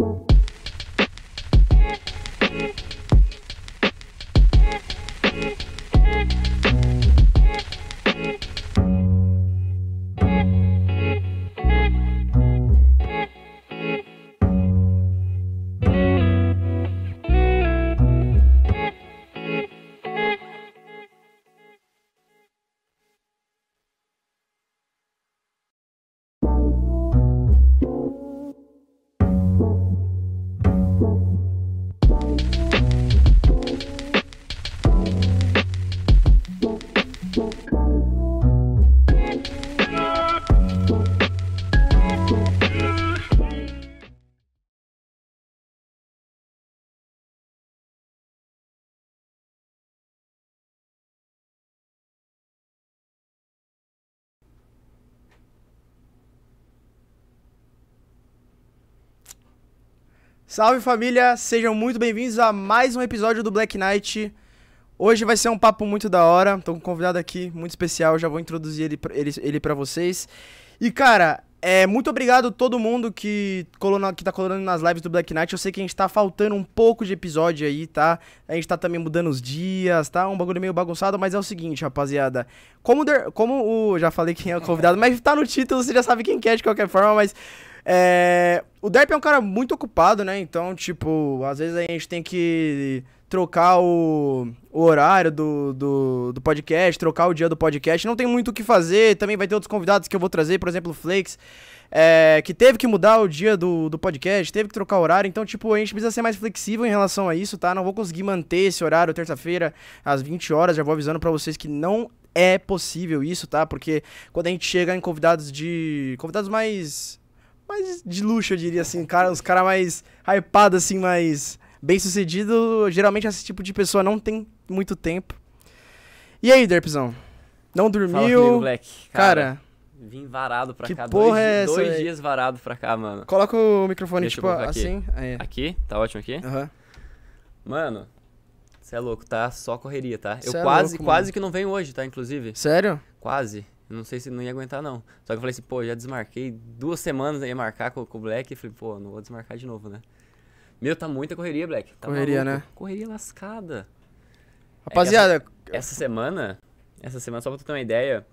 Thank you. Salve família, sejam muito bem-vindos a mais um episódio do Black Knight. Hoje vai ser um papo muito da hora, tô com um convidado aqui muito especial, já vou introduzir ele, ele, ele para vocês. E cara, é, muito obrigado a todo mundo que, coluna, que tá colando nas lives do Black Knight. Eu sei que a gente tá faltando um pouco de episódio aí, tá? A gente tá também mudando os dias, tá? Um bagulho meio bagunçado, mas é o seguinte, rapaziada. Como, der, como o. Já falei quem é o convidado, mas tá no título, você já sabe quem é de qualquer forma, mas é, o Derp é um cara muito ocupado, né? Então, tipo, às vezes a gente tem que trocar o, o horário do, do, do, podcast, trocar o dia do podcast. Não tem muito o que fazer. Também vai ter outros convidados que eu vou trazer, por exemplo, o Flakes, é, que teve que mudar o dia do, do podcast, teve que trocar o horário. Então, tipo, a gente precisa ser mais flexível em relação a isso, tá? Não vou conseguir manter esse horário terça-feira às 20 horas. Já vou avisando para vocês que não é possível isso, tá? Porque quando a gente chega em convidados de. convidados mais mais de luxo, eu diria assim. Cara, os caras mais hypados, assim, mais bem-sucedido, geralmente esse tipo de pessoa não tem muito tempo. E aí, Derpzão? Não dormiu? Fala comigo, Black. Cara, cara, vim varado pra que cá. Porra dois, é essa, dois dias varado pra cá, mano. Coloca o microfone, Deixa tipo, assim. Aí. Aqui? Tá ótimo aqui? Aham. Uhum. Mano, você é louco, tá? Só correria, tá? Cê eu é quase, louco, quase mano. que não venho hoje, tá? Inclusive. Sério? Quase não sei se não ia aguentar, não. Só que eu falei assim, pô, já desmarquei duas semanas, ia marcar com, com o Black. E falei, pô, não vou desmarcar de novo, né? Meu, tá muita correria, Black. Tá correria, maluco. né? Correria lascada. Rapaziada. É essa, essa, semana, essa semana, só pra tu ter uma ideia,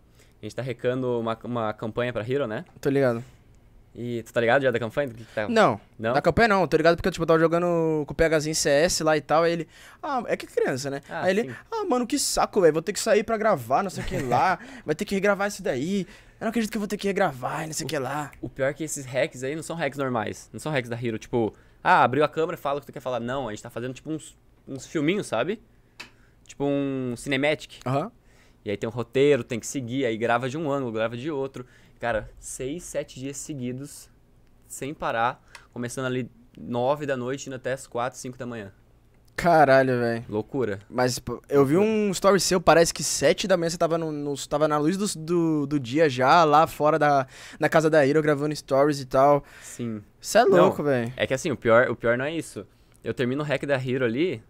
a gente tá recando uma, uma campanha pra Hero, né? Tô ligado. E tu tá ligado já da campanha? Que que tá... Não, não. Da campanha não, tô tá ligado porque tipo, eu tava jogando com o PHzinho CS lá e tal. Aí ele. Ah, é que é criança, né? Ah, aí ele, sim. ah, mano, que saco, velho. Vou ter que sair pra gravar, não sei o que lá. Vai ter que regravar isso daí. Eu não acredito que eu vou ter que regravar, não sei o que lá. O pior é que esses hacks aí não são hacks normais. Não são hacks da Hero, tipo, ah, abriu a câmera, fala o que tu quer falar. Não, a gente tá fazendo tipo uns, uns filminhos, sabe? Tipo um cinematic. Aham. Uhum. E aí tem um roteiro, tem que seguir, aí grava de um ângulo, grava de outro cara, seis, sete dias seguidos, sem parar, começando ali nove da noite, indo até as quatro, cinco da manhã. Caralho, velho. Loucura. Mas eu vi um story seu, parece que sete da manhã você tava, no, no tava na luz do, do, do, dia já, lá fora da na casa da Ira gravando stories e tal. Sim. Você é louco, velho. É que assim, o pior, o pior não é isso. Eu termino o hack da Hero ali,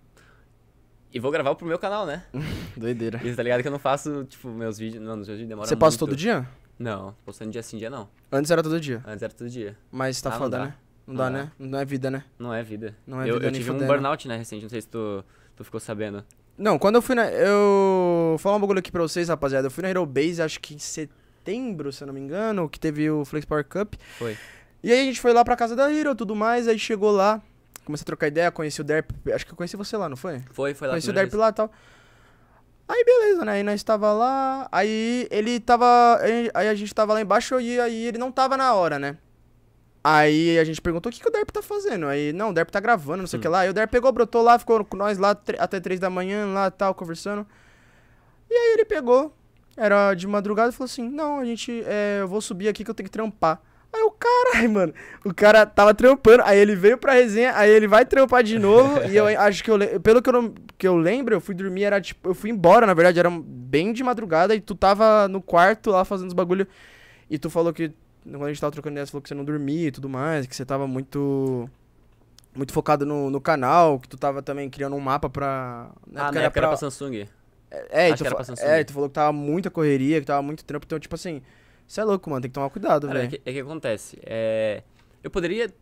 e vou gravar pro meu canal, né? Doideira. Isso, tá ligado que eu não faço, tipo, meus vídeos. Não, meus vídeos demoram Você passa todo dia? Não, postando tipo, dia sim, dia não. Antes era todo dia. Antes era todo dia. Mas tá ah, foda, não né? Não, não dá, dá, né? Não é vida, né? Não é vida. Não é eu, vida. Eu tive um burnout, né, recente, não sei se tu, tu ficou sabendo. Não, quando eu fui na. Eu. Vou falar um bagulho aqui pra vocês, rapaziada. Eu fui na Hero Base, acho que em setembro, se eu não me engano, que teve o Flex Power Cup. Foi. E aí a gente foi lá pra casa da Hero tudo mais, aí chegou lá, comecei a trocar ideia, conheci o Derp. Acho que eu conheci você lá, não foi? Foi, foi lá. Conheci o Derp vez. lá e tal. Aí beleza, né? Aí nós tava lá, aí ele tava. Aí a gente tava lá embaixo e aí ele não tava na hora, né? Aí a gente perguntou o que, que o Derp tá fazendo. Aí, não, o Derp tá gravando, não sei o hum. que lá. Aí o Derp pegou, brotou lá, ficou com nós lá até 3 da manhã, lá tal, conversando. E aí ele pegou, era de madrugada, e falou assim: Não, a gente, é, eu vou subir aqui que eu tenho que trampar. Aí o caralho, mano, o cara tava trampando, aí ele veio pra resenha, aí ele vai trampar de novo, e eu acho que eu, pelo que eu, que eu lembro, eu fui dormir, era tipo, eu fui embora, na verdade, era bem de madrugada, e tu tava no quarto lá fazendo os bagulho, e tu falou que, quando a gente tava trocando ideia, falou que você não dormia e tudo mais, que você tava muito muito focado no, no canal, que tu tava também criando um mapa pra... ah, na época pra... era pra Samsung. É, é, tu, era pra Samsung. é, tu falou que tava muita correria, que tava muito trampo, então, tipo assim... Isso é louco, mano. Tem que tomar cuidado, é velho. É que, é que acontece. É... Eu poderia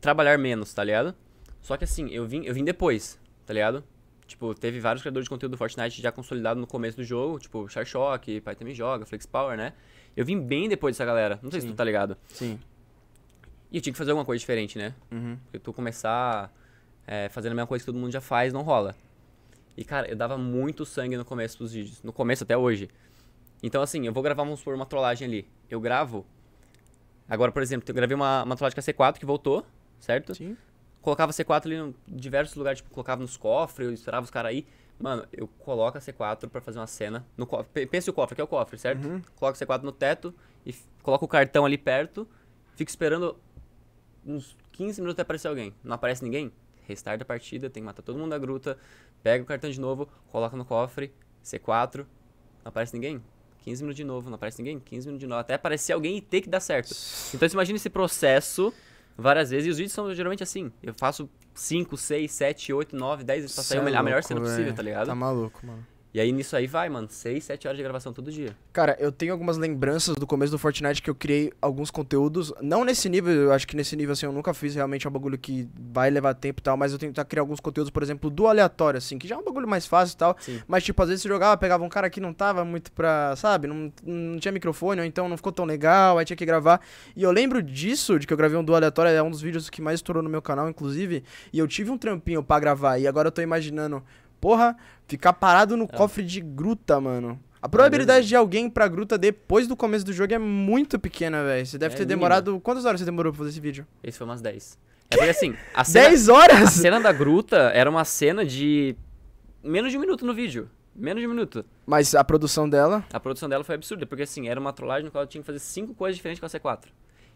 trabalhar menos, tá ligado? Só que assim, eu vim, eu vim depois, tá ligado? Tipo, teve vários criadores de conteúdo do Fortnite já consolidado no começo do jogo, tipo, Shark Shock, Pai também joga, Flex Power, né? Eu vim bem depois dessa galera. Não sei Sim. se tu tá ligado. Sim. E eu tinha que fazer alguma coisa diferente, né? Uhum. Porque tu começar é, fazendo a mesma coisa que todo mundo já faz, não rola. E, cara, eu dava muito sangue no começo dos vídeos. No começo até hoje. Então, assim, eu vou gravar, vamos supor, uma trollagem ali. Eu gravo. Agora, por exemplo, eu gravei uma, uma trollagem com a C4 que voltou, certo? Sim. Colocava a C4 ali em diversos lugares, tipo, colocava nos cofres, eu esperava os caras aí. Mano, eu coloco a C4 para fazer uma cena no cofre. Pensa o cofre, que é o cofre, certo? Uhum. Coloco a C4 no teto e coloco o cartão ali perto. Fico esperando uns 15 minutos até aparecer alguém. Não aparece ninguém? Restart a partida, tem que matar todo mundo da gruta. Pega o cartão de novo, coloca no cofre, C4. Não aparece ninguém? 15 minutos de novo, não aparece ninguém, 15 minutos de novo, até aparecer alguém e ter que dar certo. Então você imagina esse processo várias vezes, e os vídeos são geralmente assim, eu faço 5, 6, 7, 8, 9, 10 vezes pra sair é a melhor cena possível, tá ligado? Tá maluco, mano. E aí nisso aí vai, mano, 6, 7 horas de gravação todo dia. Cara, eu tenho algumas lembranças do começo do Fortnite que eu criei alguns conteúdos, não nesse nível, eu acho que nesse nível assim eu nunca fiz realmente é um bagulho que vai levar tempo e tal, mas eu tento criar alguns conteúdos, por exemplo, do aleatório assim, que já é um bagulho mais fácil e tal, Sim. mas tipo às vezes você jogava, pegava um cara que não tava muito pra, sabe, não, não tinha microfone, ou então não ficou tão legal, aí tinha que gravar. E eu lembro disso, de que eu gravei um do aleatório, é um dos vídeos que mais estourou no meu canal, inclusive, e eu tive um trampinho para gravar e agora eu tô imaginando Porra, ficar parado no é. cofre de gruta, mano. A probabilidade é de alguém ir pra gruta depois do começo do jogo é muito pequena, velho. Você deve é ter mínimo. demorado. Quantas horas você demorou pra fazer esse vídeo? Esse foi umas 10. É porque assim. A cena, 10 horas? A cena da gruta era uma cena de. Menos de um minuto no vídeo. Menos de um minuto. Mas a produção dela? A produção dela foi absurda, porque assim, era uma trollagem no qual eu tinha que fazer cinco coisas diferentes com a C4.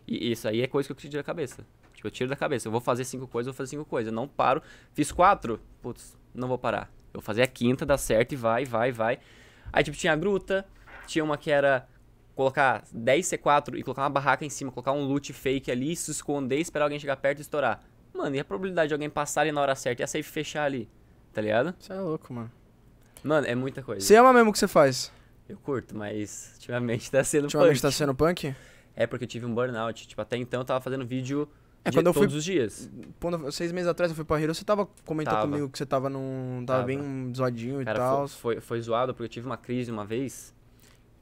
E isso aí é coisa que eu tiro da cabeça. Tipo, eu tiro da cabeça. Eu vou fazer cinco coisas, eu vou fazer cinco coisas. Eu não paro. Fiz quatro? Putz, não vou parar. Eu fazia a quinta, dá certo e vai, vai, vai. Aí, tipo, tinha a gruta, tinha uma que era colocar 10 C4 e colocar uma barraca em cima, colocar um loot fake ali, se esconder, esperar alguém chegar perto e estourar. Mano, e a probabilidade de alguém passar ali na hora certa e a safe fechar ali? Tá ligado? Você é louco, mano. Mano, é muita coisa. Você ama mesmo o que você faz? Eu curto, mas ultimamente tá sendo ultimamente punk. Ultimamente tá sendo punk? É, porque eu tive um burnout. Tipo, até então eu tava fazendo vídeo é, quando eu todos fui, os dias. Quando, seis meses atrás eu fui pra Hero, você tava comentando tava. comigo que você tava num. Tava, tava. bem zoadinho Cara, e tal. Foi, foi, foi zoado, porque eu tive uma crise uma vez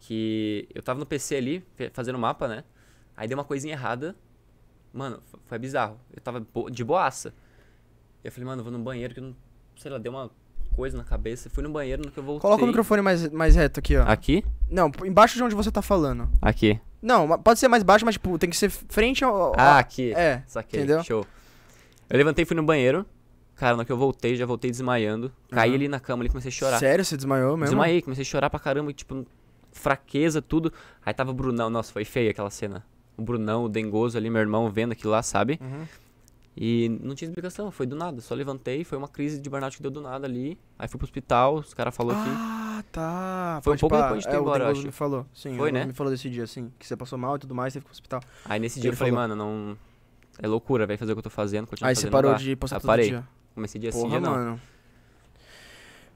que eu tava no PC ali, fazendo mapa, né? Aí deu uma coisinha errada. Mano, foi bizarro. Eu tava de boaça. Eu falei, mano, eu vou no banheiro que não. Sei lá, deu uma coisa na cabeça. Fui no banheiro no que eu voltei. Coloca o microfone mais, mais reto aqui, ó. Aqui? Não, embaixo de onde você tá falando. Aqui. Não, pode ser mais baixo, mas tipo, tem que ser frente ao. Ah, aqui. É. Saquei. Entendeu? Show. Eu levantei fui no banheiro. Cara, na que eu voltei, já voltei desmaiando. Caí uhum. ali na cama ali comecei a chorar. Sério, você desmaiou mesmo? Desmaiei, comecei a chorar pra caramba, tipo, fraqueza, tudo. Aí tava o Brunão, nossa, foi feia aquela cena. O Brunão, o Dengoso ali, meu irmão, vendo aquilo lá, sabe? Uhum. E não tinha explicação, foi do nada. Só levantei, foi uma crise de burnout que deu do nada ali. Aí fui pro hospital, os caras falaram ah, que. Ah, tá. Foi um pouco depois de tu é, embora, eu acho. me falou, sim. Foi, né? me falou desse dia, assim, que você passou mal e tudo mais, você ficou no hospital. Aí nesse dia eu falei, falou. mano, não. É loucura, vai fazer o que eu tô fazendo, continuar Aí fazendo. Aí você parou lá. Tá? de postar todo parei. dia. Comecei dia Porra, sim, mano. não.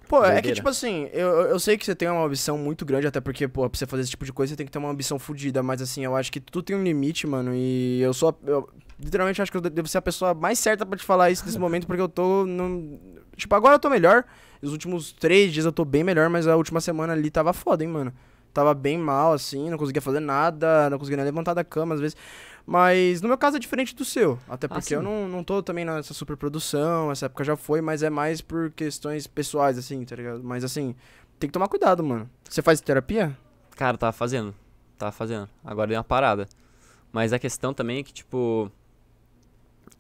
Pô, Verdeira. é que, tipo assim, eu, eu sei que você tem uma ambição muito grande, até porque, pô, pra você fazer esse tipo de coisa, você tem que ter uma ambição fodida, mas assim, eu acho que tu tem um limite, mano, e eu só. Eu, literalmente acho que eu devo ser a pessoa mais certa para te falar isso nesse momento, porque eu tô. No... Tipo, agora eu tô melhor. Os últimos três dias eu tô bem melhor, mas a última semana ali tava foda, hein, mano. Tava bem mal, assim, não conseguia fazer nada, não conseguia nem levantar da cama às vezes. Mas no meu caso é diferente do seu. Até ah, porque ah, eu não, não tô também nessa super produção, essa época já foi, mas é mais por questões pessoais, assim, tá ligado? Mas assim, tem que tomar cuidado, mano. Você faz terapia? Cara, tava fazendo. Tava fazendo. Agora deu uma parada. Mas a questão também é que, tipo,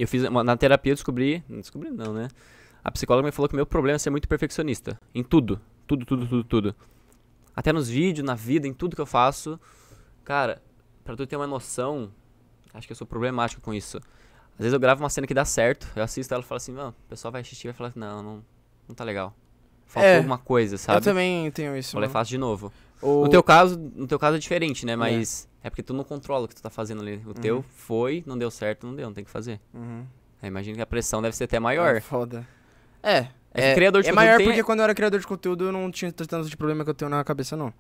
eu fiz na terapia eu descobri, não descobri não, né? A psicóloga me falou que meu problema é ser muito perfeccionista em tudo, tudo, tudo, tudo, tudo. Até nos vídeos, na vida, em tudo que eu faço. Cara, para tu ter uma noção, acho que eu sou problemático com isso. Às vezes eu gravo uma cena que dá certo, eu assisto ela e falo assim, mano, o pessoal vai assistir e vai falar, não, não, não tá legal. Faltou é, alguma coisa, sabe? Eu também tenho isso. Falei, faço de novo. O... No teu caso, no teu caso é diferente, né? É. Mas é. É porque tu não controla o que tu tá fazendo ali. O uhum. teu foi, não deu certo, não deu, não tem que fazer. Uhum. Imagina que a pressão deve ser até maior. É foda. É. É, é criador de é maior tem... porque quando eu era criador de conteúdo eu não tinha tanto de problema que eu tenho na cabeça, não.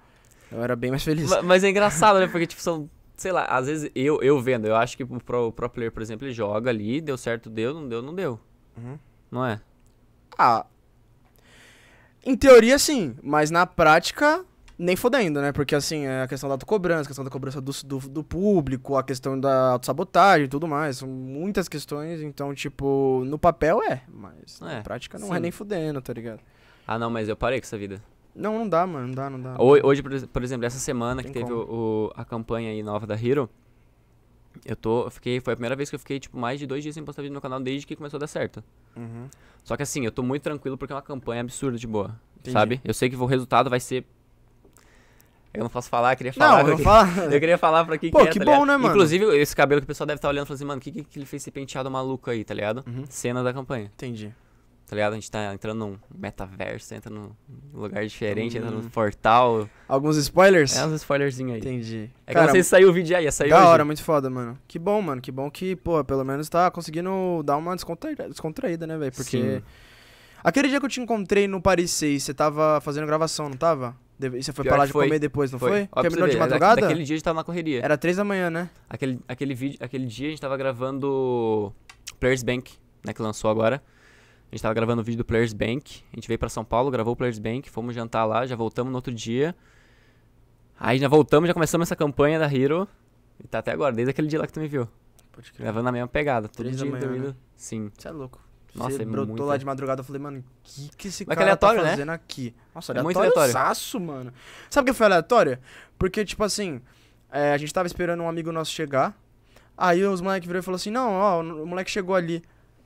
Eu era bem mais feliz. Mas, mas é engraçado, né? Porque, tipo, são. Sei lá, às vezes eu, eu vendo, eu acho que o pro, pro player, por exemplo, ele joga ali, deu certo, deu, não deu, não deu. Uhum. Não é? Ah. Em teoria, sim, mas na prática, nem fodendo, né? Porque, assim, é a questão da cobrança a questão da cobrança do, do, do público, a questão da autossabotagem e tudo mais. São muitas questões, então, tipo, no papel é, mas é, na prática não é sim. é nem fudendo, tá ligado? Ah, não, mas eu parei com essa vida. Não, não dá, mano, não dá, não dá. Hoje, por exemplo, essa semana que teve o, o, a campanha aí nova da Hero, eu tô, eu fiquei, foi a primeira vez que eu fiquei, tipo, mais de dois dias sem postar vídeo no canal desde que começou a dar certo. Uhum. Só que assim, eu tô muito tranquilo porque é uma campanha absurda de boa, Entendi. sabe? Eu sei que o resultado vai ser eu não posso falar, eu queria falar. Não, eu, falar. eu queria falar pra quem Pô, que tá bom, ligado? né, mano? Inclusive, esse cabelo que o pessoal deve estar tá olhando e falando assim, mano, o que, que ele fez esse penteado maluco aí, tá ligado? Uhum. Cena da campanha. Entendi. Tá ligado? A gente tá entrando num metaverso, entra num lugar diferente, entra num hum. portal. Alguns spoilers? É, uns spoilerzinhos aí. Entendi. É Cara, que não sei se saiu o vídeo aí, ia é sair Da hora, muito foda, mano. Que bom, mano. Que bom que, pô, pelo menos tá conseguindo dar uma descontraída, descontraída né, velho? Porque... Sim. Aquele dia que eu te encontrei no Paris 6, você tava fazendo gravação, não tava? Você foi Pior lá de foi. comer depois, não foi? foi? Ó, Terminou de madrugada? Aquele dia a gente tava na correria. Era três da manhã, né? Aquele, aquele, vídeo, aquele dia a gente tava gravando Players Bank, né? Que lançou agora. A gente tava gravando o vídeo do Players Bank. A gente veio para São Paulo, gravou o Players Bank, fomos jantar lá, já voltamos no outro dia. Aí já voltamos, já começamos essa campanha da Hero. E tá até agora, desde aquele dia lá que tu me viu. Pode crer. Gravando a mesma pegada. Todo dia manhã, dormindo. Né? Sim. Você é louco. Nossa, Você é brotou muito... lá de madrugada, eu falei, mano, o que, que esse Mas cara tá né? fazendo né? aqui? Nossa, aleatório, muito aleatório. Saço, mano. Sabe o que foi aleatório? Porque, tipo assim, é, a gente tava esperando um amigo nosso chegar, aí os moleques viram e falou assim, não, ó, o moleque chegou ali.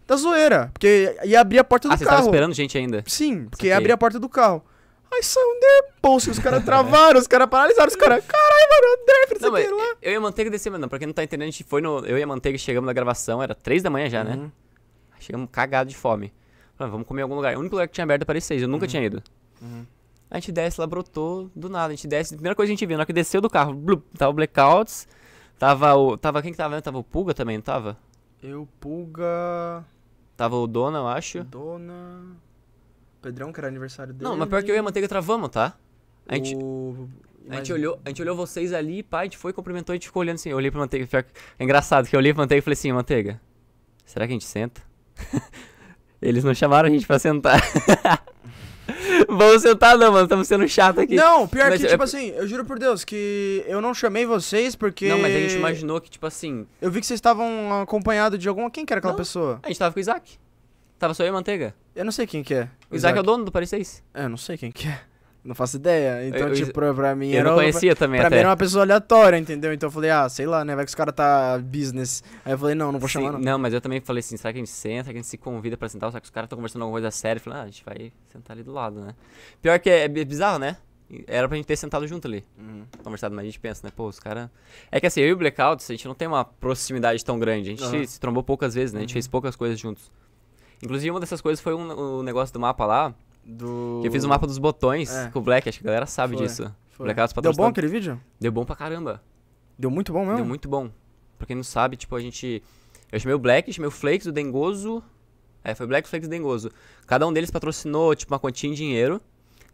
Da tá zoeira, porque ia abrir a porta ah, do ah, carro. Ah, tava esperando gente ainda? Sim, porque ia abrir a porta do carro. Aí saiu um depulso, os caras travaram, os caras paralisaram, os caras, caralho, mano, André, não, mas, lá. Eu e a Manteiga descemos, mano. pra quem não tá entendendo, a gente foi no, eu e a Manteiga chegamos na gravação, era três da manhã já, né? uhum. né? Chegamos cagados de fome. Falei, ah, vamos comer em algum lugar. É o único lugar que tinha aberto era seis, eu nunca uhum. tinha ido. Uhum. A gente desce lá, brotou do nada. A gente desce, a primeira coisa que a gente viu, na hora que desceu do carro, blup, tava o Blackouts, tava o. Tava quem que tava? Né? Tava o Pulga também, não tava? Eu, Pulga. Tava o Dona, eu acho. Dona. Pedrão, que era aniversário dele. Não, mas pior que eu e a manteiga travamos, tá? A gente. O... A gente, olhou, a gente olhou vocês ali, pai a gente foi, cumprimentou, a gente ficou olhando assim. Eu olhei pra manteiga. É engraçado que eu olhei pra manteiga e falei assim: Manteiga, será que a gente senta? Eles não chamaram a gente pra sentar. Vamos sentar, não, mano. Estamos sendo chato aqui. Não, pior mas, que, tipo é... assim, eu juro por Deus que eu não chamei vocês porque. Não, mas a gente imaginou que, tipo assim. Eu vi que vocês estavam acompanhados de alguma. Quem que era aquela não, pessoa? A gente tava com o Isaac. Tava só eu e Manteiga. Eu não sei quem que é. O Isaac, Isaac. é o dono do Paris 6. É, eu não sei quem que é. Não faço ideia. Então, eu, tipo, pra mim eu era. não conhecia também, Pra até. mim era uma pessoa aleatória, entendeu? Então eu falei, ah, sei lá, né? Vai que os caras tá business. Aí eu falei, não, não vou Sim, chamar, não. Não, mas eu também falei assim, será que a gente senta, será que a gente se convida pra sentar, será que os caras estão conversando alguma coisa séria? Eu falei, ah, a gente vai sentar ali do lado, né? Pior que é, é bizarro, né? Era pra gente ter sentado junto ali, uhum. conversado, mas a gente pensa, né? Pô, os caras. É que assim, eu e o Blackout, a gente não tem uma proximidade tão grande. A gente uhum. se, trombou poucas vezes, né? A gente uhum. fez poucas coisas juntos. Inclusive, uma dessas coisas foi um, o um negócio do mapa lá. Do... Que eu fiz o um mapa dos botões é. com o Black, acho que a galera sabe Foi. disso. Foi. Black Deu bom aquele vídeo? Deu bom pra caramba. Deu muito bom mesmo? Deu muito bom. Pra quem não sabe, tipo, a gente... Eu chamei o Black, chamei o Flakes, o Dengoso... É, foi Black, Flakes e Dengoso. Cada um deles patrocinou, tipo, uma quantia em dinheiro.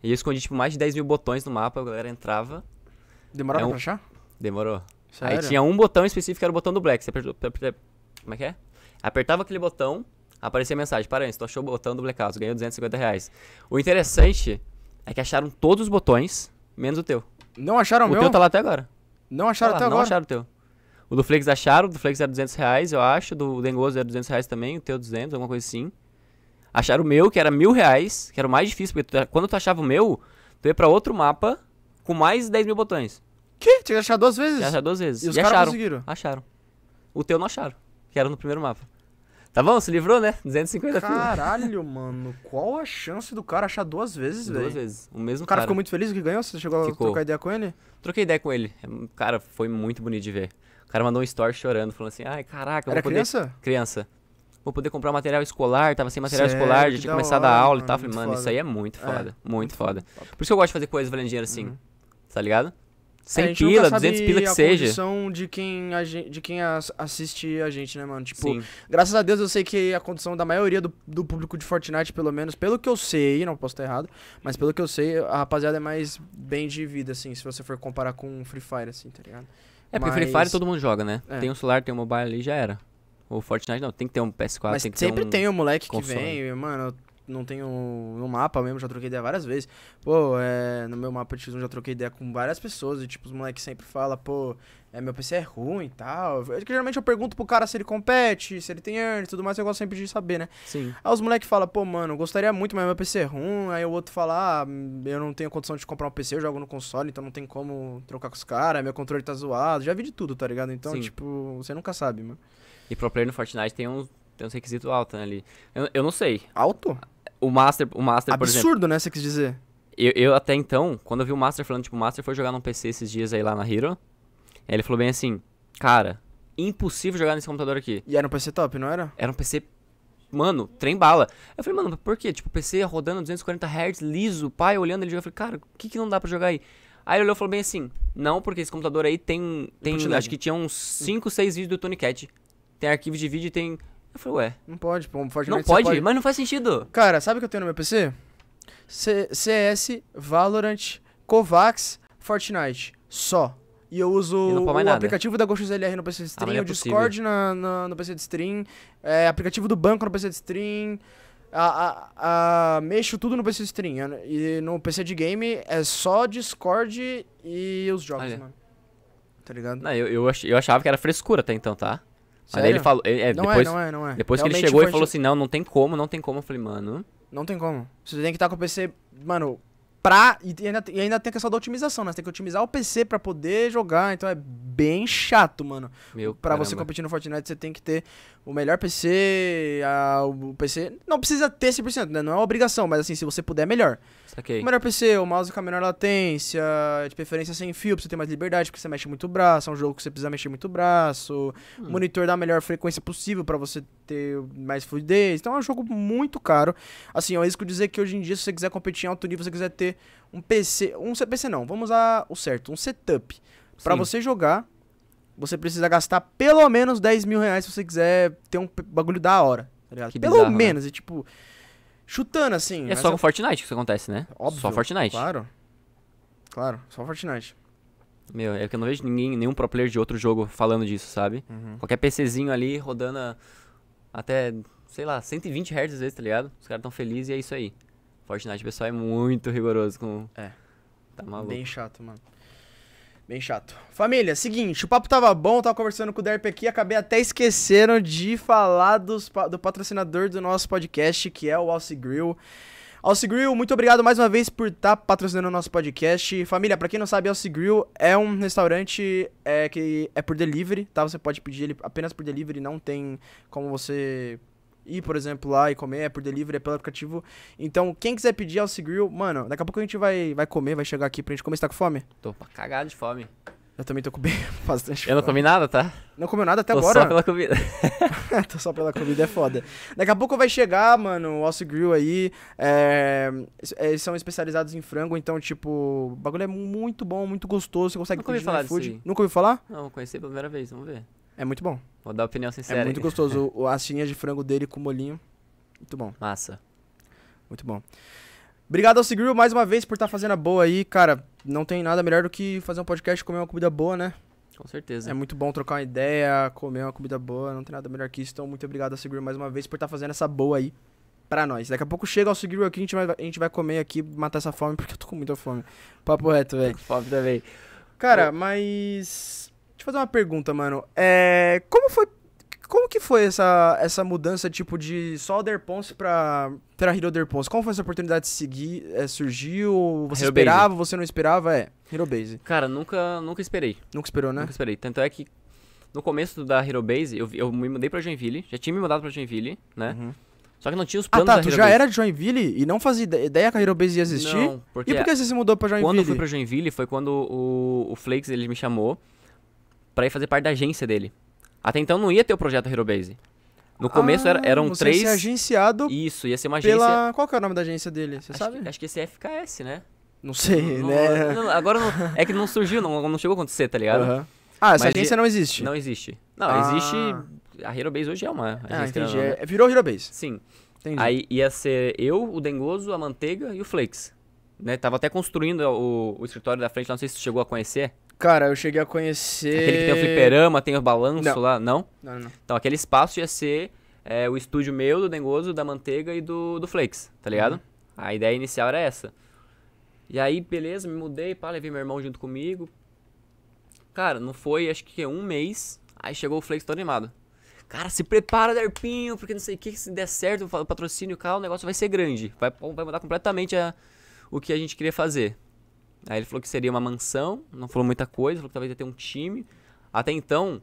E eu escondi, tipo, mais de 10 mil botões no mapa, a galera entrava. Demorava é um... pra achar? Demorou. Sério? Aí tinha um botão específico, que era o botão do Black. Você apertou... Como é que é? Apertava aquele botão, aparecia a mensagem: Parabéns, tu achou o botão do Black House, ganhou 250 reais. O interessante é que acharam todos os botões, menos o teu. Não acharam o meu? O teu tá lá até agora. Não acharam tá até agora? Não acharam o teu. O do Flex acharam, o do Flex era 200 reais, eu acho. Do Dengoso era 200 reais também, o teu 200, alguma coisa assim. Acharam o meu, que era mil reais, que era o mais difícil, porque tu, tá, quando tu achava o meu, tu ia pra outro mapa com mais 10 mil botões. Que? Tinha que achar duas vezes? Tinha que achar duas vezes. E, os acharam. Conseguiram. Acharam. O teu não acharam, que era no primeiro mapa. Tá bom? Se livrou, né? 250 Caralho, mano. Qual a chance do cara achar duas vezes, velho? Duas vezes. O mesmo o cara. ficou muito feliz que ganhou? Você chegou ficou. a trocar ideia com ele? Troquei ideia com ele. É, cara, foi muito bonito de ver. O cara mandou um story chorando, falando assim: ai, caraca, Era vou poder. Criança? Criança. Vou poder comprar material escolar, tava sem material escolar, já tinha começado hora, a aula mano, e tal. Falei, mano, foda. isso aí é muito é, foda. É, muito, muito foda. Por isso que eu gosto de fazer coisas valendo dinheiro assim. Uhum. Tá ligado? 100 é, pila, 200 pila que a seja. condição de quem, a gente, de quem assiste a gente, né, mano? Tipo, Sim. graças a Deus eu sei que a condição da maioria do, do público de Fortnite, pelo menos, pelo que eu sei, não posso estar errado, mas pelo que eu sei, a rapaziada é mais bem de vida, assim, se você for comparar com Free Fire, assim, tá ligado? É, mas... porque Free Fire todo mundo joga, né? É. Tem um celular, tem um mobile ali, já era. O Fortnite não, tem que ter um PS4, mas tem que sempre ter um tem o um moleque console. que vem, mano, não tenho no mapa mesmo, já troquei ideia várias vezes. Pô, é, no meu mapa de X1 já troquei ideia com várias pessoas. E tipo, os moleques sempre falam, pô, é, meu PC é ruim e tal. É eu, geralmente eu pergunto pro cara se ele compete, se ele tem earn e tudo mais, eu gosto sempre de saber, né? Sim. Aí os moleques falam, pô, mano, gostaria muito, mas meu PC é ruim. Aí o outro fala, ah, eu não tenho condição de comprar um PC, eu jogo no console, então não tem como trocar com os caras, meu controle tá zoado. Já vi de tudo, tá ligado? Então, Sim. tipo, você nunca sabe, mano. E pro player no Fortnite tem uns, tem uns requisitos altos né, ali. Eu, eu não sei. Alto? o Master, o Master Absurdo, por exemplo... Absurdo, né, você quis dizer? Eu, eu, até então, quando eu vi o Master falando, tipo, o Master foi jogar num PC esses dias aí lá na Hero, ele falou bem assim, cara, impossível jogar nesse computador aqui. E era um PC top, não era? Era um PC mano, trem bala. Eu falei, mano, por quê? Tipo, PC rodando 240 Hz, liso, pai olhando ele jogando. Eu falei, cara, o que, que não dá para jogar aí? Aí ele olhou e falou bem assim: não, porque esse computador aí tem. tem acho que tinha uns 5, 6 vídeos do Tony Cat. Tem arquivo de vídeo e tem eu falei, ué. Não pode, pô, um Fortnite. Não pode, pode, mas não faz sentido. Cara, sabe o que eu tenho no meu PC? C CS, Valorant, Kovacs, Fortnite. Só. E eu uso o nada. aplicativo da Ghost no PC de ah, Stream, ah, é o Discord na, na, no PC de Stream, é, aplicativo do banco no PC de Stream. A, a, a, mexo tudo no PC de Stream. E no PC de game é só Discord e os jogos, Olha. mano. Tá ligado? Não, eu, eu, ach, eu achava que era frescura até então, tá? Sério? Aí ele falou. é, não é, depois, é, não é, não é. Depois que ele chegou e falou assim: não, não tem como, não tem como. Eu falei, mano. Não tem como. Você tem que estar com o PC, mano, pra. E ainda, e ainda tem a questão da otimização, né? Você tem que otimizar o PC pra poder jogar. Então é bem chato, mano. Meu pra caramba. você competir no Fortnite, você tem que ter o melhor PC. A, o PC. Não precisa ter 100%, né? Não é uma obrigação, mas assim, se você puder, é melhor. Saquei. O melhor PC, o mouse com a menor latência, de preferência sem fio, pra você ter mais liberdade, porque você mexe muito o braço, é um jogo que você precisa mexer muito o braço, hum. monitor da melhor frequência possível para você ter mais fluidez. Então é um jogo muito caro. Assim, eu risco dizer que hoje em dia, se você quiser competir em alto nível, você quiser ter um PC, um PC não, vamos usar o certo, um setup. para você jogar, você precisa gastar pelo menos 10 mil reais se você quiser ter um bagulho da hora, tá ligado? Que pelo bizarro, né? menos, né? e tipo, Chutando, assim. É só eu... com Fortnite que isso acontece, né? Óbvio. Só Fortnite. Claro. Claro, só Fortnite. Meu, é que eu não vejo ninguém, nenhum pro player de outro jogo falando disso, sabe? Uhum. Qualquer PCzinho ali rodando até, sei lá, 120 Hz às vezes, tá ligado? Os caras tão felizes e é isso aí. Fortnite, o pessoal é muito rigoroso com. É. Tá maluco. Bem chato, mano. Bem chato. Família, seguinte, o papo tava bom, tava conversando com o Derp aqui, acabei até esquecendo de falar dos, do patrocinador do nosso podcast, que é o Alce Grill. Alce Grill, muito obrigado mais uma vez por estar tá patrocinando o nosso podcast. Família, para quem não sabe, Alce Grill é um restaurante é, que é por delivery, tá? Você pode pedir ele apenas por delivery, não tem como você ir, por exemplo, lá e comer, é por delivery, é pelo aplicativo. Então, quem quiser pedir Alce Grill, mano, daqui a pouco a gente vai, vai comer, vai chegar aqui pra gente comer. Você tá com fome? Tô pra cagar de fome. Eu também tô com bastante fome. Eu não comi nada, tá? Não comeu nada até tô agora. Tô só pela comida. tô só pela comida, é foda. Daqui a pouco vai chegar, mano, o Alce Grill aí. É, é... Eles são especializados em frango, então, tipo, o bagulho é muito bom, muito gostoso. Você consegue comer pedir no food. Nunca ouviu falar? Não, conheci pela primeira vez, vamos ver. É muito bom. Vou dar opinião sincera. É muito gostoso. o, as de frango dele com molinho. Muito bom. Massa. Muito bom. Obrigado ao Sigrill mais uma vez por estar tá fazendo a boa aí, cara. Não tem nada melhor do que fazer um podcast e comer uma comida boa, né? Com certeza. É muito bom trocar uma ideia, comer uma comida boa, não tem nada melhor que isso. Então, muito obrigado ao Sigrill mais uma vez por estar tá fazendo essa boa aí pra nós. Daqui a pouco chega ao Sigrill aqui, a gente, vai, a gente vai comer aqui, matar essa fome, porque eu tô com muita fome. Papo reto, velho. Fome também. Cara, mas fazer uma pergunta, mano. É, como foi como que foi essa, essa mudança, tipo, de só Der Ponce pra, pra Hero Der Ponce? Como foi essa oportunidade de seguir? É, surgiu? Você Hero esperava? Base. Você não esperava? É, Hero Base. Cara, nunca, nunca esperei. Nunca esperou, né? Nunca esperei. Tanto é que no começo da Hero Base, eu, eu me mudei pra Joinville. Já tinha me mudado pra Joinville, né? Uhum. Só que não tinha os ah, planos ah, tá, tu já Base. era de Joinville e não fazia ideia que a Hero Base ia existir? Não, porque... E por que você se mudou pra Joinville? Quando eu fui pra Joinville foi quando o, o Flakes, ele me chamou para ir fazer parte da agência dele. Até então não ia ter o projeto Hero Base. No começo ah, era, eram você três. Ia ser agenciado. Isso, ia ser uma agência. Pela... Qual que é o nome da agência dele? Você acho sabe? Que, acho que esse é FKS, né? Não sei, não, né? Não, agora não, é que não surgiu, não, não chegou a acontecer, tá ligado? Uhum. Ah, essa Mas agência não existe. Não existe. Não, ah. existe. A Hero Base hoje é uma. Ah, entendi. é, virou Base? Sim. Entendi. Aí ia ser eu, o Dengoso, a Manteiga e o Flakes. Né? Tava até construindo o, o escritório da frente não sei se você chegou a conhecer. Cara, eu cheguei a conhecer. Aquele que tem o fliperama, tem o balanço não. lá, não? Não, não? Então aquele espaço ia ser é, o estúdio meu, do Dengoso, da Manteiga e do, do Flakes, tá uhum. ligado? Uhum. A ideia inicial era essa. E aí, beleza, me mudei, pá, levei meu irmão junto comigo. Cara, não foi, acho que um mês, aí chegou o Flakes todo animado. Cara, se prepara, Derpinho, porque não sei o que, se der certo, o patrocínio, cara, o negócio vai ser grande. Vai, vai mudar completamente a, o que a gente queria fazer. Aí ele falou que seria uma mansão, não falou muita coisa, falou que talvez ia ter um time. Até então,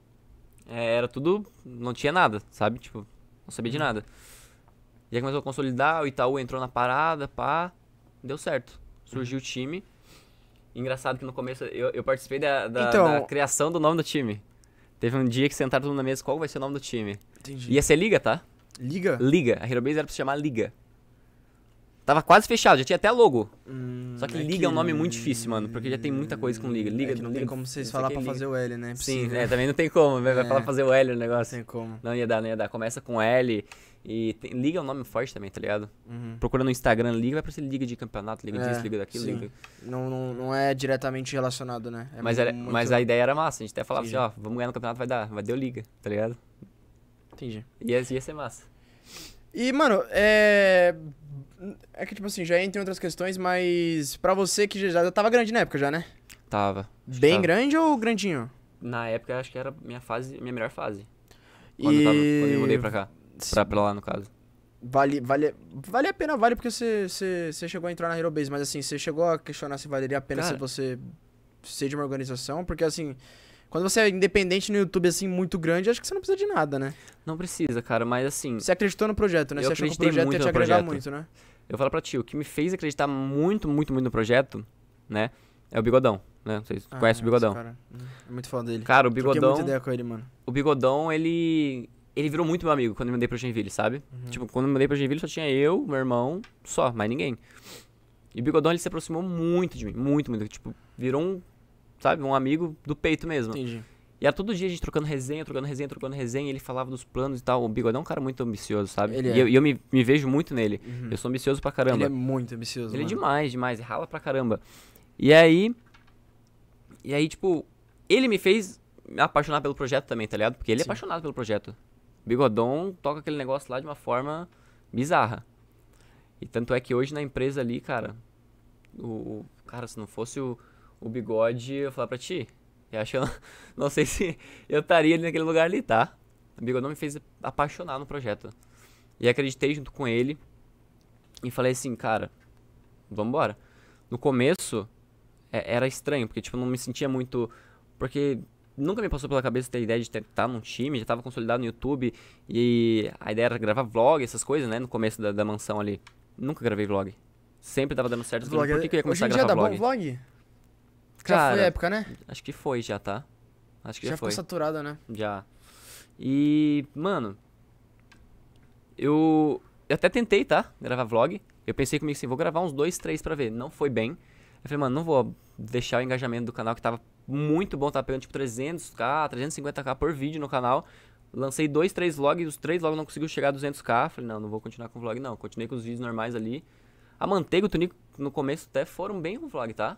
é, era tudo. Não tinha nada, sabe? Tipo, não sabia de uhum. nada. E aí começou a consolidar, o Itaú entrou na parada, pá. Deu certo. Surgiu o uhum. time. Engraçado que no começo eu, eu participei da, da, então... da criação do nome do time. Teve um dia que sentaram todo mundo na mesa, qual vai ser o nome do time? Entendi. Ia ser Liga, tá? Liga? Liga. A HeroBase era pra se chamar Liga. Tava quase fechado, já tinha até logo. Hum, Só que é Liga que... é um nome muito difícil, mano, porque já tem muita coisa com Liga. Liga é não tem como vocês falar pra fazer o L, né? É sim, é, também não tem como, vai é. falar fazer o L o negócio. Não tem como. Não ia dar, não ia dar. Começa com L e tem... Liga é um nome forte também, tá ligado? Uhum. Procura no Instagram Liga, vai aparecer Liga de Campeonato, Liga é, disso, Liga daquilo. Sim. Liga. Não, não, não é diretamente relacionado, né? É mas, era, muito... mas a ideia era massa, a gente até falava assim, ó, vamos ganhar no campeonato, vai dar, vai deu Liga, tá ligado? Entendi. Ia, ia ser massa. E, mano, é. É que, tipo assim, já entre outras questões, mas pra você que já, já tava grande na época já, né? Tava. Bem tava. grande ou grandinho? Na época, acho que era minha fase, minha melhor fase. Quando, e... eu, tava, quando eu mudei pra cá. Pra, pra lá, no caso. Vale, vale, vale a pena, vale, porque você chegou a entrar na Hero Base, mas assim, você chegou a questionar se valeria a pena Cara. se você ser de uma organização, porque assim, quando você é independente no YouTube, assim, muito grande, acho que você não precisa de nada, né? Não precisa, cara, mas assim. Você acreditou no projeto, né? Eu você achou que o projeto ia te agregar projeto. muito, né? Eu falo pra ti, o que me fez acreditar muito, muito, muito no projeto, né? É o Bigodão, né? Vocês ah, conhecem o é, Bigodão. Cara, é muito foda dele. Cara, o Bigodão. Muita ideia com ele, mano. O Bigodão, ele. Ele virou muito meu amigo quando eu mandei pro Genville, sabe? Uhum. Tipo, quando eu mandei pro Genville só tinha eu, meu irmão, só, mais ninguém. E o Bigodão, ele se aproximou muito de mim, muito, muito. Tipo, virou um sabe, um amigo do peito mesmo. Entendi. E era todo dia a gente trocando resenha, trocando resenha, trocando resenha. ele falava dos planos e tal. O Bigodão é um cara muito ambicioso, sabe? Ele é. E eu, é. e eu me, me, vejo muito nele. Uhum. Eu sou ambicioso pra caramba. Ele é muito ambicioso. Ele é mano. é demais, demais. Rala pra caramba. E aí. E aí, tipo, ele me fez me apaixonar pelo projeto também, tá ligado? Porque ele é Sim. é apaixonado pelo projeto. Bigodão toca aquele negócio lá de uma forma bizarra. E tanto é que hoje na empresa ali, cara. O. Cara, se não fosse o o bigode, eu falar pra ti. Eu acho eu não sei se eu estaria ali naquele lugar ali, tá? O não me fez apaixonar no projeto. E acreditei junto com ele. E falei assim, cara, vambora. No começo, é, era estranho, porque tipo, eu não me sentia muito. Porque nunca me passou pela cabeça ter a ideia de estar tá num time, já estava consolidado no YouTube. E a ideia era gravar vlog, essas coisas, né? No começo da, da mansão ali. Nunca gravei vlog. Sempre tava dando certo. Vlog, por é, que, que eu ia começar a gravar vlog? Bom vlog? Cara, já foi época, né? Acho que foi já, tá? Acho que já, já foi. Já ficou saturada, né? Já. E, mano, eu, eu até tentei, tá? Gravar vlog. Eu pensei comigo assim, vou gravar uns dois, três pra ver. Não foi bem. Eu falei, mano, não vou deixar o engajamento do canal que tava muito bom, tava pegando tipo 300k, 350k por vídeo no canal. Lancei dois, três vlogs, os três logo não conseguiu chegar a 200k. Falei, não, não vou continuar com o vlog, não. Continuei com os vídeos normais ali. A manteiga e o tunico no começo até foram bem com o vlog, tá?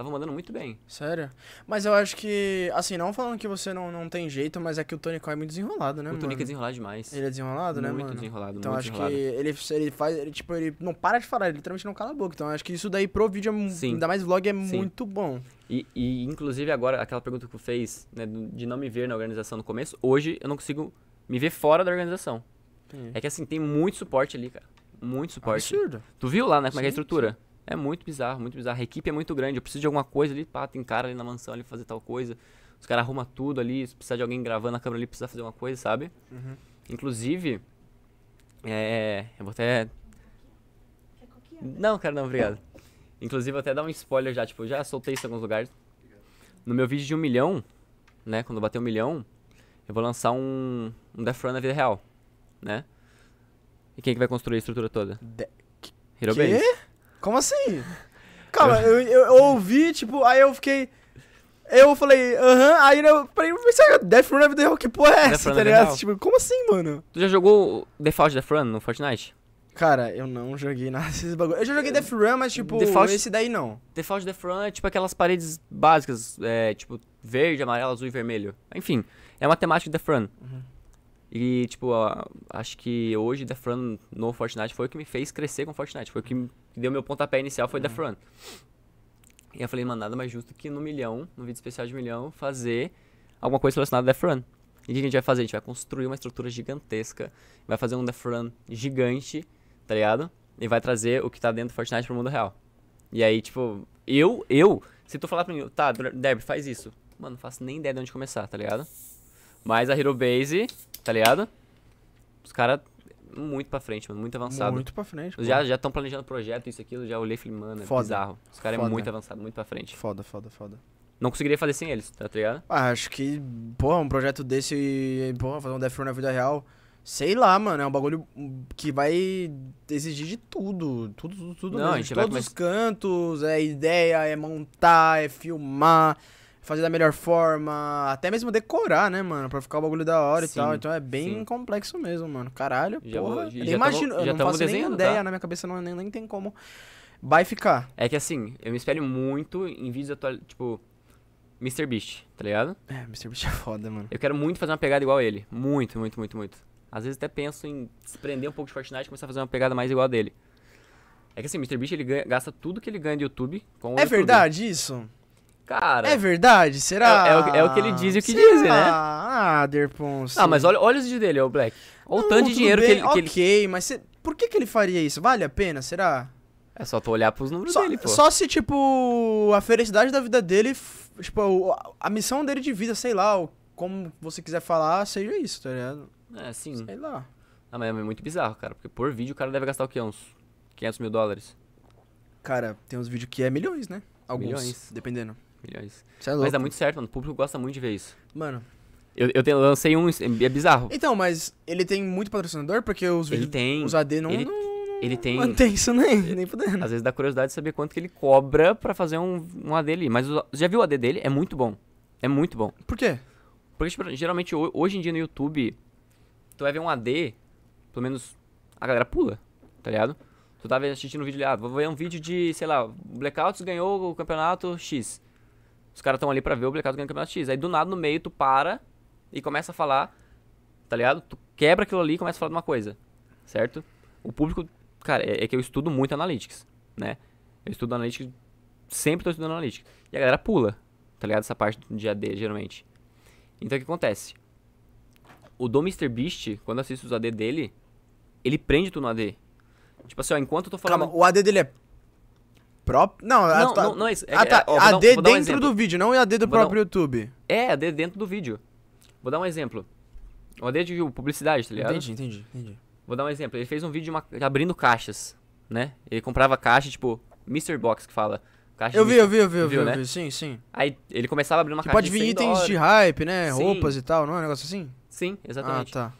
Tava mandando muito bem. Sério? Mas eu acho que, assim, não falando que você não, não tem jeito, mas é que o Tony Coy é muito desenrolado, né, O Tony é desenrolado demais. Ele é desenrolado, né, muito né, mano? Muito desenrolado, Então muito acho desenrolado. que ele, ele faz, ele, tipo, ele não para de falar, ele literalmente não cala a boca. Então acho que isso daí pro vídeo, é Sim. ainda mais vlog, é Sim. muito bom. E, e, inclusive, agora, aquela pergunta que tu fez, né, de não me ver na organização no começo, hoje eu não consigo me ver fora da organização. Sim. É que, assim, tem muito suporte ali, cara. Muito suporte. Absurdo. Tu viu lá, né, como é que é a estrutura? Sim. É muito bizarro, muito bizarro. A equipe é muito grande. Eu preciso de alguma coisa ali, pá, tem cara ali na mansão ali fazer tal coisa. Os caras arrumam tudo ali. Se precisar de alguém gravando a câmera ali, precisa fazer uma coisa, sabe? Uhum. Inclusive, é. Eu vou até. Não, cara, não, obrigado. Inclusive, vou até dar um spoiler já. Tipo, já soltei isso em alguns lugares. No meu vídeo de um milhão, né? Quando bater um milhão, eu vou lançar um, um Death Run na vida real, né? E quem é que vai construir a estrutura toda? De... Hero Base. Como assim? Calma, eu, eu, eu ouvi, tipo, aí eu fiquei. Eu falei, aham, uh -huh, aí eu falei, pensei, Death Run é vida que porra é essa, é tá ligado? tipo, como assim, mano? Tu já jogou Default Death Run no Fortnite? Cara, eu não joguei nada desses bagulho. Eu já joguei Death Run, mas tipo, Default, esse daí não. Default Death Run é tipo aquelas paredes básicas, é, tipo, verde, amarelo, azul e vermelho. Enfim, é uma temática de Death Run. Uhum. E, tipo, ó, acho que hoje Death Run no Fortnite foi o que me fez crescer com Fortnite. Foi o que que deu meu pontapé inicial foi uhum. Death Run. E eu falei, mano, nada mais justo que no milhão, no vídeo especial de milhão, fazer alguma coisa relacionada a Death Run. E o que a gente vai fazer? A gente vai construir uma estrutura gigantesca, vai fazer um Death Run gigante, tá ligado? E vai trazer o que tá dentro do Fortnite pro mundo real. E aí, tipo, eu, eu, se tu falar pra mim, tá, Deb, faz isso. Mano, não faço nem ideia de onde começar, tá ligado? Mas a Hero Base, tá ligado? Os caras muito pra frente, mano. Muito avançado. Muito pra frente. Já estão planejando projeto, isso, aquilo. Já olhei e falei, mano, é foda. bizarro. Os caras é muito avançado, muito pra frente. Foda, foda, foda. Não conseguiria fazer sem eles, tá ligado? Ah, acho que, porra, um projeto desse, porra, fazer um Death Row na vida real. Sei lá, mano, é um bagulho que vai exigir de tudo. Tudo, tudo, tudo Não, mesmo. A gente de vai todos começar... os cantos, é ideia, é montar, é filmar fazer da melhor forma, até mesmo decorar, né, mano? Pra ficar o bagulho da hora sim, e tal. Então é bem sim. complexo mesmo, mano. Caralho, já, porra. Já, já imagino, tamo, já eu não faço nem ideia, tá? na minha cabeça não, nem, nem tem como. Vai ficar. É que assim, eu me espelho muito em vídeos atual tipo, Mr. Beast, tá ligado? É, Mr. Beast é foda, mano. Eu quero muito fazer uma pegada igual a ele. Muito, muito, muito, muito. Às vezes até penso em se prender um pouco de Fortnite e começar a fazer uma pegada mais igual a dele. É que assim, Mr. Beast ele ganha, gasta tudo que ele ganha de YouTube com o É YouTube. verdade isso? Cara. É verdade? Será? É, é, é o que ele diz e o que Será? dizem, né? Ah, Derponce. Ah, mas olha, olha os vídeos dele, o Black. Olha o tanto de dinheiro bem, que ele. Que ok, ele... mas cê, por que, que ele faria isso? Vale a pena? Será? É só tu olhar pros números só, dele, pô. Só se, tipo, a felicidade da vida dele, tipo, a missão dele de vida, sei lá, como você quiser falar, seja isso, tá ligado? É, sim. Sei lá. Ah, mas é muito bizarro, cara, porque por vídeo o cara deve gastar o quê? Uns 500 mil dólares? Cara, tem uns vídeos que é milhões, né? Alguns, milhões. dependendo milhões. É isso é louco. Mas dá muito certo, mano. O público gosta muito de ver isso. Mano. Eu, eu, te, lancei um, é, é bizarro. Então, mas ele tem muito patrocinador porque os ele vídeos, tem, os AD não, ele, não, ele tem, mantém isso nem, é, nem podendo. Às vezes dá curiosidade de saber quanto que ele cobra para fazer um, um AD ali. Mas já viu o AD dele? É muito bom. É muito bom. Por quê? Porque tipo, geralmente hoje em dia no YouTube, tu vai ver um AD, pelo menos a galera pula, tá ligado? Tu tava tá assistindo um vídeo ali, ah, vou ver um vídeo de, sei lá, Blackouts ganhou o campeonato X. Os caras estão ali pra ver o Blackout ganhando campeonato X. Aí do nada no meio tu para e começa a falar, tá ligado? Tu quebra aquilo ali e começa a falar de uma coisa, certo? O público, cara, é, é que eu estudo muito Analytics, né? Eu estudo Analytics, sempre tô estudando Analytics. E a galera pula, tá ligado? Essa parte do dia D, geralmente. Então o que acontece? O do Mr. Beast, quando assiste os AD dele, ele prende tu no AD. Tipo assim, ó, enquanto eu tô falando. Calma, o AD dele é próprio. Não, não, a, não, não é isso. É, é a, tá, ó, AD dar, dentro um do vídeo, não é AD do vou próprio um... YouTube. É, AD dentro do vídeo. Vou dar um exemplo. O AD de publicidade, tá ligado? Entendi, entendi, entendi. Vou dar um exemplo. Ele fez um vídeo uma... abrindo caixas, né? Ele comprava caixa, tipo, Mr. Box que fala. Caixa eu vi, eu vi, eu vi, eu vi, eu né? vi, sim, sim. Aí ele começava a abrir uma que caixa pode vir itens dólares. de hype, né? Sim. Roupas e tal, não é um negócio assim? Sim, ah, exatamente. Ah, tá.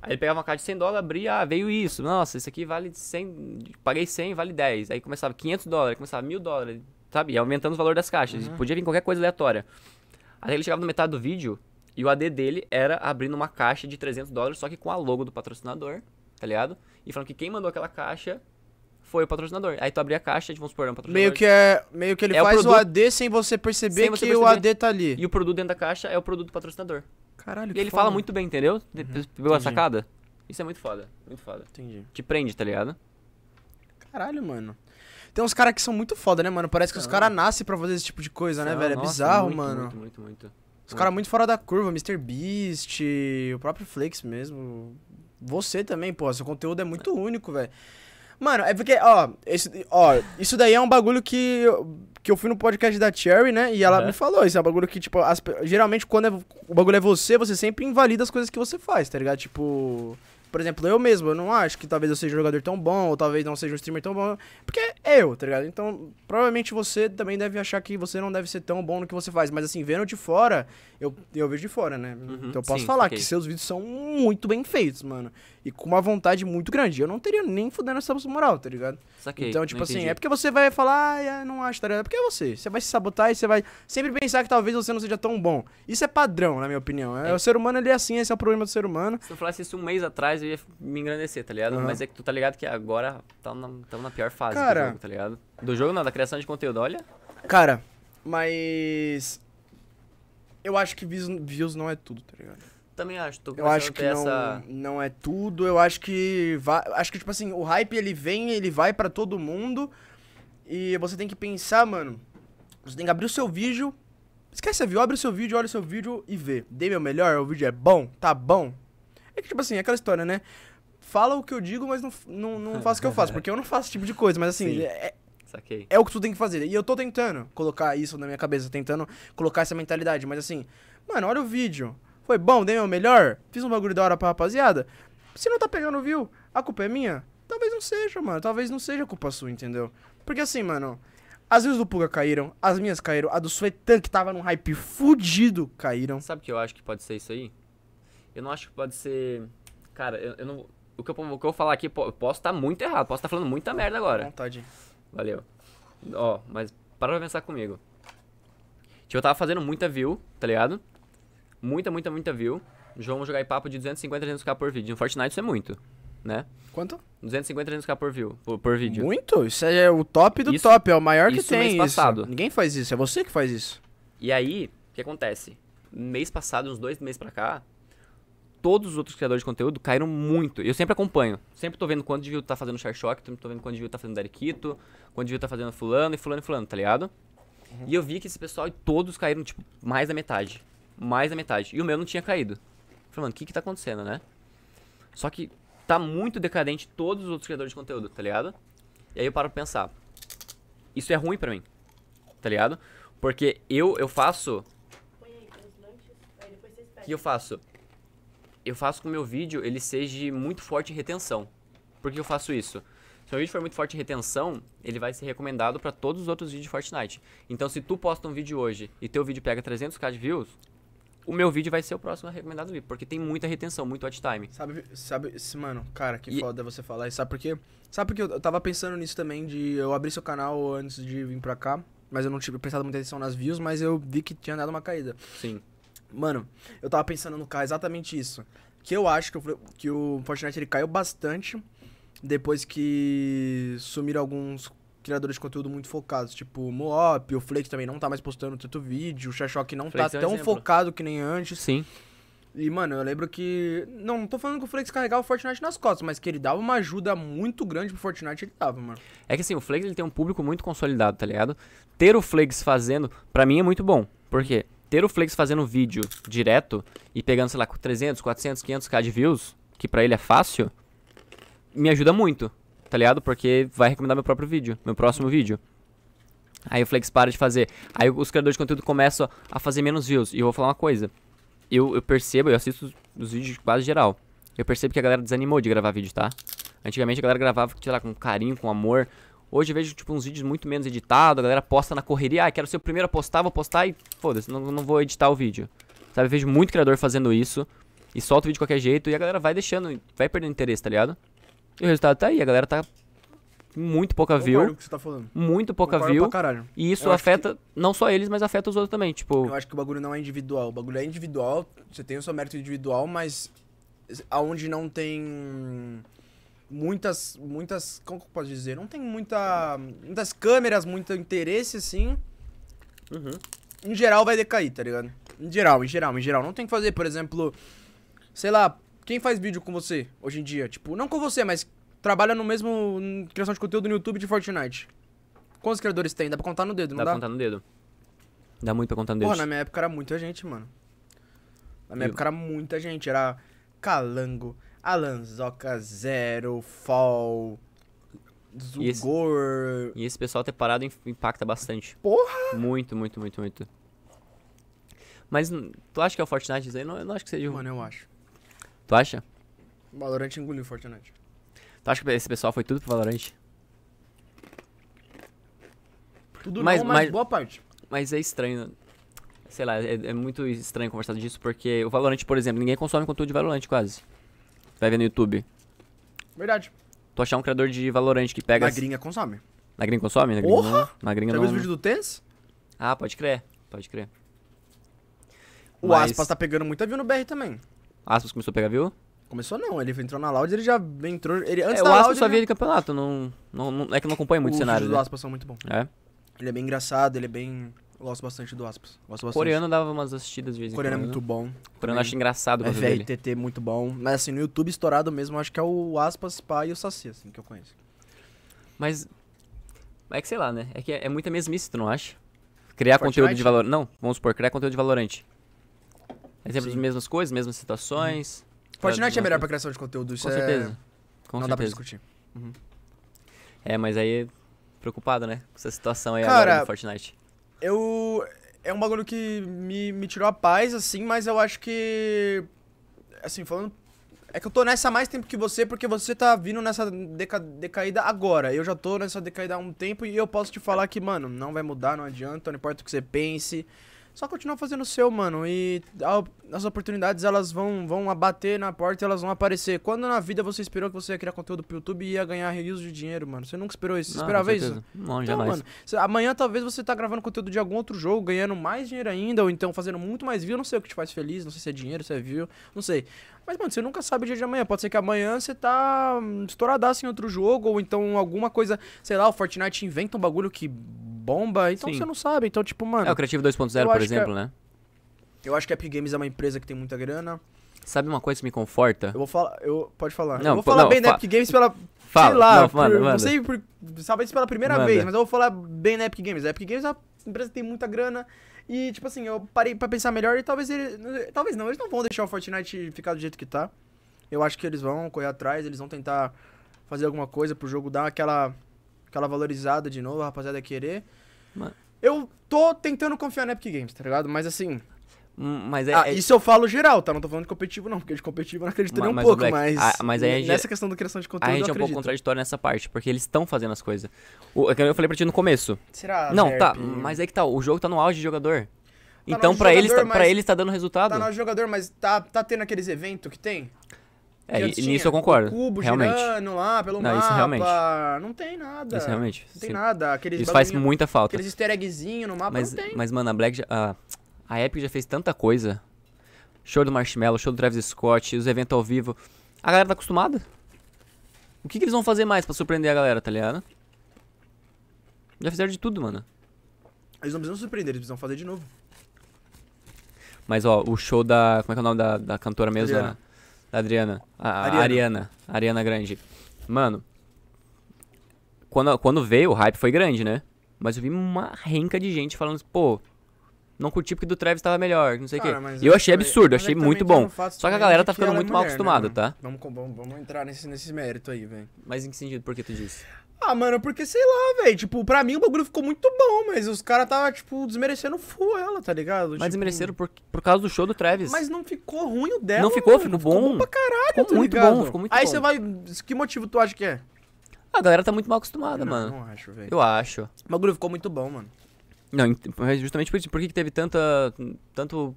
Aí ele pegava uma caixa de 100 dólares, abria, ah, veio isso. Nossa, isso aqui vale 100, paguei 100, vale 10. Aí começava 500 dólares, começava 1000 dólares, sabe? E aumentando o valor das caixas. Uhum. Podia vir qualquer coisa aleatória. Aí ele chegava na metade do vídeo e o AD dele era abrindo uma caixa de 300 dólares, só que com a logo do patrocinador, tá ligado? E falando que quem mandou aquela caixa foi o patrocinador. Aí tu abria a caixa, vamos supor, é um patrocinador. Meio que, é, meio que ele é faz o, produto, o, AD sem você perceber sem você que perceber. o AD tá ali. E o produto dentro da caixa é o produto do patrocinador. Caralho, E ele foda. fala muito bem, entendeu? Uhum. viu a sacada? Isso é muito foda, muito foda. Entendi. Te prende, tá ligado? Caralho, mano. Tem uns caras que são muito foda, né, mano? Parece que os caras nascem pra fazer esse tipo de coisa, né, velho? É nossa, bizarro, muito, mano. Muito, muito, muito. Os caras muito fora da curva, Mr. Beast, o próprio Flakes mesmo. Você também, pô, seu conteúdo é muito único, velho. Mano, é porque, ó, isso, ó, isso daí é um bagulho que que eu fui no podcast da Cherry, né? E ela uhum. me falou isso. É um bagulho que, tipo, as, geralmente quando é, o bagulho é você, você sempre invalida as coisas que você faz, tá ligado? Tipo. Por exemplo, eu mesmo, eu não acho que talvez eu seja um jogador tão bom, ou talvez não seja um streamer tão bom, porque é eu, tá ligado? Então, provavelmente você também deve achar que você não deve ser tão bom no que você faz, mas assim, vendo de fora, eu, eu vejo de fora, né? Uhum, então eu posso sim, falar okay. que seus vídeos são muito bem feitos, mano e com uma vontade muito grande. Eu não teria nem fudendo essa moral, tá ligado? Saquei, então, tipo assim, entendi. é porque você vai falar, ah, não acho, tá ligado? É porque é você. Você vai se sabotar e você vai sempre pensar que talvez você não seja tão bom. Isso é padrão, na minha opinião. É. é. O ser humano, ele é assim, esse é o problema do ser humano. Se eu falasse isso um mês atrás, eu ia me engrandecer, tá ligado? Uhum. Mas é que tu tá ligado que agora estamos tá na, pior fase Cara, do jogo, tá ligado? Do jogo não, da criação de conteúdo, olha. Cara, mas... Eu acho que views não é tudo, tá ligado? Também acho. Tô eu acho que não, essa... não é tudo. Eu acho que vai, acho que tipo assim, o hype ele vem, ele vai para todo mundo e você tem que pensar, mano. Você tem que abrir o seu vídeo. Esquece a view, abre o seu vídeo, olha o seu vídeo e vê. Dei meu melhor, o vídeo é bom, tá bom. É que tipo assim, é aquela história, né? Fala o que eu digo, mas não, não, não faço o que eu faço, porque eu não faço esse tipo de coisa, mas assim, é, é, Saquei. é o que tu tem que fazer. E eu tô tentando colocar isso na minha cabeça, tentando colocar essa mentalidade, mas assim, mano, olha o vídeo foi bom, dei meu melhor? Fiz um bagulho da hora pra rapaziada? Se não tá pegando view, a culpa é minha? Talvez não seja, mano. Talvez não seja culpa sua, entendeu? Porque assim, mano, as views do Puga caíram, as minhas caíram, a do Suetan, que tava num hype fudido, caíram. Sabe o que eu acho que pode ser isso aí? Eu não acho que pode ser. Cara, eu, eu não. O que eu, o que eu falar aqui, eu posso estar tá muito errado, posso estar tá falando muita merda agora. Vontade. Valeu. Ó, mas para pra pensar comigo. Tipo, eu tava fazendo muita view, tá ligado? muita, muita, muita view. Vamos jogar aí papo de 250 a 300k por vídeo. No Fortnite isso é muito, né? Quanto? 250 a 300k por view, por, por vídeo. Muito? Isso é o top do isso, top, é o maior que tem mês passado. Isso. Ninguém faz isso, é você que faz isso. E aí, o que acontece? Mês passado, uns dois meses pra cá, todos os outros criadores de conteúdo caíram muito. Eu sempre acompanho. Sempre tô vendo quanto de view tá fazendo shock tô vendo quanto de view tá fazendo Darikito, quanto de view tá fazendo fulano e fulano e fulano, tá ligado? Uhum. E eu vi que esse pessoal, todos caíram, tipo, mais da metade mais da metade. E o meu não tinha caído. Falei, mano, o que que tá acontecendo, né? Só que tá muito decadente todos os outros criadores de conteúdo, tá ligado? E aí eu paro pra pensar. Isso é ruim pra mim, tá ligado? Porque eu, eu faço... O que eu faço? Eu faço com o meu vídeo, ele seja muito forte em retenção. Por que eu faço isso? Se o vídeo for muito forte em retenção, ele vai ser recomendado para todos os outros vídeos de Fortnite. Então, se tu posta um vídeo hoje e teu vídeo pega 300k de views, o meu vídeo vai ser o próximo recomendado ali, porque tem muita retenção, muito watch time. Sabe, sabe, mano, cara, que e... foda você falar isso. Sabe por quê? Sabe porque eu tava pensando nisso também, de eu abrir seu canal antes de vir pra cá, mas eu não tive prestado muita atenção nas views, mas eu vi que tinha dado uma caída. Sim. Mano, eu tava pensando no cara exatamente isso. Que eu acho que, eu, que o Fortnite ele caiu bastante depois que sumiram alguns criadores de conteúdo muito focados, tipo o Moop, o Flake também não tá mais postando tanto vídeo, o Xaxoc não Flake tá é um tão exemplo. focado que nem antes. Sim. E, mano, eu lembro que. Não, não tô falando que o Flex carregava o Fortnite nas costas, mas que ele dava uma ajuda muito grande pro Fortnite, ele dava, mano. É que assim, o Flex ele tem um público muito consolidado, tá ligado? Ter o Flex fazendo, pra mim é muito bom. Por quê? Ter o Flex fazendo vídeo direto e pegando, sei lá, 300, 400, 500k de views, que pra ele é fácil, me ajuda muito tá ligado? Porque vai recomendar meu próprio vídeo, meu próximo vídeo. Aí o Flex para de fazer. Aí os criadores de conteúdo começam a fazer menos views. E eu vou falar uma coisa. Eu, eu percebo, eu assisto os vídeos quase geral. Eu percebo que a galera desanimou de gravar vídeo, tá? Antigamente a galera gravava, sei lá, com carinho, com amor. Hoje eu vejo, tipo, uns vídeos muito menos editados, a galera posta na correria. Ah, quero ser o primeiro a postar, vou postar e foda-se, não, não vou editar o vídeo. Sabe, eu vejo muito criador fazendo isso e solta o vídeo de qualquer jeito e a galera vai deixando, vai perdendo interesse, tá ligado? E o resultado tá aí, a galera tá muito pouca Concordo view. Que você tá falando. Muito pouca Concordo view. Pra caralho. E isso afeta que... não só eles, mas afeta os outros também. Tipo. Eu acho que o bagulho não é individual. O bagulho é individual, você tem o seu mérito individual, mas aonde não tem muitas. Muitas. Como que eu posso dizer? Não tem muita. Muitas câmeras, muito interesse, assim. Uhum. Em geral vai decair, tá ligado? Em geral, em geral, em geral. Não tem que fazer, por exemplo. Sei lá, quem faz vídeo com você hoje em dia? Tipo, não com você, mas trabalha no mesmo hum, criação de conteúdo no YouTube de Fortnite. Quantos criadores tem? Dá pra contar no dedo, não dá? Dá pra contar no dedo. Dá muito pra contar no dedo. Pô, na minha época era muita gente, mano. Na minha época era muita gente. Era Calango, Alanzoca Zero, Fall, Zugor... E esse, e esse pessoal ter parado impacta bastante. Porra! Muito, muito, muito, muito. Mas tu acha que é o Fortnite isso aí? Não, eu não acho que seja. Mano, eu acho. Tu acha? Valorant engoliu Fortnite. Tu acha que esse pessoal foi tudo pro Valorant? Tudo mas, não, mas, mas boa parte. Mas é estranho. Sei lá, é, é, muito estranho conversar disso, porque o Valorant, por exemplo, ninguém consome conteúdo de Valorant quase. Vai ver no YouTube. Verdade. Tu achar um criador de Valorant que pega. Na gringa consome. Na gringa consome? Na gringa Porra! Não, na gringa Já não. viu vídeo do Tens? Ah, pode crer. Pode crer. O Mas... Aspas tá pegando muita view no BR também. Aspas começou a pegar view? Começou não, ele entrou na Loud, ele já entrou. Ele, antes é, da o Aspas Loud, só ele... de campeonato, não, não, não, é que não acompanha muito o cenário. Os né? do Aspas são muito bom. É. Ele é bem engraçado, ele é bem. Eu gosto bastante do Aspas. Gosto bastante. Coreano dava umas assistidas de vez em Coreano é muito bom. Coreano acho engraçado o FRTT dele. muito bom. Mas assim, no YouTube estourado mesmo, acho que é o Aspas, Pá e o Saci, assim, que eu conheço. Mas. É que sei lá, né? É que é, é muita mesmice, tu não acha? Criar Fortnite? conteúdo de valor. Não, vamos supor, criar conteúdo de valorante. É sempre Sim. as mesmas coisas, mesmas situações. Uhum. Fortnite é melhor pra criação de conteúdo, isso Com é... certeza. Com não certeza. dá pra discutir. Uhum. É, mas aí, preocupado, né? Com essa situação aí Cara, agora do Fortnite. Eu. É um bagulho que me, me tirou a paz, assim, mas eu acho que. Assim, falando. É que eu tô nessa mais tempo que você, porque você tá vindo nessa deca, decaída agora. Eu já tô nessa decaída há um tempo e eu posso te falar que, mano, não vai mudar, não adianta, não importa o que você pense. Só continuar fazendo o seu, mano. E as oportunidades elas vão, vão abater na porta e elas vão aparecer. Quando na vida você esperou que você ia criar conteúdo pro YouTube e ia ganhar rios de dinheiro, mano? Você nunca esperou isso. Você esperava isso? Não, então, jamais. Mano, amanhã talvez você tá gravando conteúdo de algum outro jogo, ganhando mais dinheiro ainda, ou então fazendo muito mais view. Não sei o que te faz feliz, não sei se é dinheiro, se é view, não sei. Mas, mano, você nunca sabe o dia de amanhã. Pode ser que amanhã você tá hum, estouradaço em outro jogo, ou então alguma coisa, sei lá, o Fortnite inventa um bagulho que bomba, então Sim. você não sabe. Então, tipo, mano. É o Creative 2.0, por é exemplo, é... né? Eu acho que a Epic Games é uma empresa que tem muita grana. Sabe uma coisa que me conforta? Eu vou falar. Eu, pode falar. Não, eu vou falar não, bem da Epic Games pela. Fala. Sei lá, não, por, manda, manda. não sei por, sabe isso pela primeira manda. vez, mas eu vou falar bem da Epic Games. A Epic Games é uma empresa tem muita grana. E, tipo assim, eu parei para pensar melhor e talvez eles. Talvez não, eles não vão deixar o Fortnite ficar do jeito que tá. Eu acho que eles vão correr atrás, eles vão tentar fazer alguma coisa pro jogo dar aquela, aquela valorizada de novo, a rapaziada querer. Mano. Eu tô tentando confiar na Epic Games, tá ligado? Mas assim, Hum, mas é, ah, é... Isso eu falo geral, tá? Não tô falando de competitivo, não, porque de competitivo eu não acredito nem um pouco, Black, mas. A, mas aí nessa gente, questão da criação de conteúdo. A gente é um pouco contraditório nessa parte, porque eles estão fazendo as coisas. O, é eu falei pra ti no começo. Será? Não, Verp? tá, mas é que tá, o jogo tá no auge de jogador. Tá então, pra, jogador, eles, tá, pra eles tá dando resultado. Tá no jogador, mas tá, tá tendo aqueles eventos que tem? É, nisso eu concordo. O cubo realmente. girando lá pelo não, mapa. Isso realmente. Não tem nada. Isso realmente. Não tem Sim. nada. Aqueles isso faz muita falta. Aqueles easter eggzinhos no mapa mas, não tem. Mas, mano, a Black... uh, a Epic já fez tanta coisa. Show do Marshmallow, show do Travis Scott, os eventos ao vivo. A galera tá acostumada. O que, que eles vão fazer mais para surpreender a galera, tá ligado? Já fizeram de tudo, mano. Eles não precisam surpreender, eles precisam fazer de novo. Mas ó, o show da. Como é que é o nome da, da cantora mesmo? Adriana. Da Adriana. A, a Ariana. Ariana. Ariana Grande. Mano. Quando, quando veio, o hype foi grande, né? Mas eu vi uma renca de gente falando, pô, não curti porque do Travis tava melhor, não sei o quê. E eu é achei tipo, absurdo, achei muito bom. Só que a galera tá ficando muito mal né, acostumada, tá? Vamos, vamos, vamos entrar nesse, nesse mérito aí, velho. Mas em que sentido, por que tu disse? Ah, mano, porque sei lá, velho. Tipo, pra mim o bagulho ficou muito bom, mas os caras tava, tipo, desmerecendo full ela, tá ligado? Mas tipo... desmereceram por, por causa do show do Travis. Mas não ficou ruim o dela. Não ficou, mano. ficou bom. Ficou bom pra caralho, ficou tá muito ligado? bom, ficou muito Aí bom. você vai. Que motivo tu acha que é? A galera tá muito mal acostumada, não, mano. Não acho, velho. Eu acho. O bagulho ficou muito bom, mano. Não, justamente por isso. Por que, que teve tanta. tanto.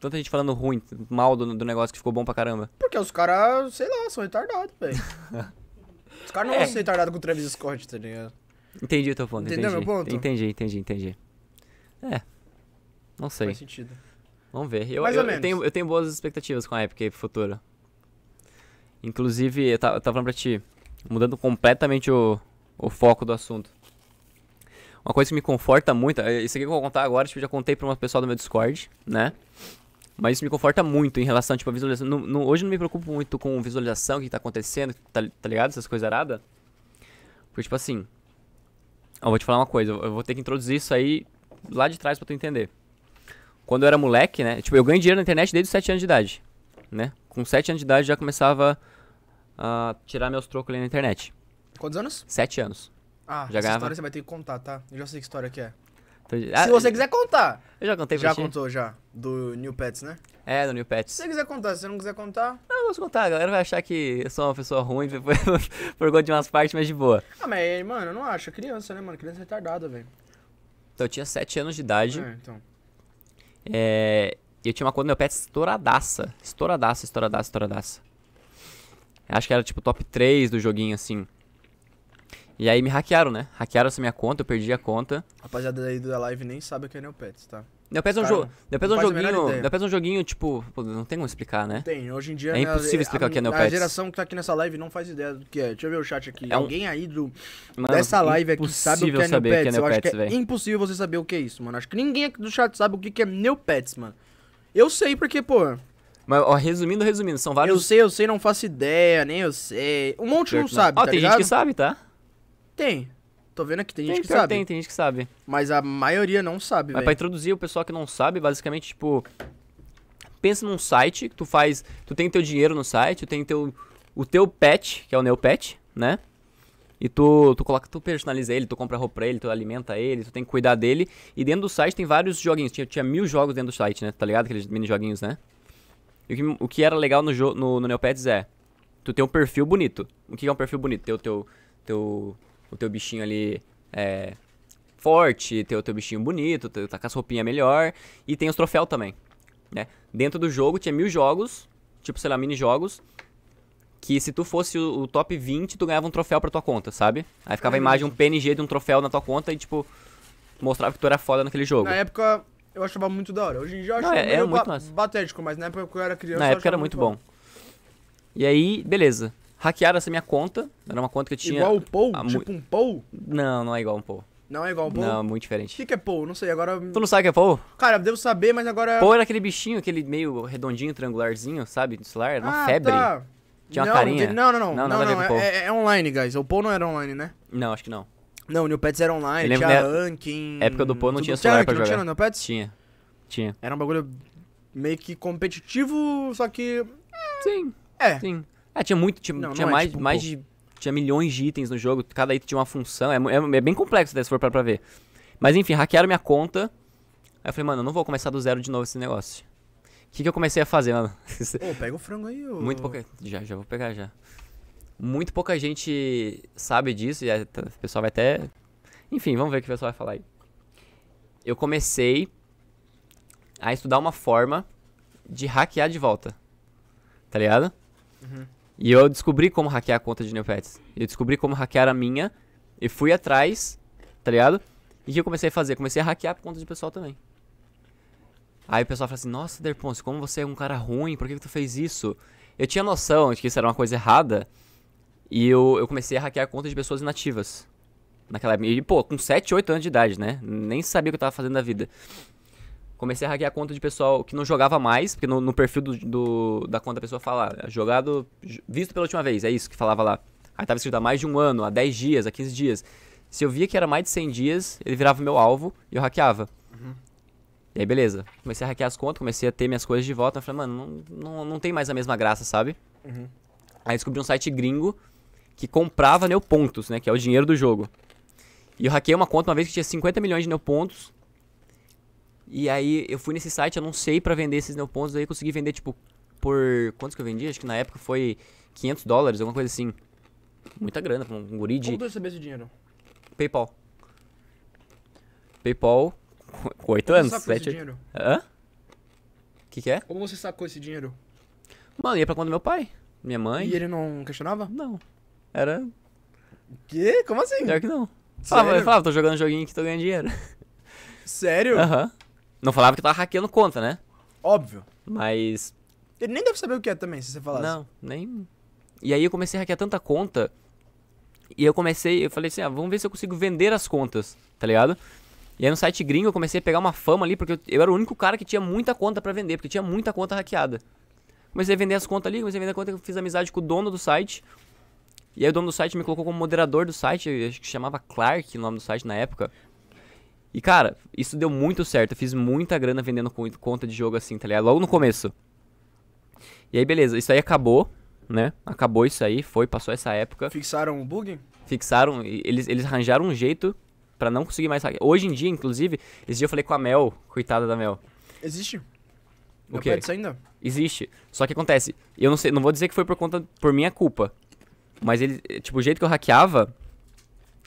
Tanta gente falando ruim, mal do, do negócio que ficou bom pra caramba. Porque os caras, sei lá, são retardados, velho. os caras não é. vão ser retardados com o Travis Scott, tá ligado? Entendi o teu ponto. Entendeu entendi. meu ponto? Entendi, entendi, entendi. É. Não sei. Faz sentido. Vamos ver. Eu, Mais eu, ou menos. Eu tenho, eu tenho boas expectativas com a Epic aí pro futuro. Inclusive, eu tava, eu tava falando pra ti, mudando completamente o, o foco do assunto. Uma coisa que me conforta muito, é, isso aqui que eu vou contar agora, tipo, eu já contei pra uma pessoa do meu Discord, né? Mas isso me conforta muito em relação, tipo, a visualização. No, no, hoje eu não me preocupo muito com visualização, o que tá acontecendo, tá, tá ligado? Essas coisas aradas. Porque, tipo assim. Eu vou te falar uma coisa, eu vou ter que introduzir isso aí lá de trás pra tu entender. Quando eu era moleque, né? Tipo, eu ganhei dinheiro na internet desde os 7 anos de idade, né? Com 7 anos de idade já começava a tirar meus trocos ali na internet. Quantos anos? 7 anos. Ah, jogava. essa história você vai ter que contar, tá? Eu já sei que história que é. Então, ah, Se você quiser contar. Eu já contei pra Já ti. contou, já. Do New Pets, né? É, do New Pets. Se você quiser contar, se você não quiser contar... Não, eu posso contar. A galera vai achar que eu sou uma pessoa ruim depois por de umas partes, mas de boa. Ah, mas, mano, eu não acho. É criança, né, mano? Criança é retardada, velho. Então, eu tinha 7 anos de idade. É, então. É, eu tinha uma conta do meu pet estouradaça. Estouradaça, estouradaça, estouradaça. Acho que era tipo top 3 do joguinho, assim. E aí me hackearam, né? Hackearam essa minha conta, eu perdi a conta. Rapaziada aí da live nem sabe o que é Neopets, tá? Neopets é um, jo Neopets é um joguinho. Neopets é um joguinho, tipo, pô, não tem como explicar, né? Tem, hoje em dia. É minha, impossível a, explicar o que é Neopets. A geração que tá aqui nessa live não faz ideia do que é. Deixa eu ver o chat aqui. É um... Alguém aí do, mano, dessa live aqui sabe o que é Neopets? Que é Neopets eu acho que é impossível você saber o que é isso, mano. Acho que ninguém aqui do chat sabe o que é Neopets, mano. Eu sei porque, pô. Mas, ó, resumindo, resumindo, são vários. Eu sei, eu sei, não faço ideia, nem eu sei. Um monte não sabe, não. Ó, tá tem ligado? gente que sabe, tá? Tem. Tô vendo aqui, tem, tem gente que sabe. Tem, tem gente que sabe. Mas a maioria não sabe, velho. Pra introduzir o pessoal que não sabe, basicamente, tipo... Pensa num site que tu faz... Tu tem teu dinheiro no site, tu tem teu, o teu pet, que é o Neopet, né? E tu, tu coloca, tu personaliza ele, tu compra roupa pra ele, tu alimenta ele, tu tem que cuidar dele. E dentro do site tem vários joguinhos. Tinha, tinha mil jogos dentro do site, né? Tá ligado? Aqueles mini joguinhos, né? E o que, o que era legal no, jo, no, no Neopets é. Tu tem um perfil bonito. O que é um perfil bonito? Teu, teu, teu o teu bichinho ali é, forte, ter o teu bichinho bonito, ter, tá com as roupinhas melhor. E tem os troféus também, né? Dentro do jogo tinha mil jogos, tipo, sei lá, mini jogos. Que se tu fosse o, o top 20, tu ganhava um troféu pra tua conta, sabe? Aí ficava é a uhum. imagem, um PNG de um troféu na tua conta e, tipo, mostrava que tu era foda naquele jogo. Na época, eu achava muito da hora. Hoje em dia eu acho é, é muito ba batético, mas na época que eu era criança. Na eu época era muito bom. bom. E aí, beleza hackearam essa minha conta. Era uma conta que eu tinha. Igual o Paul? A, tipo um Paul? Não, não é igual um Paul. Não é igual o Paul? Não, muito diferente. O que, que é Paul? Não sei, agora. Tu não sabe o que é Paul? Cara, eu devo saber, mas agora. Paul era aquele bichinho, aquele meio redondinho, triangularzinho, sabe? Do celular, era uma ah, febre. Tá. Tinha não, uma carinha. Não, não, não. Não, não, não, é, é, online, guys. O Paul não era online, né? Não, acho que não. Não, o Neopets era online, eu tinha era... ranking. Época do Paul não tinha celular ranking, pra jogar. Não tinha no Tinha. Tinha. Era um bagulho meio que competitivo, só que. Sim. É. Sim. É, tinha muito, tinha, não, tinha não é, mais, é, tipo, mais de, Tinha milhões de itens no jogo, cada item tinha uma função. É, é, é bem complexo, né, se for pra, pra ver. Mas enfim, hackearam minha conta. Aí eu falei, mano, eu não vou começar do zero de novo esse negócio. O que, que eu comecei a fazer, mano? Pô, pega o frango aí, ô. Muito pouca. Já, já vou pegar já. Muito pouca gente sabe disso, e o pessoal vai até. Enfim, vamos ver o que o pessoal vai falar aí. Eu comecei a estudar uma forma de hackear de volta. Tá ligado? Uhum. E eu descobri como hackear a conta de Neopets. Eu descobri como hackear a minha. E fui atrás, tá ligado? E o que eu comecei a fazer? Comecei a hackear a conta de pessoal também. Aí o pessoal fala assim, nossa, Derponce, como você é um cara ruim, por que, que tu fez isso? Eu tinha noção de que isso era uma coisa errada. E eu, eu comecei a hackear contas de pessoas inativas. Naquela época. E, pô, com 7, 8 anos de idade, né? Nem sabia o que eu tava fazendo da vida. Comecei a hackear a conta de pessoal que não jogava mais, porque no, no perfil do, do, da conta a pessoa fala, é, jogado, visto pela última vez, é isso que falava lá. Aí tava escrito há mais de um ano, há 10 dias, há 15 dias. Se eu via que era mais de 100 dias, ele virava meu alvo e eu hackeava. Uhum. E aí, beleza. Comecei a hackear as contas, comecei a ter minhas coisas de volta. Eu falei, mano, não, não, não tem mais a mesma graça, sabe? Uhum. Aí descobri um site gringo que comprava neopontos, né? Que é o dinheiro do jogo. E eu hackei uma conta uma vez que tinha 50 milhões de neopontos. E aí eu fui nesse site, eu não sei para vender esses pontos aí consegui vender tipo por quantos que eu vendi? Acho que na época foi 500 dólares, alguma coisa assim. Muita grana pra um guri de Como tu recebeu esse dinheiro? PayPal. PayPal 8 anos, sacou 7. Esse dinheiro? Hã? Que que é? Como você sacou esse dinheiro? Mano, ia pra conta do meu pai, minha mãe. E ele não questionava? Não. Era Que? Como assim? Pior que não. Sério? Falava, eu falava, tô jogando um joguinho que tô ganhando dinheiro. Sério? Aham. Não falava que tava hackeando conta, né? Óbvio. Mas. Ele nem deve saber o que é também, se você falasse. Não, nem. E aí eu comecei a hackear tanta conta. E eu comecei, eu falei assim, ah, vamos ver se eu consigo vender as contas, tá ligado? E aí no site gringo eu comecei a pegar uma fama ali, porque eu, eu era o único cara que tinha muita conta para vender, porque tinha muita conta hackeada. Comecei a vender as contas ali, comecei a vender a conta, fiz amizade com o dono do site. E aí o dono do site me colocou como moderador do site, acho que chamava Clark o nome do site na época. E, cara, isso deu muito certo. Eu fiz muita grana vendendo conta de jogo assim, tá ligado? Logo no começo. E aí, beleza, isso aí acabou, né? Acabou isso aí, foi, passou essa época. Fixaram o bug? Fixaram, eles, eles arranjaram um jeito para não conseguir mais hackear. Hoje em dia, inclusive, esse dia eu falei com a Mel, coitada da Mel. Existe? O quê? ainda? Existe. Só que acontece, eu não sei, não vou dizer que foi por conta, por minha culpa. Mas ele, tipo, o jeito que eu hackeava,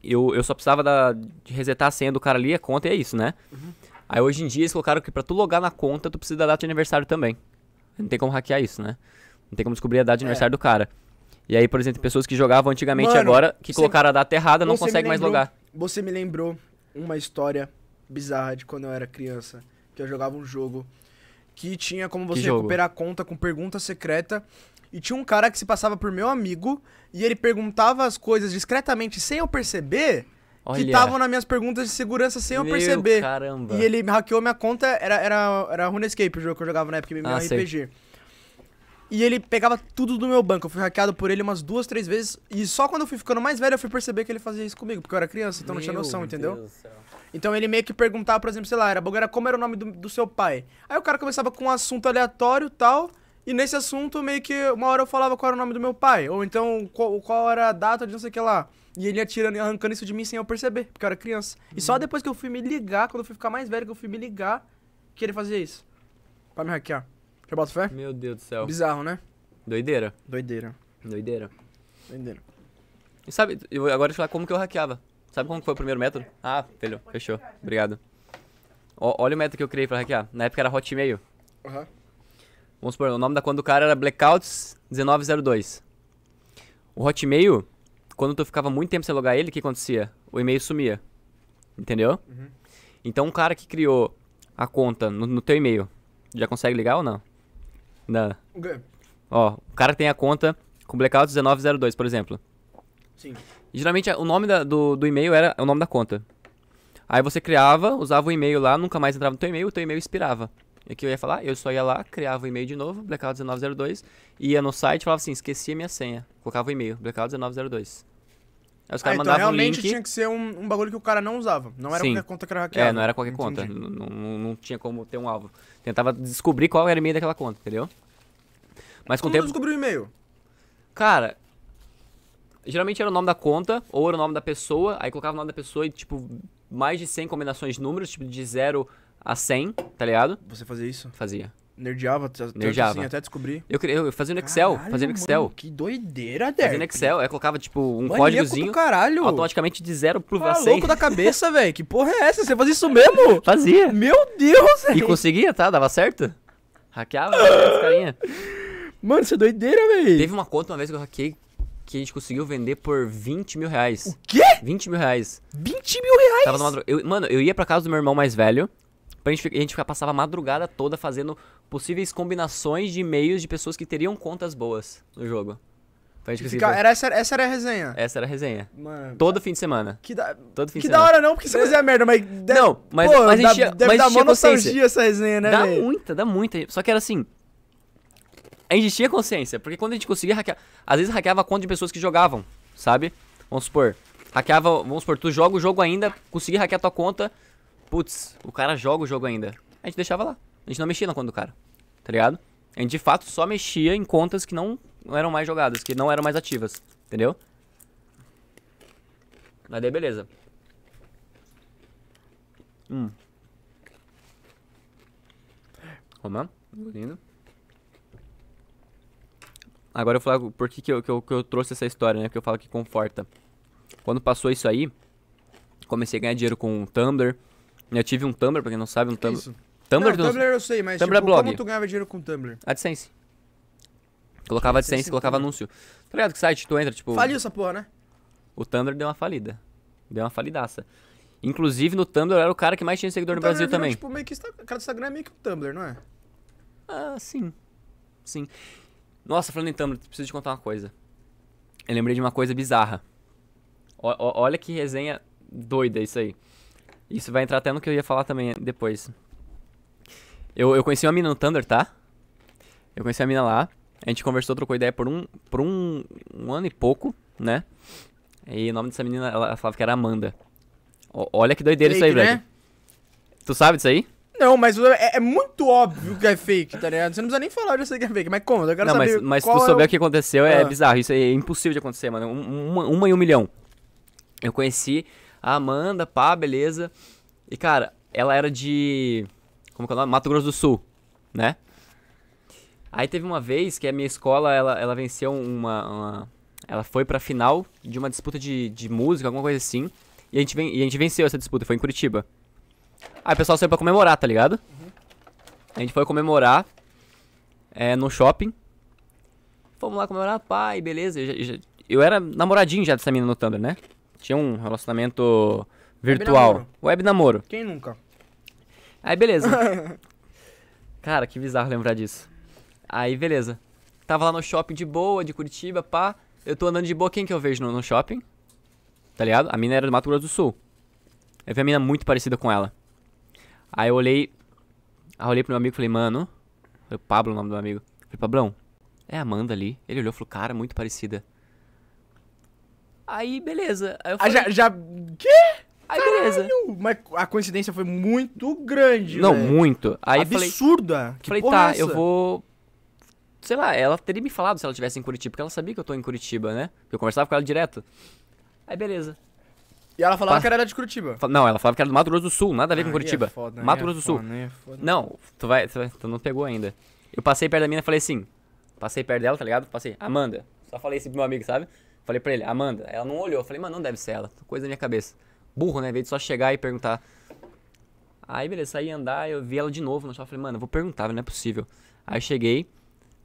eu, eu só precisava da, de resetar a senha do cara ali, a conta e é isso, né? Uhum. Aí hoje em dia eles colocaram que pra tu logar na conta, tu precisa da data de aniversário também. Não tem como hackear isso, né? Não tem como descobrir a data de é. aniversário do cara. E aí, por exemplo, pessoas que jogavam antigamente Mano, agora, que colocaram a data errada, não conseguem mais logar. Você me lembrou uma história bizarra de quando eu era criança, que eu jogava um jogo que tinha como você recuperar a conta com pergunta secreta e tinha um cara que se passava por meu amigo e ele perguntava as coisas discretamente sem eu perceber. Olha. Que estavam nas minhas perguntas de segurança sem meu eu perceber. Caramba. E ele hackeou minha conta, era, era, era RuneScape o jogo que eu jogava na época, meu ah, RPG. Sei. E ele pegava tudo do meu banco. Eu fui hackeado por ele umas duas, três vezes. E só quando eu fui ficando mais velho, eu fui perceber que ele fazia isso comigo. Porque eu era criança, então meu não tinha noção, entendeu? Então ele meio que perguntava, por exemplo, sei lá, era, era como era o nome do, do seu pai. Aí o cara começava com um assunto aleatório e tal. E nesse assunto, meio que uma hora eu falava qual era o nome do meu pai, ou então qual, qual era a data de não sei o que lá. E ele ia tirando, arrancando isso de mim sem eu perceber, porque eu era criança. E hum. só uhum. depois que eu fui me ligar, quando eu fui ficar mais velho, que eu fui me ligar, que ele fazia isso. Pra me hackear. Já bota fé? Meu Deus do céu. Bizarro, né? Doideira. Doideira. Doideira. Doideira. E sabe, eu, agora deixa falar como que eu hackeava. Sabe como que foi o primeiro método? Ah, filho, fechou. Obrigado. O, olha o método que eu criei pra hackear. Na época era Hotmail. Aham. Uhum. Vamos supor, o nome da conta do cara era Blackouts1902. O Hotmail, quando tu ficava muito tempo sem logar ele, o que acontecia? O e-mail sumia. Entendeu? Uhum. Então, um cara que criou a conta no, no, teu e-mail, já consegue ligar ou não? Não. Okay. Ó, o cara tem a conta com blackouts 1902 por exemplo. Sim. E, geralmente, o nome da, do, do e-mail era o nome da conta. Aí você criava, usava o e-mail lá, nunca mais entrava no teu e-mail, o teu e-mail expirava o que eu ia falar? Eu só ia lá, criava o e-mail de novo, blackout1902, ia no site e falava assim, esqueci a minha senha. Colocava o e-mail, blackout1902. Aí os caras ah, então realmente um link. tinha que ser um, um, bagulho que o cara não usava. Não era Sim. qualquer conta que era hackeada. É, não era qualquer Entendi. conta. Não, não, não, tinha como ter um alvo. Tentava descobrir qual era o e-mail daquela conta, entendeu? Mas com como o tempo... descobriu o e-mail? Cara, geralmente era o nome da conta ou era o nome da pessoa. Aí colocava o nome da pessoa e, tipo, mais de 100 combinações de números, tipo, de 0 a 100, tá ligado? Você fazia isso? Fazia. Nerdiava, assim, Nerdiava. Assim, até descobrir. Eu, eu fazia no Excel, caralho, fazia no Excel. Mano, que doideira, Derek. Fazia no Excel, eu colocava, tipo, um Maníaco códigozinho. caralho. Automaticamente de zero pro tá 100. louco da cabeça, velho. Que porra é essa? Você fazia isso mesmo? fazia. Meu Deus, velho. E conseguia, tá? Dava certo? Hackeava carinha. Mano, isso é doideira, velho. Teve uma conta uma vez que eu hackei que a gente conseguiu vender por 20 mil reais. O quê? 20 mil reais. 20 mil reais? Tava numa... eu, mano, eu ia pra casa do meu irmão mais velho. Pra gente, a gente passava a madrugada toda fazendo possíveis combinações de e-mails de pessoas que teriam contas boas no jogo. Pra então gente Fica, era essa, essa era a resenha. Essa era a resenha. Mano, Todo fim de semana. Que da, Todo fim que de semana. hora não, porque você fazia merda, mas... Deve, não, mas, pô, mas a gente dá, tinha, dar mó nostalgia essa resenha, né, Dá véio? muita, dá muita. Só que era assim... A gente tinha consciência, porque quando a gente conseguia hackear... Às vezes hackeava a conta de pessoas que jogavam, sabe? Vamos supor, hackeava... Vamos supor, tu joga o jogo ainda, conseguia hackear tua conta putz, o cara joga o jogo ainda. A gente deixava lá. A gente não mexia na conta do cara. Tá ligado? A gente de fato só mexia em contas que não, não eram mais jogadas, que não eram mais ativas. Entendeu? Mas daí beleza. Hum. Romã, lindo. Agora eu falo por que, que, eu, que, eu, que eu trouxe essa história, né? Que eu falo que conforta. Quando passou isso aí, comecei a ganhar dinheiro com o Tumblr eu tive um Tumblr, pra quem não sabe, um Tumblr. Isso? Tumblr, não, Tumblr eu sei, mas Tumblr é tipo, blog. como tu ganhava dinheiro com Tumblr? AdSense. Colocava AdSense, AdSense colocava anúncio. Tá ligado que site tu entra, tipo... Faliu essa porra, né? O Tumblr deu uma falida. Deu uma falidaça. Inclusive, no Tumblr era o cara que mais tinha seguidor o no Tumblr Brasil virou, também. Tipo, meio que Instagram, cara do Instagram é meio que um Tumblr, não é? Ah, sim. Sim. Nossa, falando em Tumblr, preciso te contar uma coisa. Eu lembrei de uma coisa bizarra. O, o, olha que resenha doida isso aí. Isso vai entrar até no que eu ia falar também depois. Eu, eu conheci uma mina no Thunder, tá? Eu conheci a mina lá. A gente conversou, trocou ideia por um, por um, um ano e pouco, né? E o nome dessa menina, ela falava que era Amanda. O, olha que doideira fake, isso aí, né? velho. Né? Tu sabe disso aí? Não, mas é, é, muito óbvio que é fake, tá ligado? Você não precisa nem falar disso aí que é fake, mas como? Eu quero não, saber mas, mas tu é souber o... que aconteceu, é ah. bizarro. Isso é impossível de acontecer, mano. Uma, uma em um milhão. Eu conheci a Amanda, pá, beleza. E, cara, ela era de. Como que é o nome? Mato Grosso do Sul, né? Aí teve uma vez que a minha escola, ela, ela venceu uma, uma Ela foi pra final de uma disputa de, de música, alguma coisa assim. E a, gente ven, e a gente venceu essa disputa, foi em Curitiba. Aí o pessoal saiu pra comemorar, tá ligado? Uhum. A gente foi comemorar é, no shopping. Fomos lá comemorar, pai, beleza. Eu, já, eu, era namoradinho já dessa menina no Thunder, né? Tinha um relacionamento virtual. Web namoro. Web namoro. Quem nunca? Aí beleza. Cara, que bizarro lembrar disso. Aí beleza. Tava lá no shopping de boa, de Curitiba, pá. Eu tô andando de boa, quem que eu vejo no, no shopping? Tá ligado? A mina era do Mato Grosso do Sul. Eu vi a mina muito parecida com ela. Aí eu olhei. Aí eu olhei pro meu amigo e falei, mano. Foi o Pablo o nome do meu amigo. Eu falei, Pablão, é a Amanda ali. Ele olhou e falou, cara, muito parecida. Aí, beleza. Aí eu falei, ah, já, já. Quê? Aí, Caralho, beleza. Mas a coincidência foi muito grande. Não, véio. muito. Aí Absurda. Falei, que falei, porra tá, é eu vou. Sei lá, ela teria me falado se ela estivesse em Curitiba, porque ela sabia que eu tô em Curitiba, né? Porque eu conversava com ela direto. Aí, beleza. E ela falava que era de Curitiba. Não, ela falava que era do Mato Grosso do Sul, nada a ver ah, com é Curitiba. É foda, Mato Grosso é do Sul. É foda, não, tu vai, tu vai, tu não pegou ainda. Eu passei perto da mina e falei assim. Passei perto dela, tá ligado? Passei, Amanda. Só falei isso pro meu amigo, sabe? Falei pra ele, Amanda. Ela não olhou. Eu falei, mano, não deve ser ela. Coisa na minha cabeça. Burro, né? Veio de só chegar e perguntar. Aí, beleza, saí andar, eu vi ela de novo no chão. Falei, mano, eu vou perguntar, não é possível. Aí cheguei,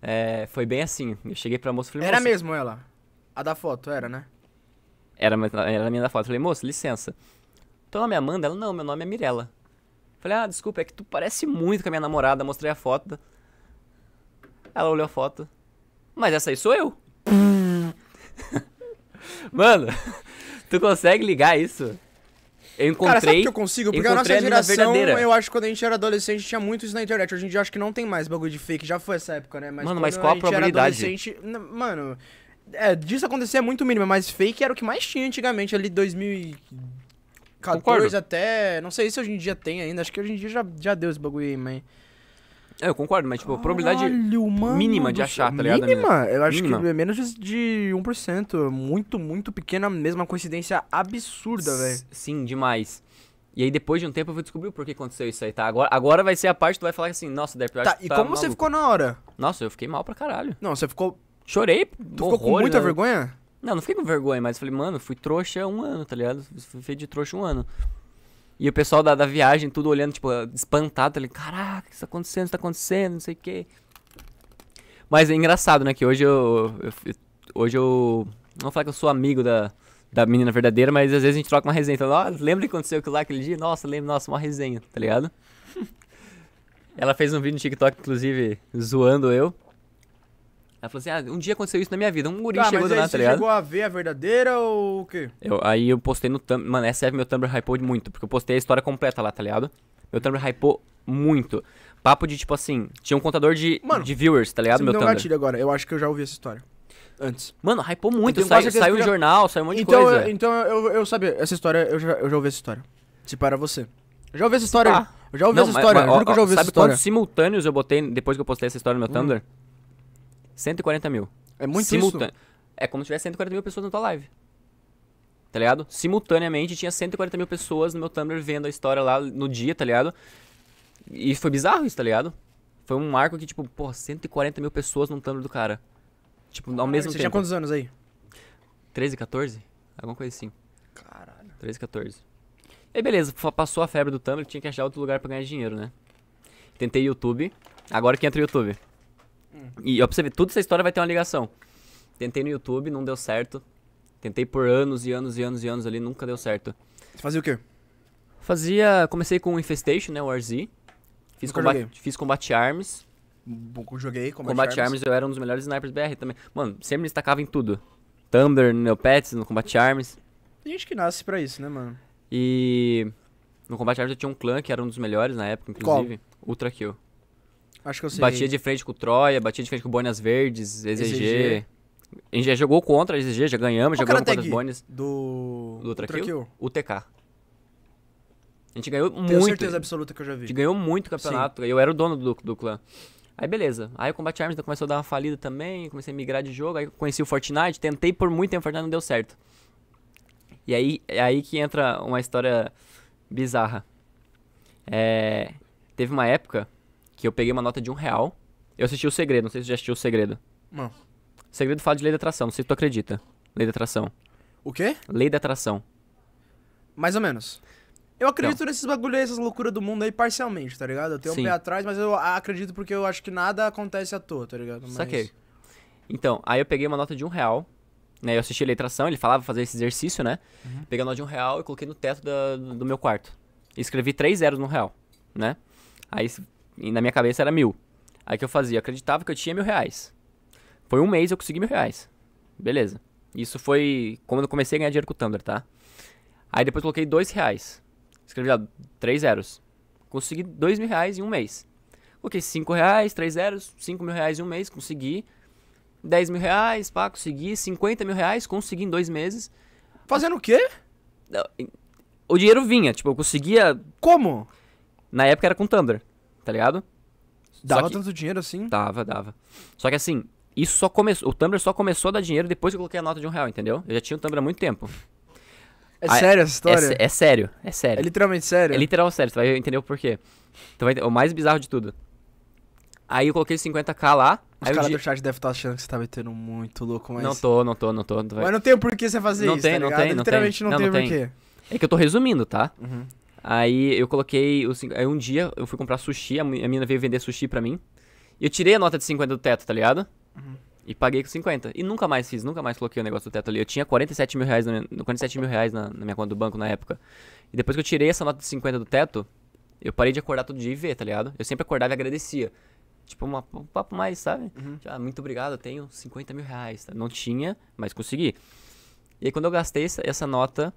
é, foi bem assim. Eu cheguei pra moça e falei, Era moça, mesmo ela? A da foto, era, né? Era, era a minha da foto. falei, moça, licença. Teu nome é Amanda? Ela, não, meu nome é Mirella. Falei, ah, desculpa, é que tu parece muito com a minha namorada. Mostrei a foto. Ela olhou a foto. Mas essa aí sou eu. Mano, tu consegue ligar isso? Eu encontrei. Cara, sabe que eu consigo? Porque a nossa geração, eu acho que quando a gente era adolescente tinha muito isso na internet. Hoje em dia eu acho que não tem mais bagulho de fake. Já foi essa época, né? Mas mano, mas qual a, a probabilidade? Adolescente... Mano, é, disso acontecer é muito mínimo mas fake era o que mais tinha antigamente, ali 2014 Concordo. até. Não sei se hoje em dia tem ainda. Acho que hoje em dia já, já deu esse bagulho aí, mas. É, eu concordo, mas tipo, a probabilidade Caralho, mano, mínima de achar, tá ligado? Mínima? Eu acho mínima. que é menos de 1%. Muito, muito pequena mesmo, uma coincidência absurda, velho. Sim, demais. E aí depois de um tempo eu vou descobrir por que aconteceu isso aí, tá? Agora, agora vai ser a parte que tu vai falar assim, nossa, derp eu tá, acho que Tá, e como maluco. você ficou na hora? Nossa, eu fiquei mal pra caralho. Não, você ficou... Chorei, Tu horror, ficou com muita né? vergonha? Não, não fiquei com vergonha, mas falei, mano, fui trouxa um ano, tá ligado? Fui feito de trouxa um ano. E o pessoal da, da viagem, tudo olhando, tipo, espantado, ali, caraca, o que está acontecendo? está acontecendo? Não sei o quê. Mas é engraçado, né? Que hoje eu. eu, hoje eu. Não vou falar que eu sou amigo da, da menina verdadeira, mas às vezes a gente troca uma resenha. Então, oh, lembra que aconteceu aquilo lá aquele dia? Nossa, lembro, nossa, uma resenha, tá ligado? Ela fez um vídeo no TikTok, inclusive, zoando eu. Ela falou assim: ah, um dia aconteceu isso na minha vida. Um guri tá, chegou mas do nada, tá ligado? Você chegou a ver a verdadeira ou o quê? Eu, aí eu postei no Tumblr. Mano, essa é meu Tumblr hypou muito, porque eu postei a história completa lá, tá ligado? Meu Tumblr hypou muito. Papo de tipo assim: tinha um contador de, mano, de viewers, tá ligado? Você meu me deu Tumblr. um agora. Eu acho que eu já ouvi essa história. Antes. Mano, hypou muito. Sai, saiu já... jornal, saiu um monte então, de coisa. Eu, então eu, eu sabia. Essa história, eu já, eu já ouvi essa história. Se para você. Eu já ouvi essa história. Ah. Eu já ouvi não, essa mas, história. Mas, ó, ó, eu já ouvi sabe essa história. quantos simultâneos eu botei depois que eu postei essa história no meu hum. Tumblr? 140 mil. É muito Simultan... isso? É como se tivesse 140 mil pessoas na tua live. Tá ligado? Simultaneamente tinha 140 mil pessoas no meu Tumblr vendo a história lá no dia, tá ligado? E foi bizarro isso, tá ligado? Foi um marco que, tipo, pô, 140 mil pessoas no Tumblr do cara. Tipo, ao ah, mesmo você tempo. Você tinha quantos anos aí? 13, 14? Alguma coisa assim. Caralho. 13, 14. E aí, beleza, passou a febre do Tumblr, tinha que achar outro lugar pra ganhar dinheiro, né? Tentei YouTube, agora que entra o YouTube. E ó, pra você ver, toda essa história vai ter uma ligação. Tentei no YouTube, não deu certo. Tentei por anos e anos e anos e anos ali, nunca deu certo. Você fazia o quê? Fazia. Comecei com Infestation, né? War Z. Fiz, combate, fiz combate arms. joguei combate, combate arms. arms. eu era um dos melhores snipers BR também. Mano, sempre me destacava em tudo. Thunder, no Neopets, no combate arms. Tem gente que nasce pra isso, né, mano? E. No combate arms eu tinha um clã que era um dos melhores na época, inclusive. Qual? Ultra Kill. Acho que eu sei. Batia de frente com o Troia, batia de frente com o Bonas Verdes, EZG. EZG. A gente já jogou contra a EZG, já ganhamos, Qual jogamos contra os Bonas. Do. Do Traquil? O TK. A gente ganhou Tenho muito. Tenho certeza absoluta que eu já vi. A gente ganhou muito campeonato. Sim. Eu era o dono do, do clã. Aí beleza. Aí o Combat Arms começou a dar uma falida também, comecei a migrar de jogo, aí conheci o Fortnite, tentei por muito tempo Fortnite, não deu certo. E aí, é aí que entra uma história bizarra. É, teve uma época que eu peguei uma nota de um real. Eu assisti O Segredo, não sei se você já assistiu O Segredo. Não. O Segredo fala de lei da atração, não sei se tu acredita. Lei da atração. O quê? Lei da atração. Mais ou menos. Eu acredito então. nesses bagulho aí, essas loucuras do mundo aí parcialmente, tá ligado? Eu tenho Sim. um pé atrás, mas eu acredito porque eu acho que nada acontece à toa, tá ligado? Mas... Saquei. Então, aí eu peguei uma nota de um real, né? Eu assisti a letração, ele falava fazer esse exercício, né? Uhum. Peguei a nota de um real e coloquei no teto da, do meu quarto. E escrevi três zeros no real, né? Aí e na minha cabeça era mil. Aí que eu fazia? Eu acreditava que eu tinha mil reais. Foi um mês eu consegui mil reais. Beleza. Isso foi quando eu comecei a ganhar dinheiro com o Thunder, tá? Aí depois coloquei dois reais. Escrevi lá, três zeros. Consegui dois mil reais em um mês. Coloquei cinco reais, três zeros, cinco mil reais em um mês, consegui. Dez mil reais, pá, consegui. Cinquenta mil reais, consegui em dois meses. Fazendo o quê? O dinheiro vinha, tipo, eu conseguia... Como? Na época era com Thunder tá ligado? Dava que... tanto dinheiro assim? Dava, dava. Só que assim, isso só começou. O Tumblr só começou a dar dinheiro depois que eu coloquei a nota de um real, entendeu? Eu já tinha o Tumblr há muito tempo. É ah, é sério essa história? É, é, sério, é sério. É literalmente sério? É literal sério, você vai entender o porquê. Então, vai, o mais bizarro de tudo. Aí eu coloquei 50k lá. Os caras do chat devem estar achando que você tá metendo muito louco, mas... Não tô, não tô, não tô. Não tô. Mas não tem o porquê você fazer não isso, tem, tá não, tem, não tem. não, não tem, não, tem porquê. É que eu tô resumindo, tá? Uhum. Aí eu coloquei. Os, aí um dia eu fui comprar sushi, a menina veio vender sushi pra mim. E eu tirei a nota de 50 do teto, tá ligado? Uhum. E paguei com 50. E nunca mais fiz, nunca mais coloquei o negócio do teto ali. Eu tinha 47 mil reais, na, 47 mil reais na, na minha conta do banco na época. E depois que eu tirei essa nota de 50 do teto, eu parei de acordar todo dia e ver, tá ligado? Eu sempre acordava e agradecia. Tipo, uma, um papo mais, sabe? Uhum. Tipo, ah, muito obrigado, eu tenho 50 mil reais. Tá? Não tinha, mas consegui. E aí quando eu gastei essa, essa nota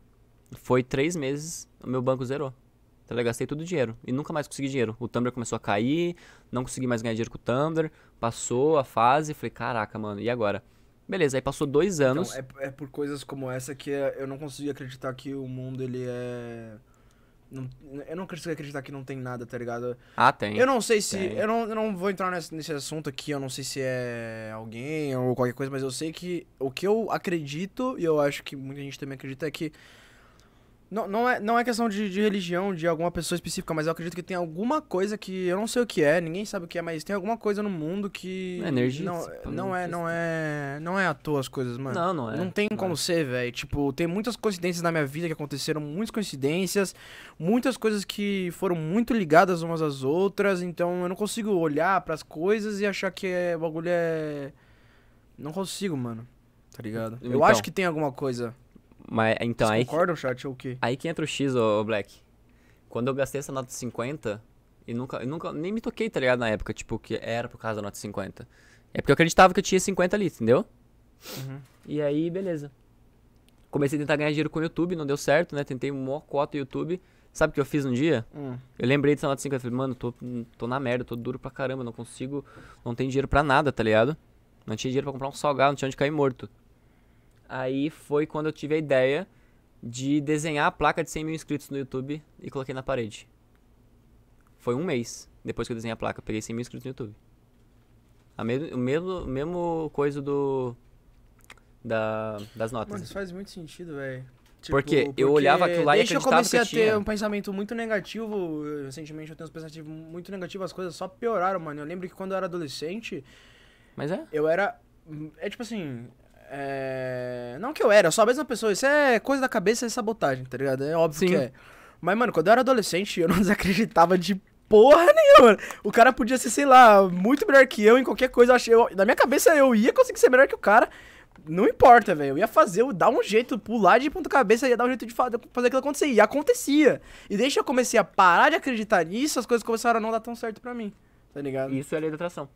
foi três meses, meu banco zerou. Então, eu gastei todo o dinheiro e nunca mais consegui dinheiro. O Tumblr começou a cair, não consegui mais ganhar dinheiro com o Tumblr. Passou a fase, falei, caraca, mano, e agora? Beleza, aí passou dois então, anos. Então, é, é por coisas como essa que eh, eu não consigo acreditar que o mundo ele é. Não, eu não consigo acreditar que não tem nada, tá ligado? Ah, tem. Eu não sei se. Eu não, eu não vou entrar nesse, nesse assunto aqui, eu não sei se é alguém ou qualquer coisa, mas eu sei que o que eu acredito, e eu acho que muita gente também acredita, é que não, não, é, não é questão de, de, religião, de alguma pessoa específica, mas eu acredito que tem alguma coisa que eu não sei o que é, ninguém sabe o que é, mas tem alguma coisa no mundo que. É energia. Não, tipo, não é, não é. Não é à toa as coisas, mano. Não, não é. Não tem como ser, velho. Tipo, tem muitas coincidências na minha vida que aconteceram, muitas coincidências, muitas coisas que foram muito ligadas umas às outras, então eu não consigo olhar para as coisas e achar que é, o bagulho é. Não consigo, mano. Tá ligado? Então. Eu acho que tem alguma coisa. Mas então Vocês aí. Concordam, chat, ou o quê? Aí que entra o X, ô, Black. Quando eu gastei essa nota de 50, e nunca, eu nunca nem me toquei, tá ligado? Na época, tipo, que era por causa da nota 50. É porque eu acreditava que eu tinha 50 ali, entendeu? Uhum. E aí, beleza. Comecei a tentar ganhar dinheiro com o YouTube, não deu certo, né? Tentei uma cota YouTube. Sabe o que eu fiz um dia? Uhum. Eu lembrei dessa nota 50. Falei, mano, tô, tô na merda, tô duro pra caramba, não consigo, não tem dinheiro pra nada, tá ligado? Não tinha dinheiro pra comprar um salgado, não tinha onde cair morto. Aí foi quando eu tive a ideia de desenhar a placa de 100 mil inscritos no YouTube e coloquei na parede. Foi um mês depois que eu desenhei a placa, peguei 100 mil inscritos no YouTube. A mesmo, mesmo, mesmo coisa do. Da, das notas. Mas faz muito sentido, velho. Tipo, porque, porque, eu olhava aquilo lá e acreditava que eu comecei que eu a tinha. ter um pensamento muito negativo, recentemente eu tenho um pensamento muito negativo, as coisas só pioraram, mano. Eu lembro que quando eu era adolescente... Mas é? Eu era... É tipo assim, é... Não que eu era, eu sou a mesma pessoa. Isso é coisa da cabeça e é sabotagem, tá ligado? É óbvio Sim. que é. Mas, mano, quando eu era adolescente, eu não desacreditava de porra nenhuma, mano. O cara podia ser, sei lá, muito melhor que eu em qualquer coisa. Eu achei, eu, na minha cabeça, eu ia conseguir ser melhor que o cara. Não importa, velho. Eu ia fazer, eu dar um jeito, pular de ponta cabeça, ia dar um jeito de fazer, aquilo acontecer. E acontecia. E desde que eu comecei a parar de acreditar nisso, as coisas começaram a não dar tão certo pra mim. Tá ligado? Isso é lei da atração.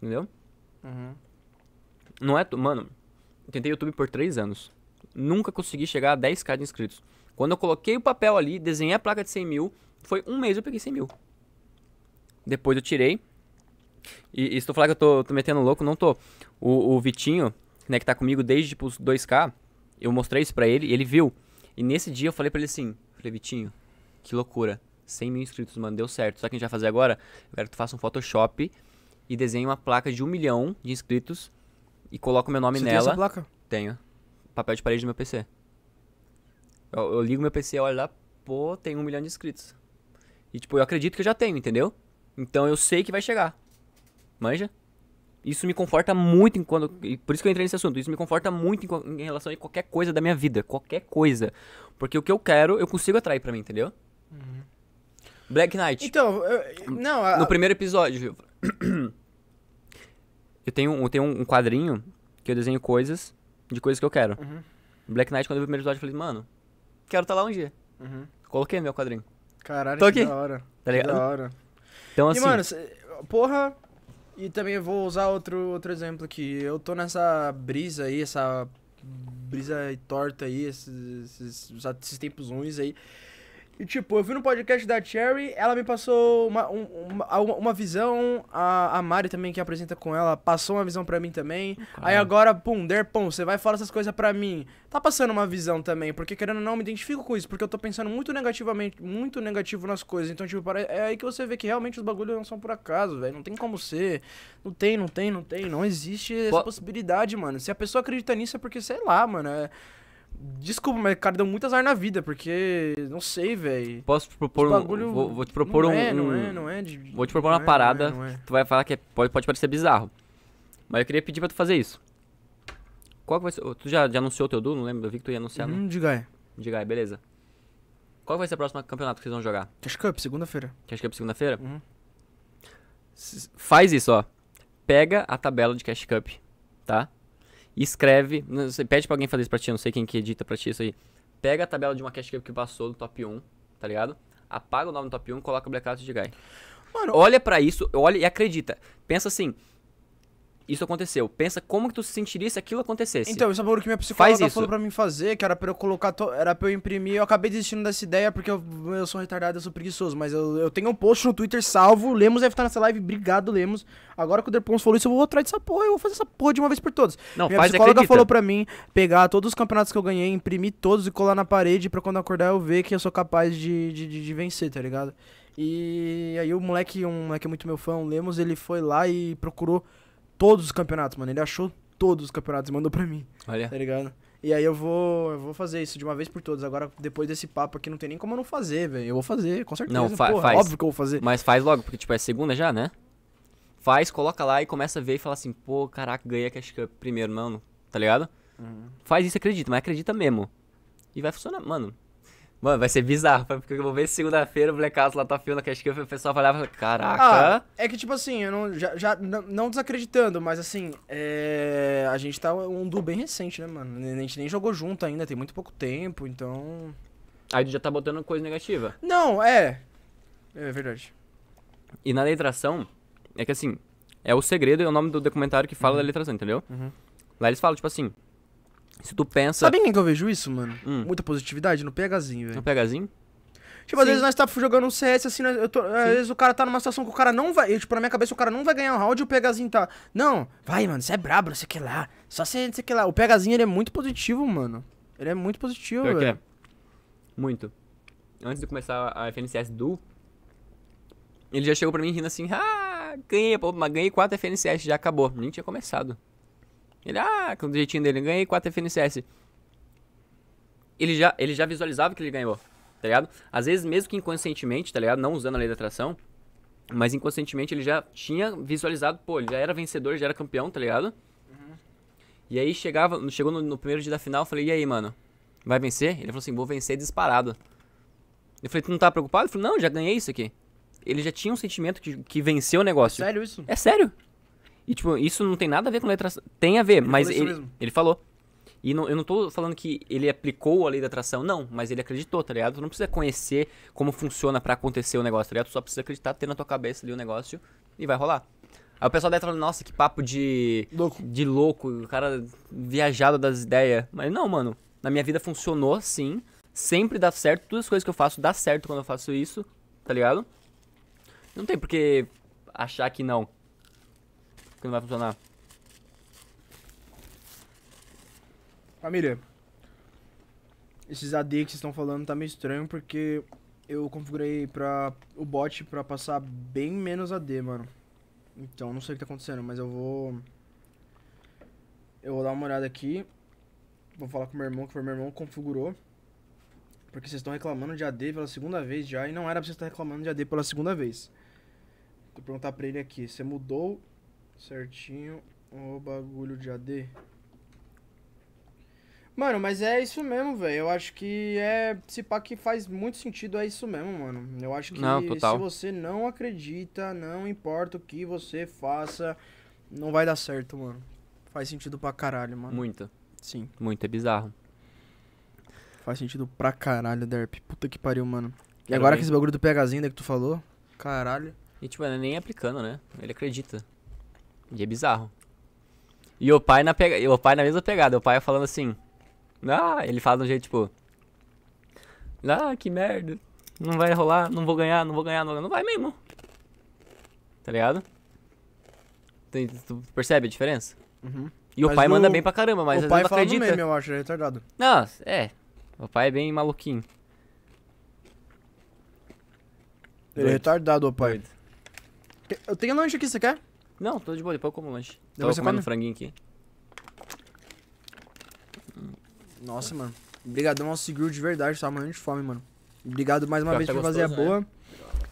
Entendeu? Uhum. Não é. Mano, tentei YouTube por 3 anos. Nunca consegui chegar a 10k de inscritos. Quando eu coloquei o papel ali, desenhei a placa de 100 mil, foi um mês eu peguei 100 mil. Depois eu tirei. E, e se tu falar que eu tô, tô metendo louco, não tô. O, o, Vitinho, né, que tá comigo desde tipo os 2k, eu mostrei isso pra ele e ele viu. E nesse dia eu falei pra ele assim: Falei, Vitinho, que loucura. 100 mil inscritos, mano, deu certo. Só que a gente vai fazer agora? Eu quero que tu faça um Photoshop e desenhe uma placa de 1 milhão de inscritos e coloco meu nome Você nela. Tem essa placa? Tenho. Papel de parede do meu PC. Eu, eu ligo meu PC, olho lá, pô, tem um milhão de inscritos. E tipo, eu acredito que eu já tenho, entendeu? Então eu sei que vai chegar. Manja? Isso me conforta muito em quando. Por isso que eu entrei nesse assunto. Isso me conforta muito em, em relação a qualquer coisa da minha vida. Qualquer coisa. Porque o que eu quero, eu consigo atrair para mim, entendeu? Uhum. Black Knight. Então, eu, não. A... No primeiro episódio. Eu tenho, eu tenho um quadrinho que eu desenho coisas de coisas que eu quero. Uhum. Black Knight, quando eu vi o primeiro episódio, eu falei, mano, quero estar tá lá um dia. Uhum. Coloquei meu quadrinho. Caralho, Tô aqui. que da hora. Tá ligado? Da hora. Então, assim... E, mano, porra... E também vou usar outro, outro exemplo aqui. Eu tô nessa brisa aí, essa brisa torta aí, esses, esses, esses tempos ruins aí. E tipo, eu vi no podcast da Cherry, ela me passou uma, uma, uma, visão, a, a Mari também que apresenta com ela, passou uma visão pra mim também. Aí agora, pum, Derpon, você vai falar essas coisas pra mim. Tá passando uma visão também, porque querendo ou não, eu me identifico com isso, porque eu tô pensando muito negativamente, muito negativo nas coisas. Então, tipo, é aí que você vê que realmente os bagulhos não são por acaso, velho. Não tem como ser. Não tem, não tem, não tem. Não existe essa Pô. possibilidade, mano. Se a pessoa acredita nisso é porque, sei lá, mano. É... Desculpa, mas, cara, deu muito azar na vida, porque. Não sei, velho. Posso te propor bagulho... um. Vou, vou, te propor não um. É, não é, um... é, não é. De... Vou te propor não uma é, é parada. Não é, não é. tu vai falar que é- pode, pode parecer bizarro. Mas eu queria pedir pra tu fazer isso. Qual que vai ser. Tu já, já anunciou o teu duo? Não lembro. Eu vi que tu ia anunciar. Né? Hum, de Gaia. De Gaia, beleza. Qual vai ser o próximo campeonato que vocês vão jogar? Cash Cup, segunda-feira. Cash Cup, segunda-feira? Uhum. Faz isso, ó. Pega a tabela de Cash Cup, tá? escreve. Né, você pede pra alguém fazer isso pra ti, não sei quem que edita pra ti isso aí. Pega a tabela de uma cash que passou do top 1, tá ligado? Apaga o nome do top 1, coloca o blackout de guy. Mano, olha para isso, olha e acredita. Pensa assim, isso aconteceu. Pensa como que tu se sentiria se aquilo acontecesse. Então, isso é o que minha psicóloga Faz tá falou pra mim fazer, que era pra eu colocar, to... era pra eu imprimir. Eu acabei desistindo dessa ideia porque eu, eu sou retardado, eu sou preguiçoso. Mas eu, eu tenho um post no Twitter salvo. Lemos deve estar nessa live. Obrigado, Lemos. Agora que o Derpons falou isso, eu vou atrás dessa porra. Eu vou fazer essa porra de uma vez por todas. Não, minha faz, psicóloga acredita. falou pra mim pegar todos os campeonatos que eu ganhei, imprimir todos e colar na parede pra quando acordar eu ver que eu sou capaz de, de, de, de vencer, tá ligado? E aí o moleque, um moleque muito meu fã, o Lemos, ele foi lá e procurou todos os campeonatos, mano. Ele achou todos os campeonatos e mandou pra mim. Olha. Tá ligado? E aí eu vou, eu vou fazer isso de uma vez por todas. Agora, depois desse papo aqui, não tem nem como eu não fazer, velho. Eu vou fazer, com certeza. Não, fa Porra, faz. Óbvio que eu vou fazer. Mas faz logo, porque, tipo, é segunda já, né? Faz, coloca lá e começa a ver e fala assim, pô, caraca, ganhei a Cash Cup primeiro, mano. Tá ligado? Uhum. Faz isso, acredita, mas acredita mesmo. E vai funcionar, mano. Mano, vai ser bizarro, porque eu vou ver segunda-feira o Blackout lá tá filmando que acho que o pessoal falava, caraca. Ah, é que tipo assim, eu não, já, já não, desacreditando, mas assim, é, a gente tá um duo bem recente, né, mano? A gente nem jogou junto ainda, tem muito pouco tempo, então. Aí tu já tá botando coisa negativa. Não, é. É verdade. E na letração, é que assim, é o segredo e é o nome do documentário que fala uhum. da letração, entendeu? Uhum. Lá eles falam, tipo assim, se tu pensa. Sabe em quem que eu vejo isso, mano? Hum. Muita positividade no PHzinho, velho. No PHzinho? Tipo, às vezes nós tá jogando um CS assim, eu tô, às vezes o cara tá numa situação que o cara não vai. Eu, tipo, na minha cabeça o cara não vai ganhar um round e o Pegazinho tá. Não, vai, mano, você é brabo, não sei o que lá. Só você, não sei o que lá. O Pegazinho ele é muito positivo, mano. Ele é muito positivo, velho. É. Muito. Antes de começar a FNCS do ele já chegou pra mim rindo assim, ah, ganhei, pô, mas ganhei 4 FNCS, já acabou. Nem tinha começado. Ele, ah, com o jeitinho dele, ganhei 4 FNCS. Ele já, ele já visualizava que ele ganhou, tá ligado? Às vezes, mesmo que inconscientemente, tá ligado? Não usando a lei da atração, mas inconscientemente ele já tinha visualizado, pô, ele já era vencedor, já era campeão, tá ligado? Uhum. E aí chegava, chegou no, no, primeiro dia da final, eu falei, e aí, mano? Vai vencer? Ele falou assim, vou vencer disparado. Eu falei, tu não tá preocupado? Ele falou, não, já ganhei isso aqui. Ele já tinha um sentimento que, que venceu o negócio. É sério isso? É sério? E, tipo, isso não tem nada a ver com atração Tem a ver, ele mas ele, ele falou. E não, eu não tô falando que ele aplicou a lei da atração, não, mas ele acreditou, tá ligado? Tu não precisa conhecer como funciona para acontecer o negócio, tá ligado? Tu só precisa acreditar, ter na tua cabeça ali o negócio e vai rolar. Aí o pessoal deve falar, nossa, que papo de. Louco. De louco, o cara viajado das ideias. Mas não, mano. Na minha vida funcionou sim. Sempre dá certo. Todas as coisas que eu faço dá certo quando eu faço isso, tá ligado? Não tem porque achar que não que não vai funcionar. Família, esses AD que vocês estão falando tá meio estranho porque eu configurei pra, o bot pra passar bem menos AD, mano. Então, não sei o que tá acontecendo, mas eu vou... Eu vou dar uma olhada aqui. Vou falar com meu irmão, que foi meu irmão que configurou. Porque vocês estão reclamando de AD pela segunda vez já, e não era pra vocês estar reclamando de AD pela segunda vez. Vou perguntar pra ele aqui, você mudou certinho o bagulho de AD. Mano, mas é isso mesmo, velho. Eu acho que é. Se pá que faz muito sentido, é isso mesmo, mano. Eu acho que não, se você não acredita, não importa o que você faça, não vai dar certo, mano. Faz sentido pra caralho, mano. Muito. Sim. Muito, é bizarro. Faz sentido pra caralho, Derp. Puta que pariu, mano. E agora que esse bagulho do PHzinho né, que tu falou, caralho. E tipo, ele nem é aplicando, né? Ele acredita. E é bizarro. E o pai na, pega... o pai na mesma pegada, o pai falando assim. Ah, ele fala de um jeito tipo. Ah, que merda. Não vai rolar, não vou ganhar, não vou ganhar, não, não vai mesmo. Tá ligado? tu percebe a diferença? Uhum. E o mas pai no... manda bem pra caramba, mas o pai não fala acredita. Meme, eu acho, é retardado. Não, é. O pai é bem maluquinho. Ele é retardado, o pai. Doido. Eu tenho lanche aqui, você quer? Não, tô de boa, depois eu como lanche. Tava você comendo come? um franguinho aqui. Nossa, mano. Obrigadão ao Seguro de verdade, tava morrendo de fome, mano. Obrigado mais uma vez tá por fazer a né? boa.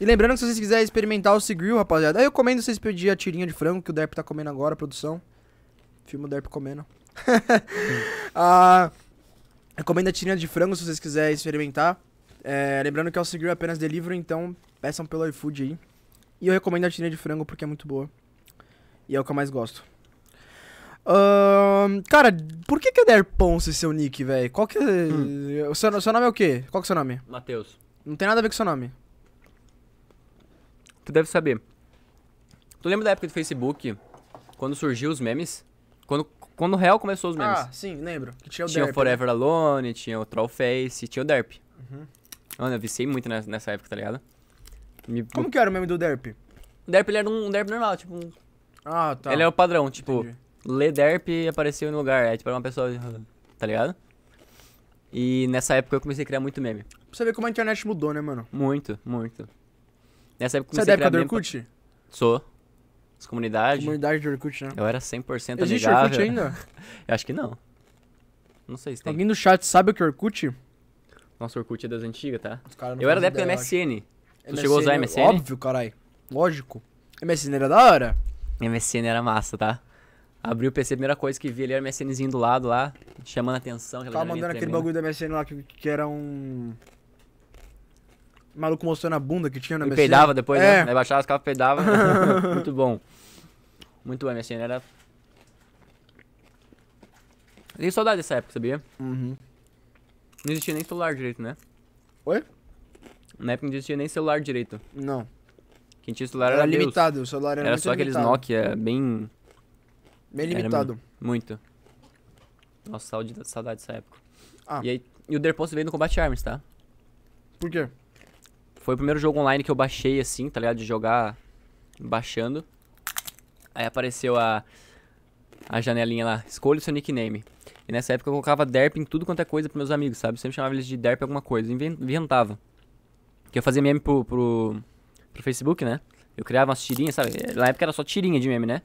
E lembrando que se vocês quiserem experimentar o seguro, rapaziada, eu recomendo vocês pedir a tirinha de frango que o Derp tá comendo agora, produção. Filma o Derp comendo. Ah, recomendo a tirinha de frango se vocês quiserem experimentar. É, lembrando que é o seguro apenas delivery, então peçam pelo iFood aí. E eu recomendo a tirinha de frango porque é muito boa. E é o que eu mais gosto. cara, por que que é Der Ponce seu nick, velho? Qual que é... Hum. O seu, seu nome é o quê? Qual que é o seu nome? Matheus. Não tem nada a ver com o seu nome. Tu deve saber. Tu lembra da época do Facebook, quando surgiu os memes? Quando, quando o real começou os memes? Ah, sim, lembro. Que tinha o tinha Derp, o Forever né? Alone, tinha o Trollface, tinha o Derp. Uhum. Mano, eu vicei muito nessa, nessa época, tá ligado? Me... Como que era o meme do Derp? O Derp ele era um, um Derp normal, tipo um ah, tá. Ele é o padrão, tipo, derp Lederp apareceu no lugar, é tipo uma pessoa, tá ligado? E nessa época eu comecei a criar muito meme. Pra você ver como a internet mudou, né, mano? Muito, muito. Nessa época eu comecei você é da época do Orkut? Pra... Sou. As comunidades. Comunidade do Orkut, né? Eu era 100% amigável. Existe Orkut ainda? eu acho que não. Não sei se tem. Alguém no chat sabe o que é Orkut? Nossa, Orkut é das antigas, tá? Eu era da época do MSN. Tu chegou a usar MSN? Óbvio, carai. Lógico. MSN era da hora. MSN era massa, tá? Abri o PC, a primeira coisa que vi ali era o MSNzinho do lado lá, chamando a atenção. Tava mandando aquele bagulho da MSN lá que, que era um. maluco mostrando a bunda que tinha na e MSN. peidava depois, né? é. né? Aí baixava as capas peidava. Muito bom. Muito bom, MSN era. Eu tenho saudade dessa época, sabia? Uhum. Não existia nem celular direito, né? Oi? Na época não existia nem celular direito. Não. Quem tinha celular era, era limitado, Deus. o celular era, era só limitado. aqueles Nokia bem. Bem limitado. Muito. Nossa, saudade, saudade dessa época. Ah. E, aí, e o Derpost veio no Combat Arms, tá? Por quê? Foi o primeiro jogo online que eu baixei, assim, tá ligado? De jogar baixando. Aí apareceu a, a janelinha lá, escolha o seu nickname. E nessa época eu colocava derp em tudo quanto é coisa pros meus amigos, sabe? Eu sempre chamava eles de derp alguma coisa, inventava. Que eu fazia meme pro, pro, pro Facebook, né? Eu criava umas tirinhas, sabe? Na época era só tirinha de meme, né?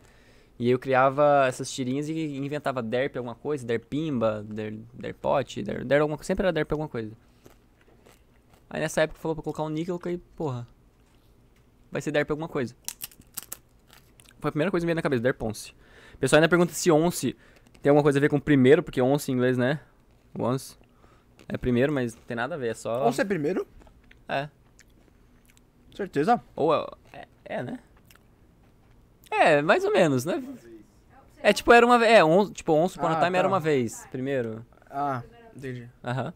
E eu criava essas tirinhas e inventava derp alguma coisa, derpimba, der, derpot, der, der alguma sempre era derp alguma coisa. Aí nessa época falou pra colocar um níquel, eu caí, porra, vai ser derp alguma coisa. Foi a primeira coisa que me veio na cabeça, derp O pessoal ainda pergunta se once tem alguma coisa a ver com primeiro, porque once em inglês, né? Once é primeiro, mas não tem nada a ver, é só... Once é primeiro? É. Certeza? Ou é, é, é, né? É, mais ou menos, né? É tipo, era uma vez. É, on, tipo, Once Upon ah, a Time tá. era uma vez, primeiro. Ah, entendi. Aham.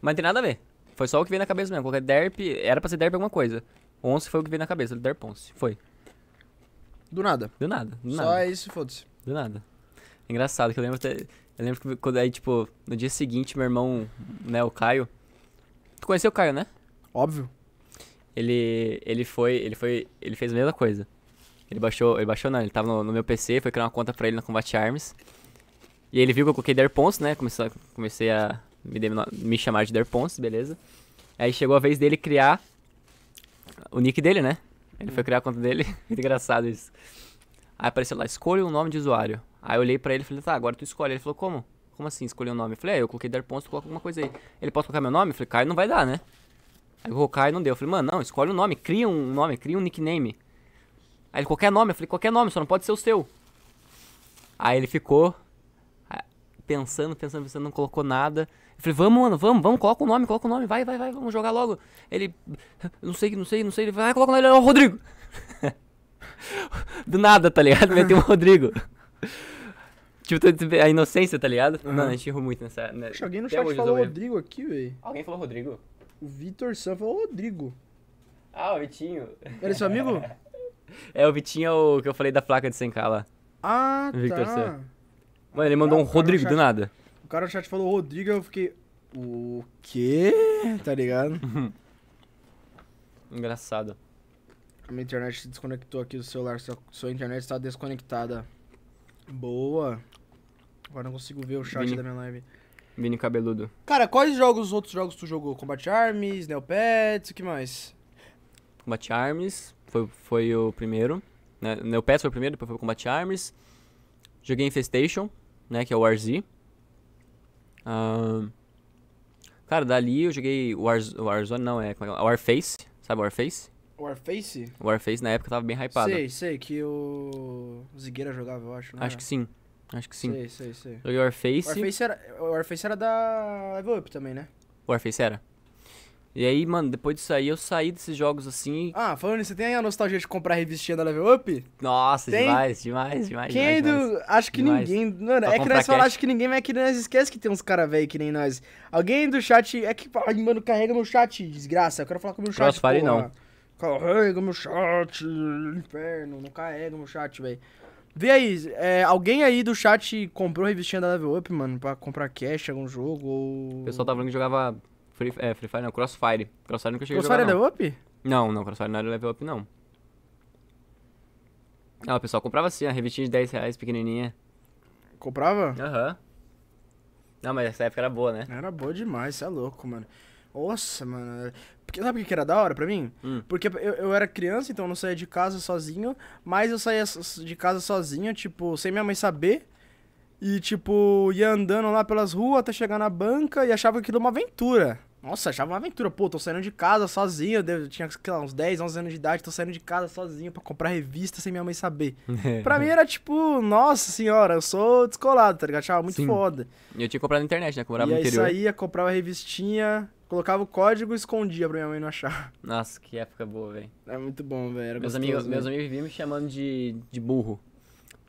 Mas não tem nada a ver. Foi só o que veio na cabeça mesmo. Qualquer derp. Era pra ser derp alguma coisa. Once foi o que veio na cabeça, derp Once. Foi. Do nada. Do nada. Do nada. Só isso, foda-se. Do nada. Engraçado, que eu lembro até. Eu lembro que quando aí, tipo, no dia seguinte, meu irmão, né, o Caio. Tu conheceu o Caio, né? Óbvio ele, ele foi, ele foi, ele fez a mesma coisa. Ele baixou, ele baixou não, ele tava no, no meu PC, foi criar uma conta pra ele na Combat Arms. E ele viu que eu coloquei Derpons, né, comecei, a, comecei a me, me chamar de Derpons, beleza. Aí chegou a vez dele criar o nick dele, né? Ele foi criar a conta dele, muito engraçado isso. Aí apareceu lá, escolha um nome de usuário. Aí eu olhei pra ele e falei, tá, agora tu escolhe. Ele falou, como? Como assim, escolher um nome? Eu falei, é, eu coloquei Darpons, tu coloca alguma coisa aí. Ele, pode colocar meu nome? Eu falei, cara, não vai dar, né? Aí o Hawkeye não deu. Eu falei, mano, não, escolhe um nome, cria um nome, cria um nickname. Aí ele, qualquer nome, eu falei, qualquer nome, só não pode ser o seu. Aí ele ficou pensando, pensando, pensando, não colocou nada. Eu falei, vamos, mano, vamos, vamos, coloca o nome, coloca o nome, vai, vai, vai, vamos jogar logo. Ele, não sei, não sei, não sei, ele vai, ah, coloca o nome, ele, oh, Rodrigo. Do nada, tá ligado? Meteu o Rodrigo. Tipo, a inocência, tá ligado? Uhum. Não, a gente errou muito nessa. Né? Acho alguém no chat falou Rodrigo aqui, velho. Alguém falou Rodrigo? O Vitor Sam é o Rodrigo. Ah, o Vitinho. Ele é seu amigo? é, o Vitinho é o que eu falei da placa de 100k lá. Ah, o tá. Victor tá. Mano, ele mandou ah, um Rodrigo chat, do nada. O cara no chat falou Rodrigo, eu fiquei. O quê? Tá ligado? Engraçado. A minha internet se desconectou aqui do celular, sua, sua internet está desconectada. Boa. Agora não consigo ver o chat Vini. da minha live. Vini Cabeludo. Cara, quais jogos, outros jogos tu jogou? Combat Arms, Neopets, o que mais? Combat Arms foi, foi o primeiro. Né? Neopets foi o primeiro, depois foi o Combat Arms. Joguei Infestation, né, que é o WarZ. Uh, cara, dali eu joguei War, Warzone, não, é, como é, é? Warface, sabe Warface? Warface? Warface na época tava bem hypado. Sei, sei, que o, Zigueira jogava, eu acho. Acho que sim. Acho que sim. Sei, sei, sei. Joguei Warface. Warface era, Warface era da Level Up também, né? Warface era. E aí, mano, depois disso aí, eu saí desses jogos assim. Ah, falando você tem a nostalgia de comprar a revistinha da Level Up? Nossa, tem? demais, demais, demais. Quem demais, do... demais. Acho que demais. ninguém. Mano, pra é que nós falamos, acho que ninguém, vai é que nós esquece que tem uns caras velho que nem nós. Alguém do chat. É que, ai, mano, carrega meu chat, desgraça. Eu quero falar com o meu chat. Crossfire não. Carrega meu chat, inferno. Não carrega meu chat, velho. Vê aí, é, alguém aí do chat comprou a revistinha da Level Up, mano, pra comprar cash, algum jogo ou... O pessoal tava falando que jogava Free, é, Free Fire, não, Crossfire. Crossfire nunca cheguei Crossfire a jogar, é Level Up? Não, não, Crossfire não era é Level Up, não. Ah, o pessoal comprava assim, a revistinha de 10 reais, pequenininha. Comprava? Aham. Uhum. Não, mas essa época era boa, né? Era boa demais, você é louco, mano. Nossa, mano. É, porque, sabe o que era da hora pra mim? Hum. Porque eu, eu era criança, então eu não saía de casa sozinho, mas eu saía de casa sozinho, tipo, sem minha mãe saber. E, tipo, ia andando lá pelas ruas até chegar na banca e achava aquilo uma aventura. Nossa, já uma aventura. Pô, tô saindo de casa sozinho. Eu tinha lá, uns 10, 11 anos de idade. Tô saindo de casa sozinho pra comprar revista sem minha mãe saber. pra mim era tipo, nossa senhora, eu sou descolado, tá ligado? Achava muito Sim. foda. E eu tinha comprado na internet, né? Comprava e no interior. E aí saía, comprava a revistinha, colocava o código e escondia pra minha mãe não achar. Nossa, que época boa, velho. É muito bom, velho. Meus, amigos, meus amigos viviam me chamando de, de burro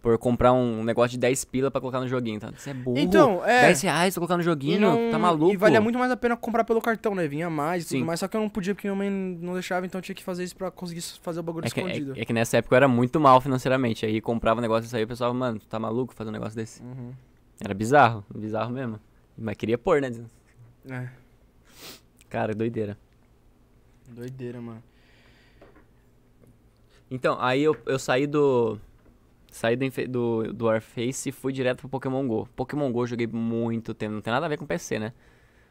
por comprar um negócio de 10 pila pra colocar no joguinho, tá? Isso é burro. Então, é. 10 reais pra colocar no joguinho, não... tá maluco. E valia muito mais a pena comprar pelo cartão, né? Vinha mais e tudo Sim. mais. Só que eu não podia, porque minha mãe não deixava, então eu tinha que fazer isso pra conseguir fazer o bagulho é que, é escondido. É, é, que nessa época eu era muito mal financeiramente. Aí comprava um negócio e saía o pessoal, mano, tá maluco fazer um negócio desse? Uhum. Era bizarro, bizarro mesmo. Mas queria pôr, né? É. Cara, doideira. Doideira, mano. Então, aí eu, eu saí do Saí do, do, do Warface e fui direto pro Pokémon GO. Pokémon GO eu joguei muito tempo. Não tem nada a ver com PC, né?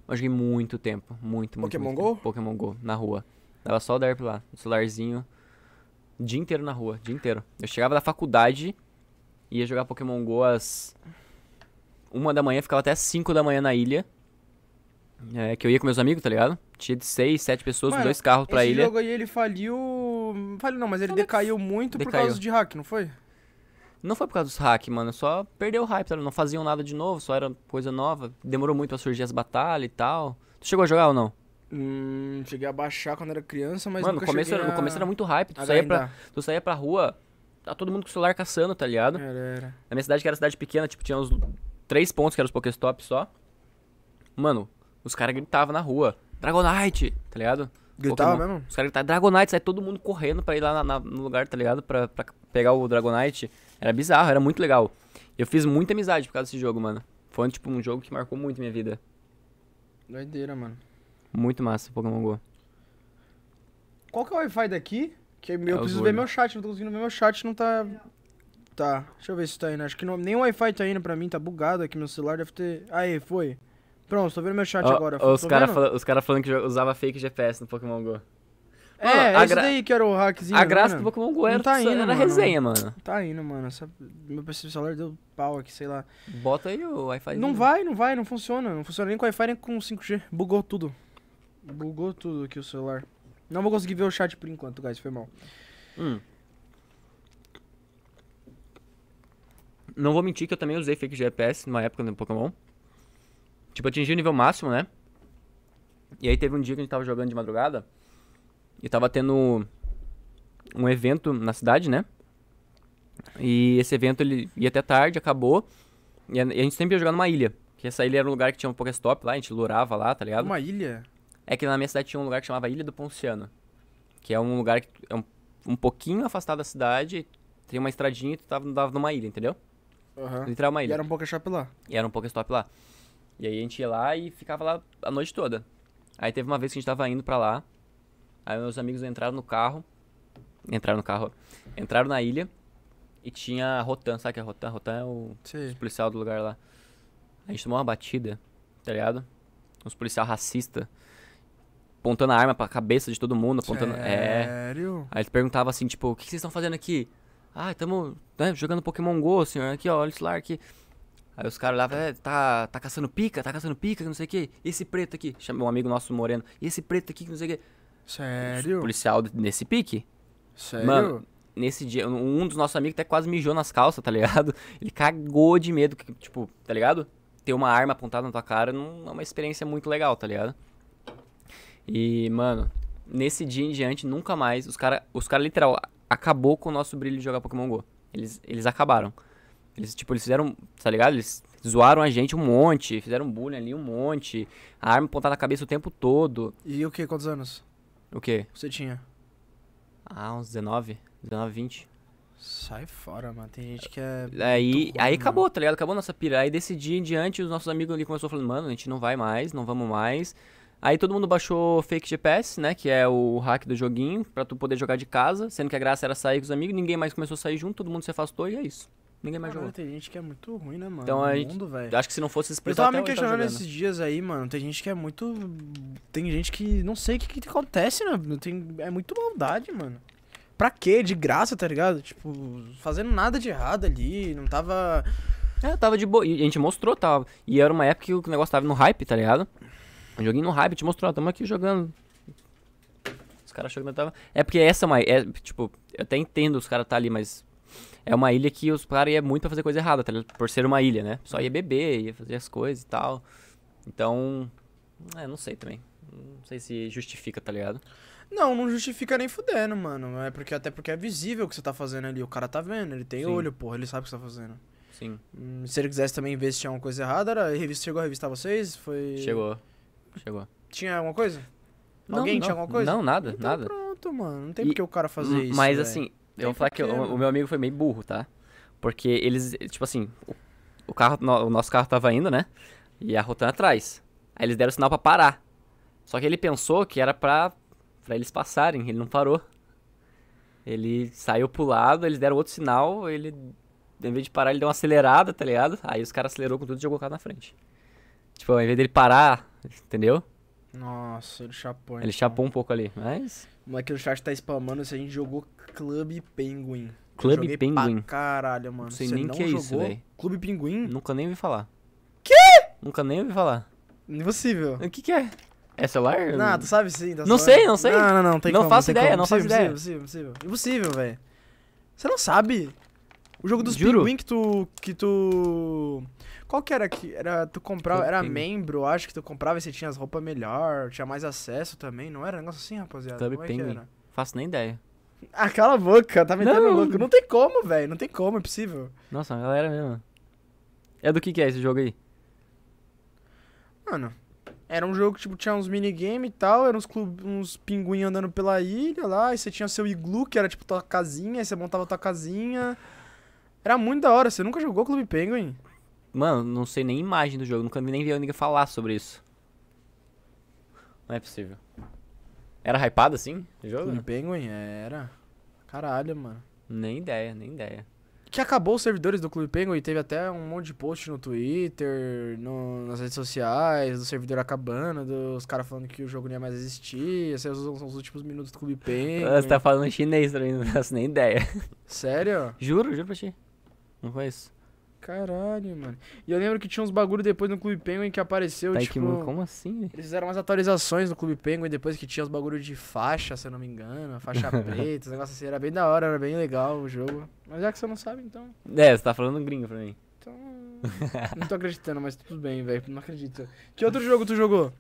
Mas joguei muito tempo. Muito, muito Pokémon muito GO? Pokémon GO, na rua. Dava só o DARP lá, no celularzinho. Dia inteiro na rua, dia inteiro. Eu chegava da faculdade, ia jogar Pokémon GO às... Uma da manhã, ficava até 5 da manhã na ilha. É, que eu ia com meus amigos, tá ligado? Tinha de 6, 7 pessoas, Mano, dois carros pra esse ilha. Esse jogo aí ele faliu... Faliu não, mas ele decaiu muito decaiu. por causa de hack, não foi? Não foi por causa dos hacks, mano. Só perdeu o hype, sabe? Não faziam nada de novo, só era coisa nova. Demorou muito pra surgir as batalhas e tal. Tu chegou a jogar ou não? Hum, cheguei a baixar quando era criança, mas. Mano, no, começo era, a... no começo era muito hype. Tu saía, pra, tu saía pra rua, tá todo mundo com o celular caçando, tá ligado? Era, era. Na minha cidade, que era cidade pequena, tipo, tinha uns três pontos que eram os Pokéstops só. Mano, os caras gritavam na rua. Dragonite, tá ligado? Gritava Pokémon. mesmo? Os caras gritavam Dragonite, sai todo mundo correndo pra ir lá na, na, no lugar, tá ligado? Pra, pra pegar o Dragonite. Era bizarro, era muito legal. Eu fiz muita amizade por causa desse jogo, mano. Foi, tipo, um jogo que marcou muito minha vida. Doideira, mano. Muito massa, Pokémon GO. Qual que é o Wi-Fi daqui? Que eu é preciso ver né? meu chat, não tô conseguindo ver meu chat, não tá... Tá, deixa eu ver se tá indo. Acho que não, nem o Wi-Fi tá indo pra mim, tá bugado aqui, meu celular deve ter... Aí, foi. Pronto, tô vendo meu chat oh, agora. os caras os cara falando que usava fake GPS no Pokémon GO. Mano, é, a gra... daí que era o hackzinho. A graça mano. do Pokémon Go era, tá indo, era mano. resenha, mano. Tá indo, mano. Essa... Meu PC celular deu pau aqui, sei lá. Bota aí o Wi-Fi. Não vai, não vai, não funciona. Não funciona nem com Wi-Fi nem com 5G. Bugou tudo. Bugou tudo aqui o celular. Não vou conseguir ver o chat por enquanto, guys. Foi mal. Hum. Não vou mentir que eu também usei fake GPS numa época no Pokémon. Tipo, atingi o nível máximo, né? E aí teve um dia que a gente tava jogando de madrugada. E tava tendo um evento na cidade, né? E esse evento ele ia até tarde, acabou. E a, e a gente sempre ia jogar numa ilha. Que essa ilha era um lugar que tinha um Pokéstop lá, a gente lurava lá, tá ligado? Uma ilha? É que na minha cidade tinha um lugar que chamava Ilha do Ponciano. Que é um lugar que é um, um pouquinho afastado da cidade, tem uma estradinha e tu tava, tava numa ilha, entendeu? Aham. Uhum. Literal uma ilha. E era um Pokéstop lá. E era um Pokéstop lá. E aí a gente ia lá e ficava lá a noite toda. Aí teve uma vez que a gente tava indo pra lá, Aí meus amigos entraram no carro. Entraram no carro. Entraram na ilha. E tinha Rotan, sabe que é Rotan? Rotan é o policial do lugar lá. A gente tomou uma batida, tá ligado? Uns policial racista. Apontando a arma pra cabeça de todo mundo, apontando. É. Sério? É. Aí eles perguntavam assim, tipo, o que vocês estão fazendo aqui? Ah, estamos né, jogando Pokémon GO, senhor. Aqui, ó, olha esse lá aqui. Aí os caras lá, é, tá, tá caçando pica, tá caçando pica, não sei o que. Esse preto aqui, chama um amigo nosso moreno. E esse preto aqui, não sei o que. Sério? Policial nesse pique. Sério? Mano, nesse dia, um dos nossos amigos até quase mijou nas calças, tá ligado? Ele cagou de medo, que, tipo, tá ligado? Ter uma arma apontada na tua cara não é uma experiência muito legal, tá ligado? E, mano, nesse dia em diante, nunca mais, os caras, os cara, literal, acabou com o nosso brilho de jogar Pokémon GO. Eles, eles acabaram. Eles, tipo, eles fizeram, tá ligado? Eles zoaram a gente um monte, fizeram bullying ali um monte, a arma apontada na cabeça o tempo todo. E o que, quantos anos? O quê? Você tinha? Ah, uns 19, 19, 20. Sai fora, mano. Tem gente que é. é aí, ruim, aí acabou, tá ligado? Acabou nossa pira. Aí desse dia em diante, os nossos amigos ali começaram falando, mano, a gente não vai mais, não vamos mais. Aí todo mundo baixou Fake GPS, né? Que é o hack do joguinho, pra tu poder jogar de casa. Sendo que a graça era sair com os amigos, ninguém mais começou a sair junto, todo mundo se afastou e é isso. Ninguém mais Caralho, jogou. Tem gente que é muito ruim, né, mano? Então, a gente, mundo, acho que se não fosse esse Eu tava me tá questionando esses dias aí, mano. Tem gente que é muito. Tem gente que. Não sei o que, que acontece, né? Tem... É muito maldade, mano. Pra quê? De graça, tá ligado? Tipo, fazendo nada de errado ali. Não tava. É, tava de boa. E a gente mostrou, tava. Tá? E era uma época que o negócio tava no hype, tá ligado? Um joguinho no hype, te mostrou, tamo aqui jogando. Os caras achou que não tava. É porque essa, é mas. É, tipo, eu até entendo os caras tá ali, mas é uma ilha que os caras iam muito pra fazer coisa errada, tá Por ser uma ilha, né? Só ia beber, ia fazer as coisas e tal. Então, é, não sei também. Não sei se justifica, tá ligado? Não, não justifica nem fudendo, mano. É porque até porque é visível o que você tá fazendo ali. O cara tá vendo, ele tem Sim. olho, porra, ele sabe o que você tá fazendo. Sim. Hum, se ele quisesse também ver se tinha alguma coisa errada, era, a revista chegou a revistar vocês? Foi. Chegou. Chegou. Tinha alguma coisa? Não, Alguém não, tinha alguma coisa? Não, nada, então, nada. Pronto, mano. Não tem e, porque o cara fazer isso. Mas véio. assim, eu vou falar que o, o, meu amigo foi meio burro, tá? Porque eles, tipo assim, o, o carro, no, o nosso carro tava indo, né? E a Rotan atrás. Aí eles deram o sinal para parar. Só que ele pensou que era pra, pra eles passarem, ele não parou. Ele saiu pro lado, eles deram outro sinal, ele, em vez de parar, ele deu uma acelerada, tá ligado? Aí os caras acelerou com tudo e jogou o carro na frente. Tipo, ao invés dele parar, entendeu? Nossa, ele chapou. Ele chapou um pouco ali, mas... O moleque no chat tá spamando se a gente jogou Club Penguin. Club eu Penguin. caralho, mano. Não sei Você nem o que é isso, velho. Clube Penguin? Nunca nem ouvi falar. Que? Nunca nem ouvi falar. Impossível. O que que é? É celular? Não, tu sabe sim. Tá não sei, não sei. Não, não, não. Tem não como, faço tem ideia, como. não faço ideia. Impossível, impossível. Impossível, velho. Você não sabe? O jogo dos Juro? que tu... Que tu... Qual que era que era tu comprava, era membro, acho que tu comprava e você tinha as roupas melhor, tinha mais acesso também, não era um negócio assim, rapaziada? Club Como é Penguin. É Faço nem ideia. Ah, cala a boca, tá me não. dando louco. Não tem como, velho, não tem como, é possível. Nossa, é a galera mesmo. É do que que é esse jogo aí? Mano, era um jogo que tipo, tinha uns minigames e tal, eram uns, clube, uns pinguim andando pela ilha lá, e você tinha seu iglu, que era tipo tua casinha, aí você montava tua casinha. Era muito da hora, você nunca jogou Clube Penguin? Mano, não sei nem imagem do jogo. Nunca nem vi ninguém falar sobre isso. Não é possível. Era hypado assim? O jogo? Clube Penguin? Era. Caralho, mano. Nem ideia, nem ideia. Que acabou os servidores do Clube Penguin e teve até um monte de post no Twitter, no, nas redes sociais, do servidor acabando, dos caras falando que o jogo não ia mais existir. Esses são os últimos minutos do Clube Penguin. Você tá falando chinês também, não faço nem ideia. Sério? Juro, juro pra ti. Não conheço. Caralho, mano. E eu lembro que tinha uns bagulho depois no Clube Penguin que apareceu, tá tipo... Que, como assim? Eles fizeram umas atualizações no Clube Penguin depois que tinha os bagulho de faixa, se eu não me engano. Faixa preta, os negócios assim. Era bem da hora, era bem legal o jogo. Mas já que você não sabe, então... É, você tá falando gringo pra mim. Então... não tô acreditando, mas tudo bem, velho. Não acredito. Que outro jogo tu jogou?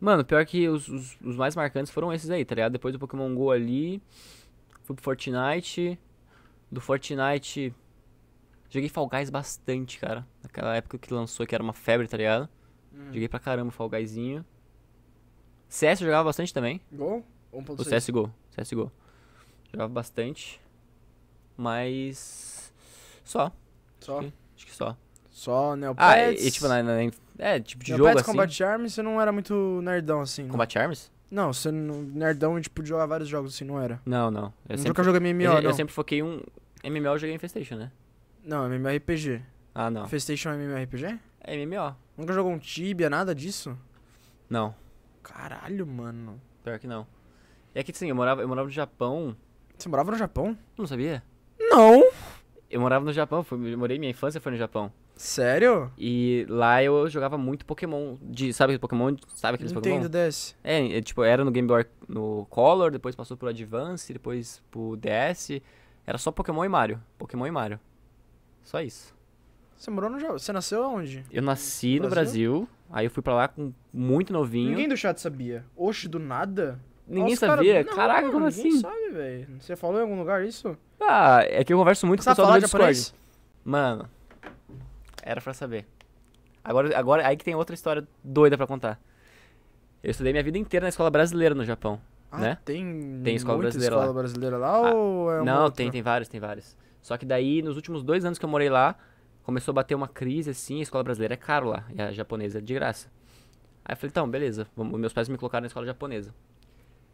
Mano, pior que os, os, os, mais marcantes foram esses aí, tá ligado? Depois do Pokémon GO ali, fui pro Fortnite. Do Fortnite Joguei Fall Guys bastante, cara. Naquela época que lançou, que era uma febre, tá ligado? Hum. Joguei pra caramba Fall Guysinho. CS eu jogava bastante também. Gol? 1.6. O CSGO. CSGO. Jogava bastante. Mas. Só. Só? Acho que, acho que só. Só Neopets? Ah, e, e tipo, na, na, é, tipo de Neopets, jogo Pets, assim. Combat Arms, você não era muito nerdão assim, né? Combat Arms? Não, você não, nerdão e tipo de jogar vários jogos assim, não era? Não, não. Eu nunca sempre, joguei MMO, eu, não. Eu sempre foquei um... MMO eu joguei Infestation, né? Não, MMORPG. Ah, não. Festation é MMORPG? É MMO. Nunca jogou um Tibia, nada disso? Não. Caralho, mano. Pior que não. É que sim, eu morava, eu morava no Japão. Você morava no Japão? Não sabia? Não! Eu morava no Japão, fui, morei minha infância foi no Japão. Sério? E lá eu jogava muito Pokémon. De, sabe Pokémon? Sabe aqueles Nintendo Pokémon? DS. É, é, tipo, era no Game Boy no Color, depois passou pro Advance, depois pro DS. Era só Pokémon e Mario. Pokémon e Mario. Só isso. Você morou no Japão? Você nasceu onde? Eu nasci no Brasil? Brasil, aí eu fui pra lá com muito novinho. Ninguém do chat sabia. Oxe, do nada? Ninguém Nossa, sabia? Cara... Não, Caraca, como assim? Ninguém sabe, velho. Você falou em algum lugar isso? Ah, é que eu converso muito Você com o pessoal do Discord. Japonês? Mano, era pra saber. Agora, agora, aí que tem outra história doida pra contar. Eu estudei minha vida inteira na escola brasileira no Japão. Ah, né? tem. Tem escola brasileira escola lá. brasileira lá ah, ou é Não, outra? tem, tem vários, tem vários. Só que daí, nos últimos dois anos que eu morei lá, começou a bater uma crise assim, a escola brasileira é caro lá, e a japonesa é de graça. Aí eu falei, então, beleza, vamos, meus pais me colocaram na escola japonesa.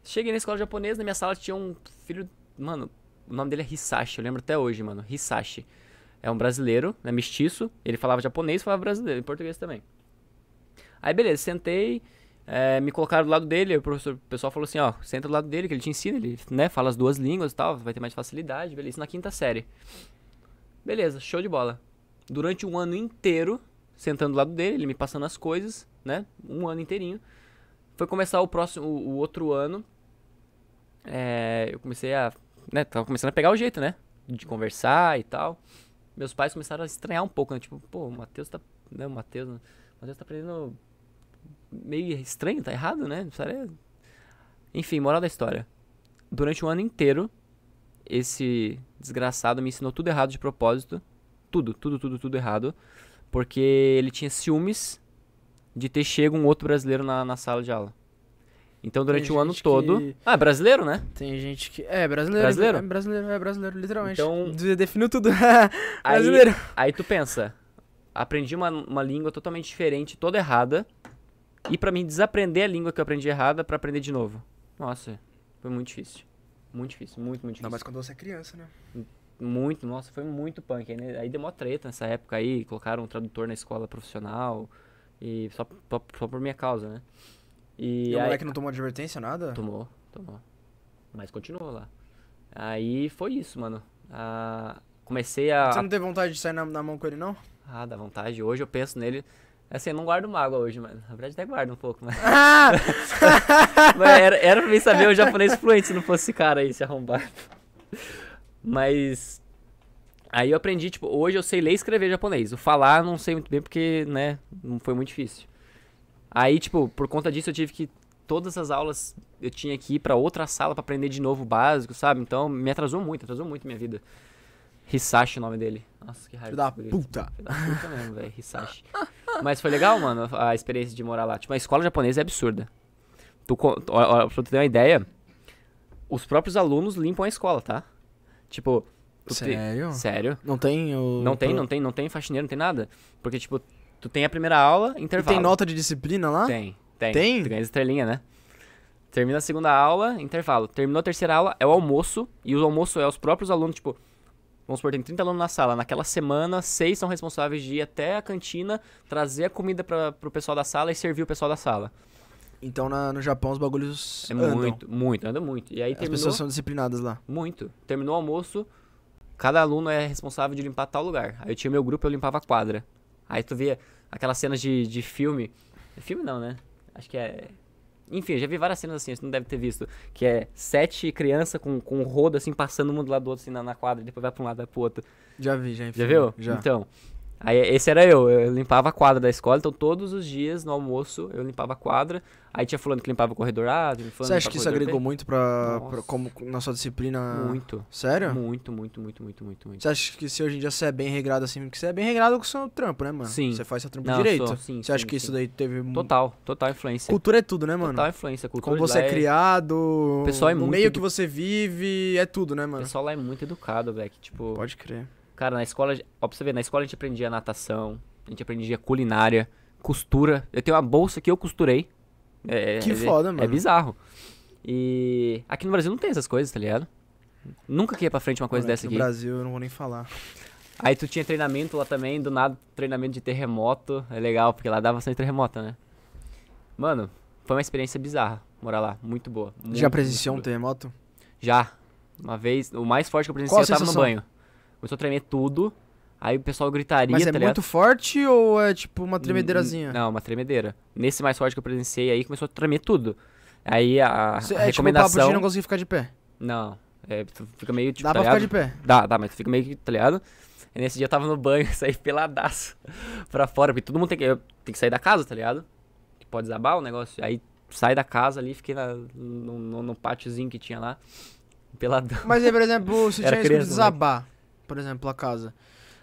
Cheguei na escola japonesa, na minha sala tinha um filho, mano, o nome dele é Hisashi, eu lembro até hoje, mano, Hisashi. É um brasileiro, né, mestiço, ele falava japonês, falava brasileiro, em português também. Aí beleza, sentei, é, me colocaram do lado dele, o, professor, o pessoal falou assim, ó, senta do lado dele, que ele te ensina, ele né, fala as duas línguas e tal, vai ter mais facilidade, beleza, na quinta série. Beleza, show de bola. Durante um ano inteiro, sentando do lado dele, ele me passando as coisas, né, um ano inteirinho. Foi começar o próximo, o, o outro ano, é, eu comecei a, né, tava começando a pegar o jeito, né, de conversar e tal. Meus pais começaram a estranhar um pouco, né, tipo, pô, o Matheus tá, né, o Matheus, o Matheus tá aprendendo meio estranho, tá errado, né? Precisaria... É- Enfim, moral da história. Durante o ano inteiro, esse desgraçado me ensinou tudo errado de propósito. Tudo, tudo, tudo, tudo errado. Porque ele tinha ciúmes de ter chego um outro brasileiro na, na sala de aula. Então, durante o ano todo. Ah, é brasileiro, né? Tem gente que. É, brasileiro. Brasileiro? É brasileiro, é brasileiro, literalmente. Então. Definiu tudo. aí, Aí tu pensa. Aprendi uma, uma língua totalmente diferente, toda errada. E para mim desaprender a língua que eu aprendi errada para aprender de novo. Nossa, foi muito difícil. Muito difícil, muito, muito difícil. Não, mas quando você é criança, né? Muito, nossa, foi muito punk. Aí, né? aí deu mó treta nessa época aí, colocaram um tradutor na escola profissional. E só, só, só por minha causa, né? E, e o moleque não tomou advertência, nada? Tomou, tomou. Mas continuou lá. Aí foi isso, mano. Ah, comecei a. Você não teve vontade de sair na, na mão com ele, não? Ah, dá vontade. Hoje eu penso nele. Assim, eu não guardo mágoa hoje, mas Na verdade, até guardo um pouco, mas. Ah! mas era, era pra mim saber o japonês fluente se não fosse esse cara aí, se arrombado. Mas. Aí eu aprendi, tipo, hoje eu sei ler e escrever japonês. O falar não sei muito bem porque, né, não foi muito difícil. Aí, tipo, por conta disso eu tive que. Todas as aulas eu tinha que ir pra outra sala para aprender de novo o básico, sabe? Então me atrasou muito, atrasou muito minha vida. Hisashi, o nome dele. Nossa, que raiva. Da puta. Da puta mesmo, velho. Hisashi. Mas foi legal, mano, a experiência de morar lá. Tipo, a escola japonesa é absurda. Tu, pra tu ter uma ideia, os próprios alunos limpam a escola, tá? Tipo. Sério? Te... Sério. Não tem o. Não tem, não tem, não tem faxineiro, não tem nada. Porque, tipo, tu tem a primeira aula, intervalo. E tem nota de disciplina lá? Tem, tem. Tem? Tu ganha estrelinha, né? Termina a segunda aula, intervalo. Terminou a terceira aula, é o almoço. E o almoço é os próprios alunos, tipo, Vamos supor, tem 30 alunos na sala. Naquela semana, seis são responsáveis de ir até a cantina, trazer a comida para o pessoal da sala e servir o pessoal da sala. Então na, no Japão os bagulhos. É andam. muito, muito, anda muito. E aí As terminou, pessoas são disciplinadas lá. Muito. Terminou o almoço, cada aluno é responsável de limpar tal lugar. Aí eu tinha meu grupo, eu limpava a quadra. Aí tu via aquelas cenas de, de filme. Filme não, né? Acho que é enfim, já vi várias cenas assim, você não deve ter visto. Que é sete crianças com, com um rodo assim, passando um do lado do outro, assim, na, na quadra, e depois vai pra um lado, vai pro outro. Já vi, já enfim. Já viu? Já. Então, Aí esse era eu, eu limpava a quadra da escola, então todos os dias no almoço eu limpava a quadra. Aí tinha fulano que limpava o corredor A, Você acha que isso agregou muito pra, pra, como, na sua disciplina? Muito. Sério? Muito, muito, muito, muito, muito, Você acha que se hoje em dia você é bem regrado assim, porque você é bem regrado com o seu trampo, né, mano? Sim. Você faz seu trampo Não, direito. Sou, sim, você sim, acha sim, que isso daí teve. Total, total influência. Cultura é tudo, né, mano? Total influência. Cultura como você é, é criado, o pessoal é muito meio edu... que você vive, é tudo, né, mano? O pessoal lá é muito educado, velho. Tipo. Pode crer. Cara, na escola, ó, pra você ver, na escola a gente aprendia natação, a gente aprendia culinária, costura. Eu tenho uma bolsa que eu costurei. É, que é, foda, é mano. É bizarro. E aqui no Brasil não tem essas coisas, tá ligado? Nunca que ia pra frente uma coisa Mano, dessa aqui. No Brasil eu não vou nem falar. Aí tu tinha treinamento lá também, do nada, treinamento de terremoto. É legal, porque lá dava bastante terremoto, né? Mano, foi uma experiência bizarra morar lá. Muito boa. Muito Já presenciou um terremoto? Já. Uma vez, o mais forte que eu presenciei, eu tava no banho. Começou a tremer tudo. Aí o pessoal gritaria. Mas é tá muito forte ou é tipo uma tremedeirazinha? Não, uma tremedeira. Nesse mais forte que eu presenciei aí começou a tremer tudo. Aí a, Cê, a é, tipo, recomendação. Tipo, o não conseguia ficar de pé. Não. É, tu fica meio tipo. Dá tá pra ligado? ficar de pé. Dá, dá, mas tu fica meio tá ligado? E nesse dia eu tava no banho, saí peladaço pra fora, porque todo mundo tem que, tem que sair da casa, tá ligado? Que pode desabar o negócio. Aí saí da casa ali, fiquei na, no, no, no, pátiozinho que tinha lá, peladão. Mas aí, por exemplo, se tinha criança, né? desabar por exemplo, a casa?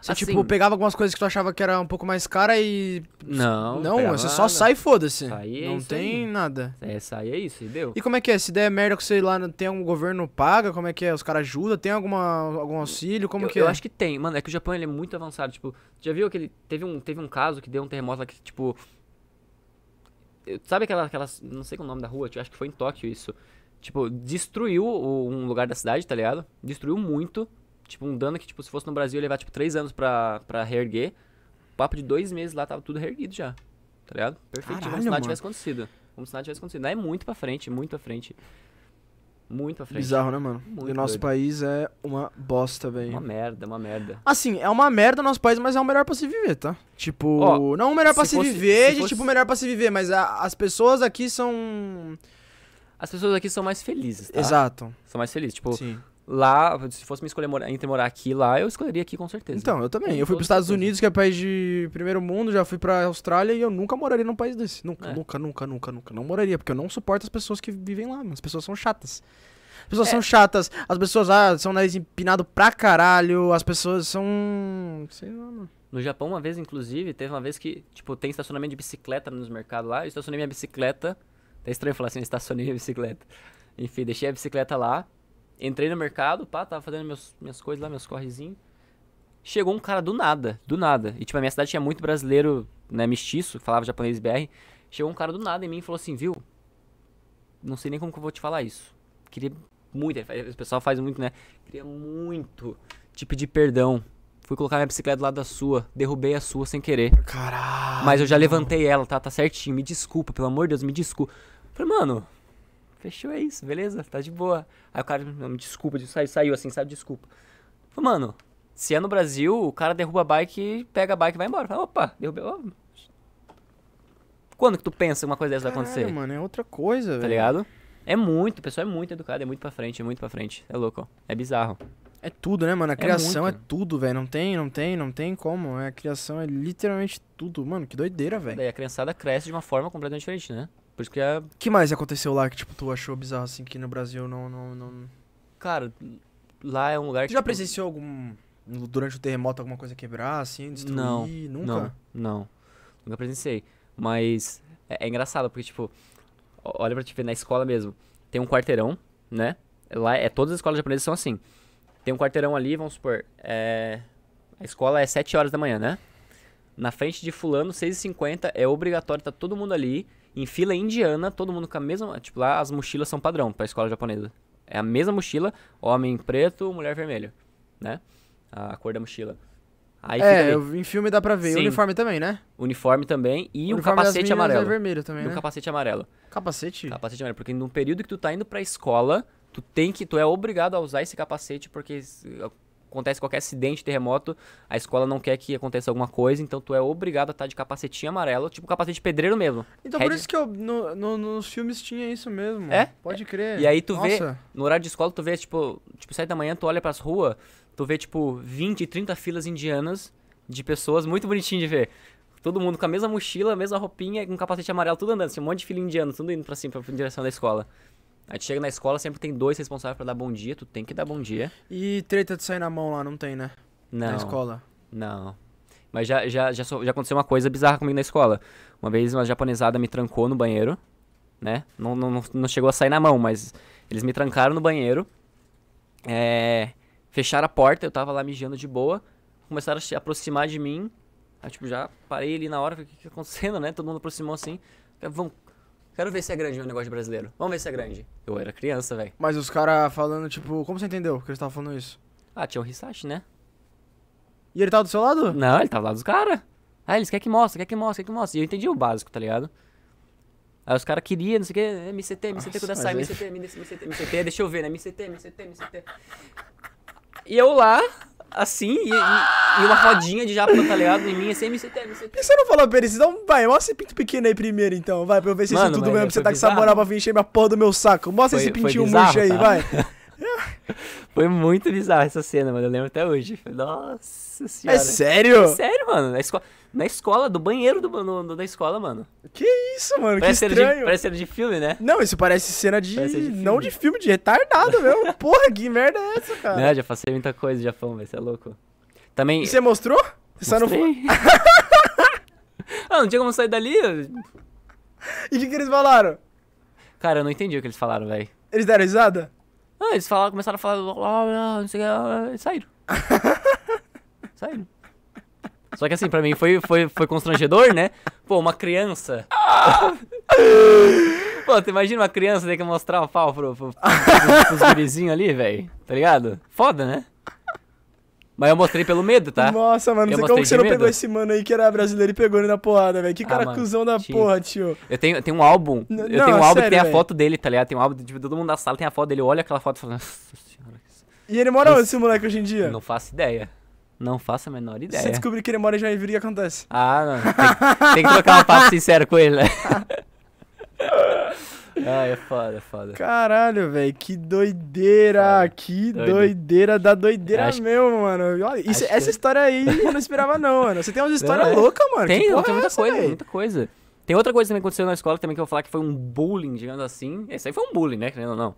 Você, assim, tipo, pegava algumas coisas que tu achava que era um pouco mais cara e. Não. Não, você só sai e foda-se. É não tem aí. nada. é sai é isso, entendeu E como é que é? Se der merda que você lá, tem algum governo paga? Como é que é? Os caras ajudam? Tem alguma, algum auxílio? Como eu, que eu é? Eu acho que tem, mano. É que o Japão ele é muito avançado. Tipo, já viu aquele. Teve um, teve um caso que deu um terremoto lá que, tipo. Sabe aquela, aquelas. Não sei qual é o nome da rua, tipo, acho que foi em Tóquio isso. Tipo, destruiu um lugar da cidade, tá ligado? Destruiu muito Tipo, um dano que, tipo, se fosse no Brasil, ia levar, tipo, três anos pra, pra reerguer. Papo de dois meses lá tava tudo reerguido já. Tá ligado? Perfeito. Caralho, como se nada mano. tivesse acontecido. Como se nada tivesse acontecido. Não é muito pra frente, muito pra frente. Muito pra frente. Bizarro, né, mano? Muito e o nosso país é uma bosta, velho. Uma merda, uma merda. Assim, é uma merda o nosso país, mas é o melhor pra se viver, tá? Tipo, não o melhor pra se, se fosse, viver, se tipo, fosse... tipo, o melhor pra se viver, mas a, as pessoas aqui são. As pessoas aqui são mais felizes, tá? Exato. São mais felizes. Tipo, Sim lá, se fosse me escolher morar, entre morar aqui e lá, eu escolheria aqui com certeza. Então, eu também. Com eu fui para os Estados Unidos, que é país de primeiro mundo, já fui para Austrália e eu nunca moraria num país desse. Nunca, é. nunca, nunca, nunca, nunca. Não moraria, porque eu não suporto as pessoas que vivem lá. As pessoas são chatas. As pessoas é. são chatas, as pessoas ah, são nariz empinado pra caralho, as pessoas são. sei lá, mano. No Japão, uma vez, inclusive, teve uma vez que, tipo, tem estacionamento de bicicleta nos mercados lá, eu estacionei minha bicicleta. Tá estranho falar assim, estacionei minha bicicleta. Enfim, deixei a bicicleta lá, Entrei no mercado, pá, tava fazendo meus, minhas coisas lá, meus correzinhos. Chegou um cara do nada, do nada. E, tipo, a minha cidade tinha muito brasileiro, né, mestiço, falava japonês BR. Chegou um cara do nada em mim e falou assim, viu? Não sei nem como que eu vou te falar isso. Queria muito, o pessoal faz muito, né? Queria muito te pedir perdão. Fui colocar minha bicicleta do lado da sua, derrubei a sua sem querer. Caralho. Mas eu já levantei ela, tá? Tá certinho. Me desculpa, pelo amor de Deus, me desculpa. Falei, mano, fechou, é isso, beleza, tá de boa. Aí o cara me desculpa, saiu, saiu assim, sabe, desculpa. Falei, mano, se é no Brasil, o cara derruba a bike, pega a bike e vai embora. Fala, opa, derrubei. Quando que tu pensa que uma coisa dessa Caralho, vai acontecer? mano, é outra coisa, tá velho. Tá ligado? É muito, o pessoal é muito educado, é muito pra frente, é muito pra frente. É louco, ó. é bizarro. É tudo, né, mano? A é criação é, é tudo, velho. Não tem, não tem, não tem como. É, a criação é literalmente tudo. Mano, que doideira, velho. Daí a criançada cresce de uma forma completamente diferente, né? Por isso que é. que mais aconteceu lá que, tipo, tu achou bizarro assim que no Brasil não. não, não... Cara, lá é um lugar tu que. Tu já tipo... presenciou algum. Durante o terremoto alguma coisa quebrar, assim, destruir? Não, Nunca? Não, não. Nunca presenciei. Mas é, é engraçado, porque, tipo, olha pra te ver, na escola mesmo, tem um quarteirão, né? Lá é todas as escolas japonesas são assim. Tem um quarteirão ali, vamos supor, é, a escola é 7 horas da manhã, né? Na frente de fulano, 6h50, é obrigatório, tá todo mundo ali em fila indiana, todo mundo com a mesma. Tipo, lá as mochilas são padrão pra escola japonesa. É a mesma mochila, homem preto, mulher vermelha, né? A cor da mochila. Aí é, eu, em filme dá pra ver. Sim. Uniforme também, né? Uniforme também e o, capacete é amarelo. É vermelho também, e né? o capacete amarelo. Capacete? Capacete amarelo, porque no período que tu tá indo pra escola, tu tem que, tu é obrigado a usar esse capacete porque acontece qualquer acidente, terremoto, a escola não quer que aconteça alguma coisa, então tu é obrigado a estar tá de capacetinho amarelo, tipo capacete pedreiro mesmo. Então Red... por isso que eu, no, no, nos filmes tinha isso mesmo. É? Pode crer. E aí tu Nossa. vê, no horário de escola, tu vê, tipo, tipo, sai da manhã, tu olha pras ruas, tu vê, tipo, 20, 30 filas indianas de pessoas, muito bonitinho de ver. Todo mundo com a mesma mochila, a mesma roupinha, com capacete amarelo, tudo andando. Assim, um monte de fila indiano, tudo indo pra cima, pra direção da escola. Aí tu chega na escola, sempre tem dois responsáveis para dar bom dia, tu tem que dar bom dia. E treta de sair na mão lá, não tem, né? Não. Na escola. Não. Mas já, já, já, já aconteceu uma coisa bizarra comigo na escola. Uma vez uma japonesada me trancou no banheiro, né? Não, não, não chegou a sair na mão, mas eles me trancaram no banheiro. É, fecharam a porta, eu tava lá mijando de boa. Começaram a se aproximar de mim. Aí, tipo, já parei ali na hora, o que, que tá acontecendo, né? Todo mundo aproximou assim. Vamos, Quero ver se é grande meu negócio de brasileiro. Vamos ver se é grande. Eu era criança, velho. Mas os caras falando, tipo, como você entendeu que eles estavam falando isso? Ah, tinha o Hisashi, né? E ele tava do seu lado? Não, ele tava lado dos caras. Ah, eles querem que mostre, quer que mostre, quer que mostre. E eu entendi o básico, tá ligado? Aí os caras queriam, não sei o quê, é MCT, MCT, quando sai, MCT, é MCT, MCT, deixa eu ver, né? MCT, MCT, MCT. E eu lá, assim e, e, uma rodinha de japa, tá ligado? Em mim, assim, MCT, MCT. Por que você não falou pra ele? Então, vai, mostra esse pinto pequeno aí primeiro, então. Vai, pra eu ver se isso é tudo mesmo. É você tá com essa moral pra vir encher minha porra do meu saco. Mostra foi, esse pintinho murcho aí, tá? vai. Foi muito bizarro essa cena, mano. Eu lembro até hoje. Nossa senhora. É sério? É sério, mano. Na, escola na escola, do banheiro do, no, no, da escola, mano. Que isso, mano? Parece que estranho. De, parece cena de filme, né? Não, isso parece cena de. Parece de não de filme, de retardado mesmo. Porra, que merda é essa, cara? Não, já passei muita coisa já Japão, velho. Você é louco. Também. E você mostrou? Você só não foi. ah, não tinha como sair dali. E de que eles falaram? Cara, eu não entendi o que eles falaram, velho. Eles deram risada? Ah, eles falaram, começaram a falar, não sei o que, saíram. saíram. Só que assim, pra mim foi, foi, foi constrangedor, né? Pô, uma criança. Pô, tu imagina uma criança ter que mostrar o pau pro, pro, pro, pros gurizinhos ali, velho? Tá ligado? Foda, né? Mas eu mostrei pelo medo, tá? Nossa, mano, eu como que você não medo? pegou esse mano aí que era brasileiro e pegou ele na porrada, velho? Que ah, cara ah, cuzão da tio. porra, tio. Eu tenho, eu tenho um álbum. N eu não, tenho um álbum sério, que tem véio. a foto dele, tá ligado? Tem um álbum de tipo, todo mundo da sala, tem a foto dele, olha aquela foto e fala, nossa senhora. E ele mora onde esse moleque hoje em dia? Não faço ideia. Não faço a menor ideia. Você descobrir que ele mora em Joinville, o que acontece? Ah, não. Tem, tem que trocar uma papo sincero com ele, né? Ah, é foda, é foda. Caralho, velho, que doideira, foda. que doideira da doideira acho... meu, mano. Olha, isso, essa que... história aí eu não esperava não, mano. Você tem umas histórias é. loucas, mano. Tem, tem é muita essa, coisa, véio? muita coisa. Tem outra coisa que também aconteceu na escola também que eu vou falar que foi um bullying, digamos assim. Esse aí foi um bullying, né, querendo ou não.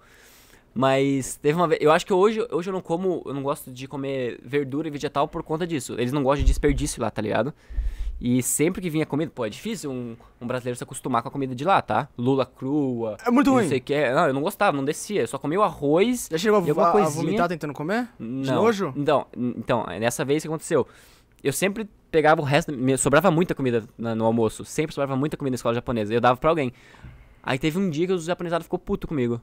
Mas teve uma vez. Eu acho que hoje, hoje eu não como. Eu não gosto de comer verdura e vegetal por conta disso. Eles não gostam de desperdício lá, tá ligado? E sempre que vinha comida, pô, é difícil um, um brasileiro se acostumar com a comida de lá, tá? Lula crua. É muito não ruim. Não sei o que. É. Não, eu não gostava, não descia. Eu só comia o arroz. Já chegou a, a, a vomitar tentando comer? Não. De nojo? Então, então, nessa é, vez que aconteceu. Eu sempre pegava o resto, sobrava muita comida na, no almoço. Sempre sobrava muita comida na escola japonesa. Eu dava pra alguém. Aí teve um dia que o japonesado ficou puto comigo.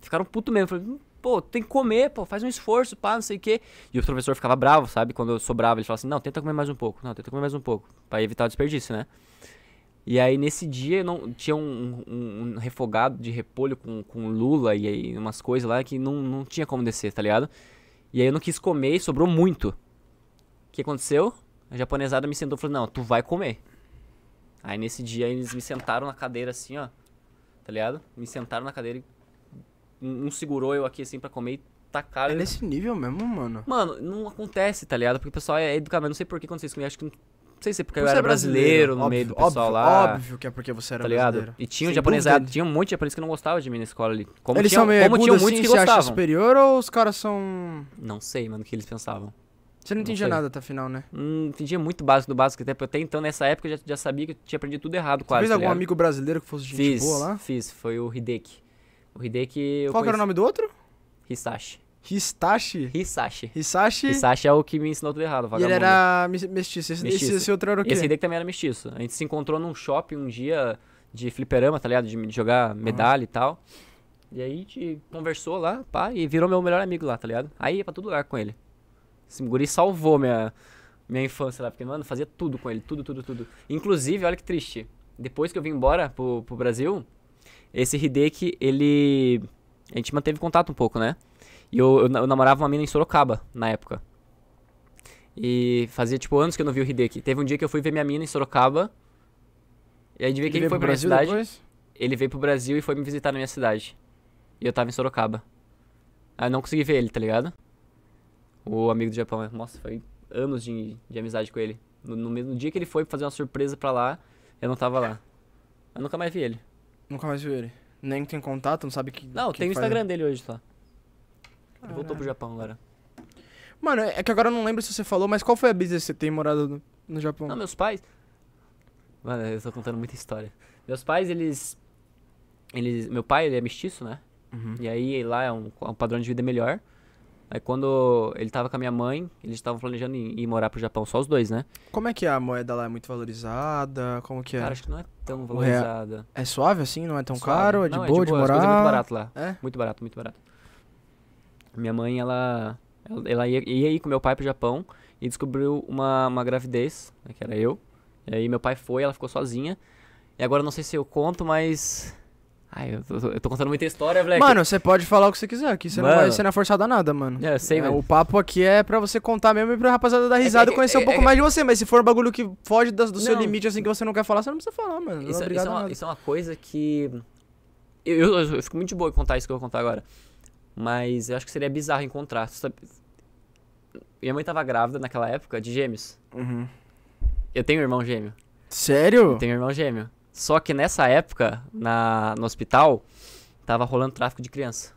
Ficaram puto mesmo. Falei, pô, tem que comer, pô, faz um esforço, pá, não sei o quê. E o professor ficava bravo, sabe? Quando eu sobrava, ele falava assim: não, tenta comer mais um pouco, não, tenta comer mais um pouco, para evitar o desperdício, né? E aí nesse dia não tinha um, um, um, refogado de repolho com, com lula e aí umas coisas lá que não, não tinha como descer, tá ligado? E aí eu não quis comer e sobrou muito. O que aconteceu? A japonesada me sentou e falou, não, tu vai comer. Aí nesse dia eles me sentaram na cadeira assim, ó. Tá ligado? Me sentaram na cadeira e um, segurou eu aqui assim para comer e tacaram. É nesse nível mesmo, mano. Mano, não acontece, tá ligado? Porque o pessoal é educado, mas não sei por que quando vocês comem, acho que não não sei se é porque eu era brasileiro, brasileiro no óbvio, meio do pessoal óbvio, lá. Óbvio que é porque você era tá ligado? brasileiro. E tinha um japonesado, tinha um monte de japonês que não gostava de mim na escola ali. Como eles tinha, são meio como tinha assim, muitos que gostavam. superior ou os caras são Não sei, mano, o que eles pensavam. Você não, entendia nada até o final, né? Hum, entendia muito básico do básico, até, até então, nessa época, eu já, já sabia que eu tinha aprendido tudo errado, você quase. Fez tá algum amigo brasileiro que fosse gente fiz, boa lá? Fiz, foi o Hideki. O Hideki. Qual conheci... era o nome do outro? Hisashi. Hisashi? Hisashi. Hisashi? Hisashi é o que me ensinou tudo errado, vagabundo. E ele era mestiço. Esse, mestiço. esse outro era o quê? Esse Hideki também era mestiço. A gente se encontrou num shopping um dia de fliperama, tá ligado? De jogar medalha uhum. e tal. E aí a gente conversou lá, pá, e virou meu melhor amigo lá, tá ligado? Aí ia pra todo lugar com ele. Esse guri salvou minha, minha infância lá, porque, mano, fazia tudo com ele, tudo, tudo, tudo. Inclusive, olha que triste. Depois que eu vim embora pro, pro Brasil, esse Hideki, ele. A gente manteve contato um pouco, né? E eu, eu, eu namorava uma mina em Sorocaba na época. E fazia tipo anos que eu não vi o Hideki. Teve um dia que eu fui ver minha mina em Sorocaba. E aí de ver quem ele foi pra minha cidade. Depois? Ele veio pro Brasil e foi me visitar na minha cidade. E eu tava em Sorocaba. Aí eu não consegui ver ele, tá ligado? O amigo do Japão. Né? Nossa, foi anos de, de amizade com ele. No, no mesmo dia que ele foi fazer uma surpresa pra lá, eu não tava lá. Eu nunca mais vi ele. Nunca mais viu ele. Nem tem contato, não sabe que. Não, que tem o Instagram dele hoje só. Ele voltou pro Japão agora. Mano, é que agora eu não lembro se você falou, mas qual foi a business que você tem morado no, no Japão? Não, meus pais. Mano, eu tô contando muita história. Meus pais, eles. eles meu pai, ele é mestiço, né? Uhum. E aí lá é um, é um padrão de vida melhor. Aí quando ele tava com a minha mãe, eles estavam planejando ir morar pro Japão, só os dois, né? Como é que é? a moeda lá? É muito valorizada? Como que é? Cara, acho que não é tão valorizada. É, é suave assim? Não é tão suave. caro? É de, não, boa, é de boa, de morar? é muito barato lá. É? Muito barato, muito barato. Minha mãe, ela, ela ia, ia ir com meu pai pro Japão e descobriu uma, uma gravidez, né, que era eu. E aí meu pai foi, ela ficou sozinha. E agora não sei se eu conto, mas Ai, eu tô, eu tô contando muita história, velho. Mano, você pode falar o que você quiser aqui. Você não vai ser na forçada nada, mano. É, eu sei, é, mano. O papo aqui é pra você contar mesmo e pra rapaziada dar é risada é, e conhecer é um pouco é mais de você. Mas se for um bagulho que foge do, do seu limite, assim, que você não quer falar, você não precisa falar, mano. Isso, isso, uma, isso é, uma, coisa que. Eu, eu, eu fico muito boa em contar isso que eu vou contar agora. Mas eu acho que seria bizarro encontrar. Sabe? Minha mãe tava grávida naquela época de gêmeos. Uhum. Eu tenho um irmão gêmeo. Sério? Eu tenho um irmão gêmeo. Só que nessa época, na, no hospital, tava rolando tráfico de criança.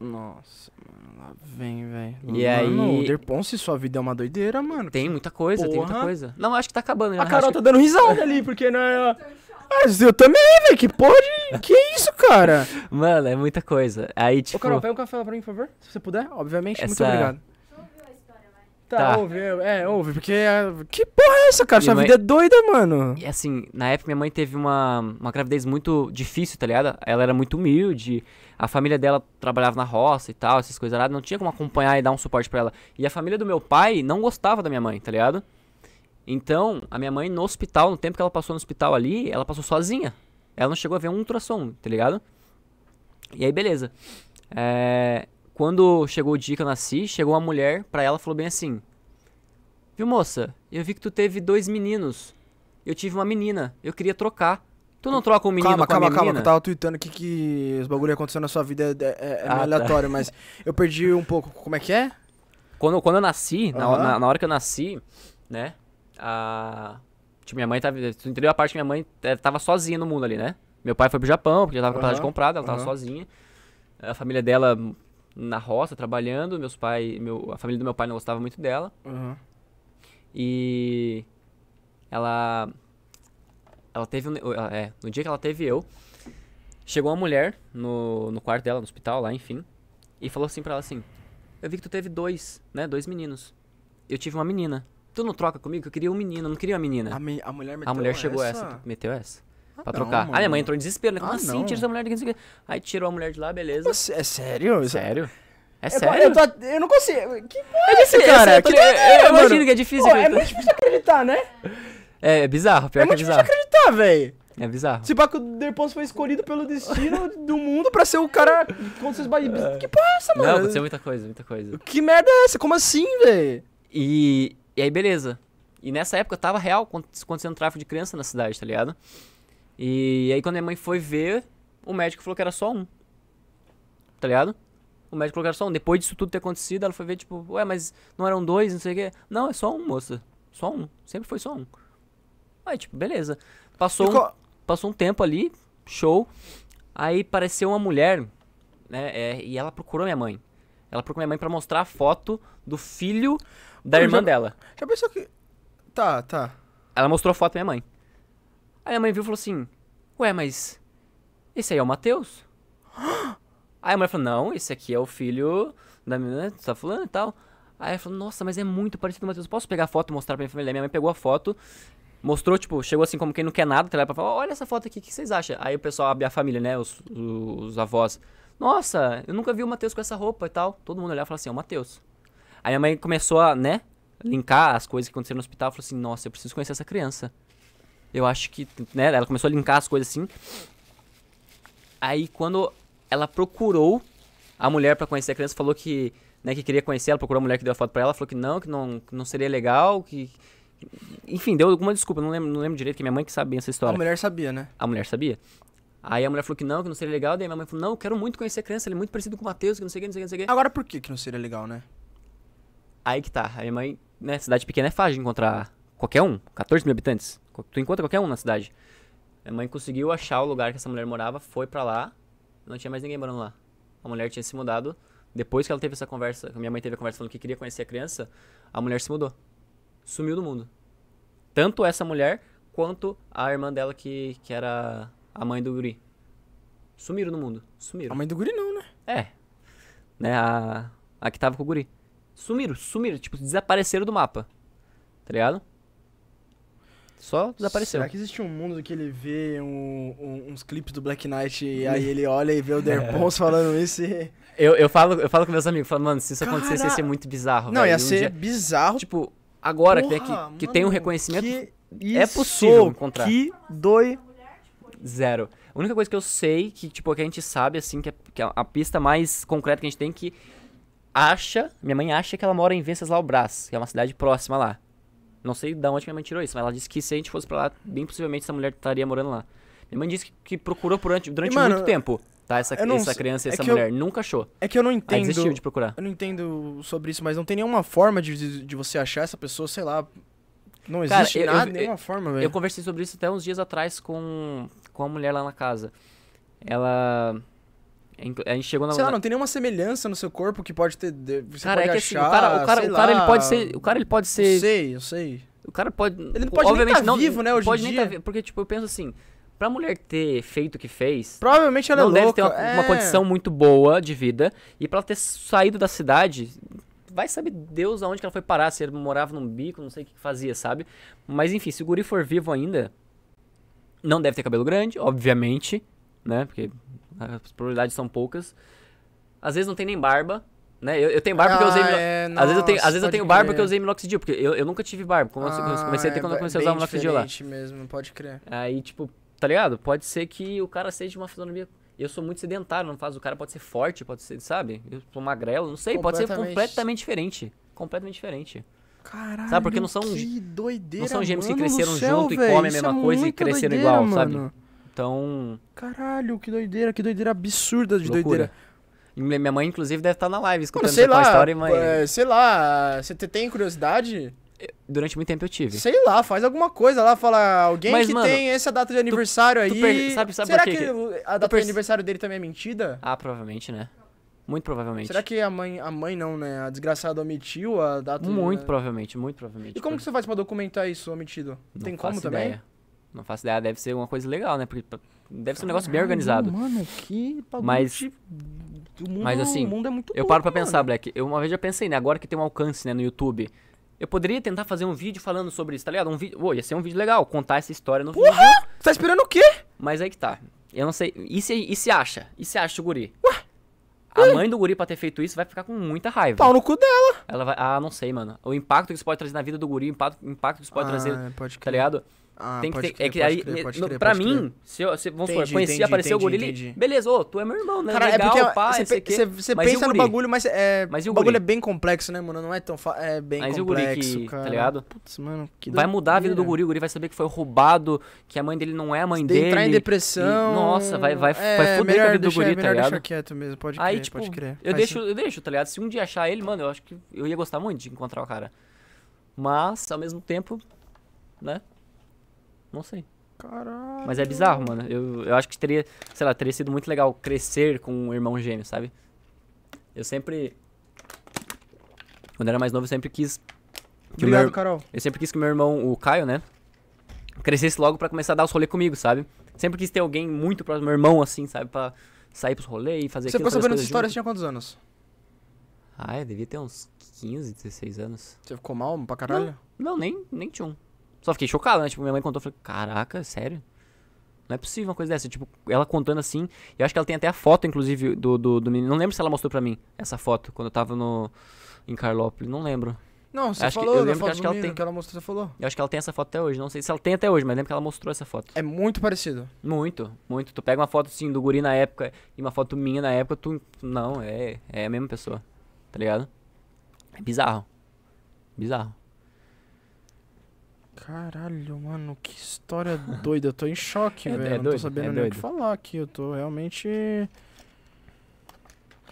Nossa, mano, lá vem, velho. E mano, aí... o Ponce, sua vida é uma doideira, mano. Tem muita coisa, Porra. tem muita coisa. Não, acho que tá acabando. A né? Carol tá dando risada ali, porque não é... Mas ah, eu também, velho, que porra de... Que isso, cara? Mano, é muita coisa. Aí, tipo... Ô, Carol, tipo- pega um café lá pra mim, por favor, se você puder, obviamente. Essa... Muito obrigado. Tá, tá. ouve, é, é ouve, porque. É, que porra é essa, cara? Minha Sua mãe... vida é doida, mano. E assim, na época minha mãe teve uma, uma gravidez muito difícil, tá ligado? Ela era muito humilde, a família dela trabalhava na roça e tal, essas coisas lá, não tinha como acompanhar e dar um suporte para ela. E a família do meu pai não gostava da minha mãe, tá ligado? Então, a minha mãe no hospital, no tempo que ela passou no hospital ali, ela passou sozinha. Ela não chegou a ver um ultrassom, tá ligado? E aí, beleza. É, quando chegou o dia que eu nasci, chegou uma mulher pra ela e falou bem assim: Viu, moça? Eu vi que tu teve dois meninos. Eu tive uma menina. Eu queria trocar. Tu não troca um menino calma, com calma, a calma, menina? Calma, calma, calma. Eu tava tweetando aqui que os bagulho acontecendo na sua vida é, é, é ah, tá. aleatório, tá. mas eu perdi um pouco. Como é que é? Quando, quando eu nasci, uhum. na, na, hora que eu nasci, né? A, tipo, minha mãe tava... Tu entendeu a parte que minha mãe é, tava sozinha no mundo ali, né? Meu pai foi pro Japão, porque já tava com a de comprada, ela tava uhum. sozinha. A família dela na roça, trabalhando. Meus pais, meu, a família do meu pai não gostava muito dela. Uhum. E ela ela teve é, no dia que ela teve eu, chegou uma mulher no, no quarto dela, no hospital lá, enfim, e falou assim para ela assim: "Eu vi que tu teve dois, né, dois meninos. Eu tive uma menina. Tu não troca comigo? Eu queria um menino, eu não queria uma menina." A, me, a mulher meteu A mulher chegou essa, essa meteu essa. Ah, pra não, trocar. Mano. Ah, minha mãe entrou em desespero, né? Como ah, assim? Não. Tira essa mulher daqui, Aí tirou a mulher de lá, beleza. é sério? É sério. É sério? Eu, eu, tô, eu não consigo. Que porra é, é desse, cara? Eu, tô, é eu, imagino que é difícil. Pô, é muito difícil acreditar, né? É, é bizarro. Pior é que é bizarro. É muito difícil acreditar, velho. É bizarro. Se Paco depois foi escolhido pelo destino do mundo pra ser o cara contra os bairros. Que porra é essa, mano? Não, aconteceu muita coisa, muita coisa. Que merda é essa? Como assim, velho? E, e aí, beleza. E nessa época tava real acontecendo tráfico de criança na cidade, tá ligado? E aí quando minha mãe foi ver, o médico falou que era só um. Tá ligado? O médico falou que era só um. Depois disso tudo ter acontecido, ela foi ver, tipo, ué, mas não eram dois, não sei o quê. Não, é só um, moça. Só um. Sempre foi só um. Aí, tipo, beleza. Passou, um, passou um tempo ali, show. Aí apareceu uma mulher, né? É, e ela procurou minha mãe. Ela procurou minha mãe para mostrar a foto do filho da irmã já, dela. Já pensou que. Tá, tá. Ela mostrou a foto da minha mãe. Aí a mãe viu e falou assim: Ué, mas esse aí é o Matheus? Aí a mãe falou: Não, esse aqui é o filho da menina que tá falando e tal. Aí ela falou: Nossa, mas é muito parecido com o Matheus. Posso pegar a foto e mostrar pra minha família? Minha mãe pegou a foto, mostrou, tipo, chegou assim como quem não quer nada, tá lá pra falar: Olha essa foto aqui, o que vocês acham? Aí o pessoal, a família, né, os, os avós: Nossa, eu nunca vi o Matheus com essa roupa e tal. Todo mundo olhava e falou assim: É o Matheus. Aí minha mãe começou a, né, linkar as coisas que aconteceram no hospital e falou assim: Nossa, eu preciso conhecer essa criança. Eu acho que, né, ela começou a linkar as coisas assim. Aí quando ela procurou a mulher para conhecer a criança, falou que, né, que queria conhecer ela, procurou a mulher que deu a foto para ela, falou que não, que não, que não seria legal, que enfim, deu alguma desculpa, não lembro, não lembro direito, que minha mãe que sabia essa história. A mulher sabia, né? A mulher sabia. Aí a mulher falou que não, que não seria legal, daí minha mãe falou, não, eu quero muito conhecer a criança, ele é muito parecido com o Matheus, que não sei o que, não sei o que, não sei o que. Agora por que que não seria legal, né? Aí que tá, a minha mãe, né, cidade pequena é fácil de encontrar Qualquer um, 14 mil habitantes. Tu encontra qualquer um na cidade. Minha mãe conseguiu achar o lugar que essa mulher morava, foi para lá, não tinha mais ninguém morando lá. A mulher tinha se mudado. Depois que ela teve essa conversa, minha mãe teve a conversa falando que queria conhecer a criança, a mulher se mudou. Sumiu do mundo. Tanto essa mulher quanto a irmã dela que, que era a mãe do guri. Sumiram no mundo. Sumiram. A mãe do guri não, né? É. Né, a, a que tava com o guri. Sumiram, sumiram. Tipo, desapareceram do mapa. Tá ligado? Só desapareceu. Será que existe um mundo que ele vê um, um, uns clipes do Black Knight e aí ele olha e vê o Derpons é. falando isso e... Eu, eu, falo, eu falo com meus amigos, falo, mano, se isso Cara... acontecesse ia ser muito bizarro. Não, véio. ia um ser dia... bizarro. Tipo, agora é Porra, que, que, mano, tem um reconhecimento, que é possível encontrar. Que doi... Zero. A única coisa que eu sei, que, tipo, que a gente sabe, assim, que, é, que é a pista mais concreta que a gente tem, que acha, minha mãe acha que ela mora em Venceslau Brás, que é uma cidade próxima lá. Não sei de onde minha mãe tirou isso, mas ela disse que se a gente fosse pra lá, bem possivelmente essa mulher estaria morando lá. Minha mãe disse que, que procurou durante, durante e, mano, muito tempo, tá? Essa, não, essa criança e é essa mulher. Eu, nunca achou. É que eu não entendo. Aí desistiu de procurar. Eu não entendo sobre isso, mas não tem nenhuma forma de, de você achar essa pessoa, sei lá. Não existe Cara, eu, nada, eu, nenhuma forma, velho. Eu conversei sobre isso até uns dias atrás com, com a mulher lá na casa. Ela é a gente chegou na. Sei lá, não tem nenhuma semelhança no seu corpo que pode ter. Você cara, é pode é que achar, assim, o cara, o cara, o cara ele pode ser. O cara ele pode ser. Eu sei, eu sei. O cara pode. Ele não pode obviamente, nem tá vivo, né, hoje pode nem tá dia. Tá, porque, tipo, eu penso assim. Pra mulher ter feito o que fez. Provavelmente ela é não é deve louca, ter uma, é... uma, condição muito boa de vida. E pra ela ter saído da cidade. Vai saber Deus aonde que ela foi parar, se ela morava num bico, não sei o que fazia, sabe? Mas enfim, se o guri for vivo ainda, não deve ter cabelo grande, obviamente, né? Porque as probabilidades são poucas. Às vezes não tem nem barba, né? Eu, eu tenho barba ah, porque eu usei. Ah, é, às vezes eu tenho, às vezes eu tenho barba porque eu usei minoxidil, porque eu, eu nunca tive barba. ah, eu comecei a ter é quando eu comecei a usar minoxidil lá. mesmo, pode crer. Aí, tipo, tá ligado? Pode ser que o cara seja de uma fisionomia. Eu sou muito sedentário, não faz. O cara pode ser forte, pode ser, sabe? Eu sou magrelo, não sei, pode ser completamente diferente. Completamente diferente. Caralho, sabe? Porque não são, que doideira, não são gêmeos mano, que cresceram junto e comem a mesma é coisa e cresceram doideira, igual, mano. sabe? Então. Caralho, que doideira, que doideira absurda de loucura. doideira. Minha mãe, inclusive, deve estar na live escutando Mano, sei lá, história, mãe. É, sei lá, você tem curiosidade? Durante muito tempo eu tive. Sei lá, faz alguma coisa lá, fala alguém Mas, que mano, tem essa data de aniversário tu, aí. Tu per... sabe, sabe Será que a data de aniversário dele também é mentida? Ah, provavelmente, né? Muito provavelmente. Será que a mãe, a mãe não, né? A desgraçada omitiu a data? Muito provavelmente, muito provavelmente. E como que você faz para documentar isso omitido? Não Tem como também? Ideia. Não faço ideia, deve ser uma coisa legal, né? Porque deve ser um negócio Caralho, bem organizado. Mano, que bagulho. Mas, de... o mundo, mas assim, o mundo é muito eu paro pra pensar, Black. Eu uma vez já pensei, né? Agora que tem um alcance né, no YouTube. Eu poderia tentar fazer um vídeo falando sobre isso, tá ligado? Um vídeo. Oh, ia ser um vídeo legal, contar essa história no Porra! vídeo. Tá esperando o quê? Mas aí que tá. Eu não sei. E se, e se acha? E se acha o guri? Ué? A mãe do guri pra ter feito isso vai ficar com muita raiva. Pau no cu dela. Ela vai. Ah, não sei, mano. O impacto que isso pode trazer na vida do guri, o impacto, que isso pode ah, trazer. É, pode tá ligado? Ah, tem que ter, é crer, é que aí, crer, no, crer, pra mim, crer. se eu, se, vamos entendi, conheci, apareceu o gorila, entendi. beleza, ô, tu é meu irmão, né? Cara, é Legal, é porque você pensa no bagulho, mas, é, mas o, o bagulho é bem complexo, né, mano? Não é tão é bem mas complexo, que, tá cara. Tá ligado? Putz, mano, que Vai mudar a vida do gorila, o gorila vai saber que foi roubado, que a mãe dele não é a mãe você dele. entrar em depressão. E, nossa, vai, vai, é, vai foder a vida do gorila, tá ligado? Deixa quieto mesmo, pode crer, aí, pode tipo, crer. Eu deixo, eu deixo, tá ligado? Se um dia achar ele, mano, eu acho que eu ia gostar muito de encontrar o cara. Mas, ao mesmo tempo, né? Não sei. Caralho. Mas é bizarro, mano. Eu, eu acho que teria, sei lá, teria sido muito legal crescer com um irmão gêmeo, sabe? Eu sempre. Quando era mais novo, eu sempre quis. Que Obrigado, meu... Carol. Eu sempre quis que meu irmão, o Caio, né? Crescesse logo para começar a dar os rolês comigo, sabe? Sempre quis ter alguém muito próximo, meu irmão, assim, sabe? Pra sair pros rolês e fazer Você ficou sabendo dessa história, você tinha quantos anos? Ah, eu devia ter uns 15, 16 anos. Você ficou mal pra caralho? Não, não nem, nem tinha um. Só fiquei chocado, né? Tipo, minha mãe contou, eu falei, caraca, sério? Não é possível uma coisa dessa. Tipo, ela contando assim. Eu acho que ela tem até a foto, inclusive, do, do, do menino. Não lembro se ela mostrou pra mim essa foto quando eu tava no, em Carlópolis. Não lembro. Não, você acho falou que, eu lembro que, acho que ela tem. que ela mostrou, você falou. Eu acho que ela tem essa foto até hoje. Não sei se ela tem até hoje, mas lembro que ela mostrou essa foto. É muito parecido. Muito, muito. Tu pega uma foto, assim, do guri na época e uma foto minha na época, tu... Não, é, é a mesma pessoa. Tá ligado? É bizarro. Bizarro. Caralho, mano, que história doida. Eu tô em choque, é, velho. É não tô sabendo é nem o que falar aqui. Eu tô realmente.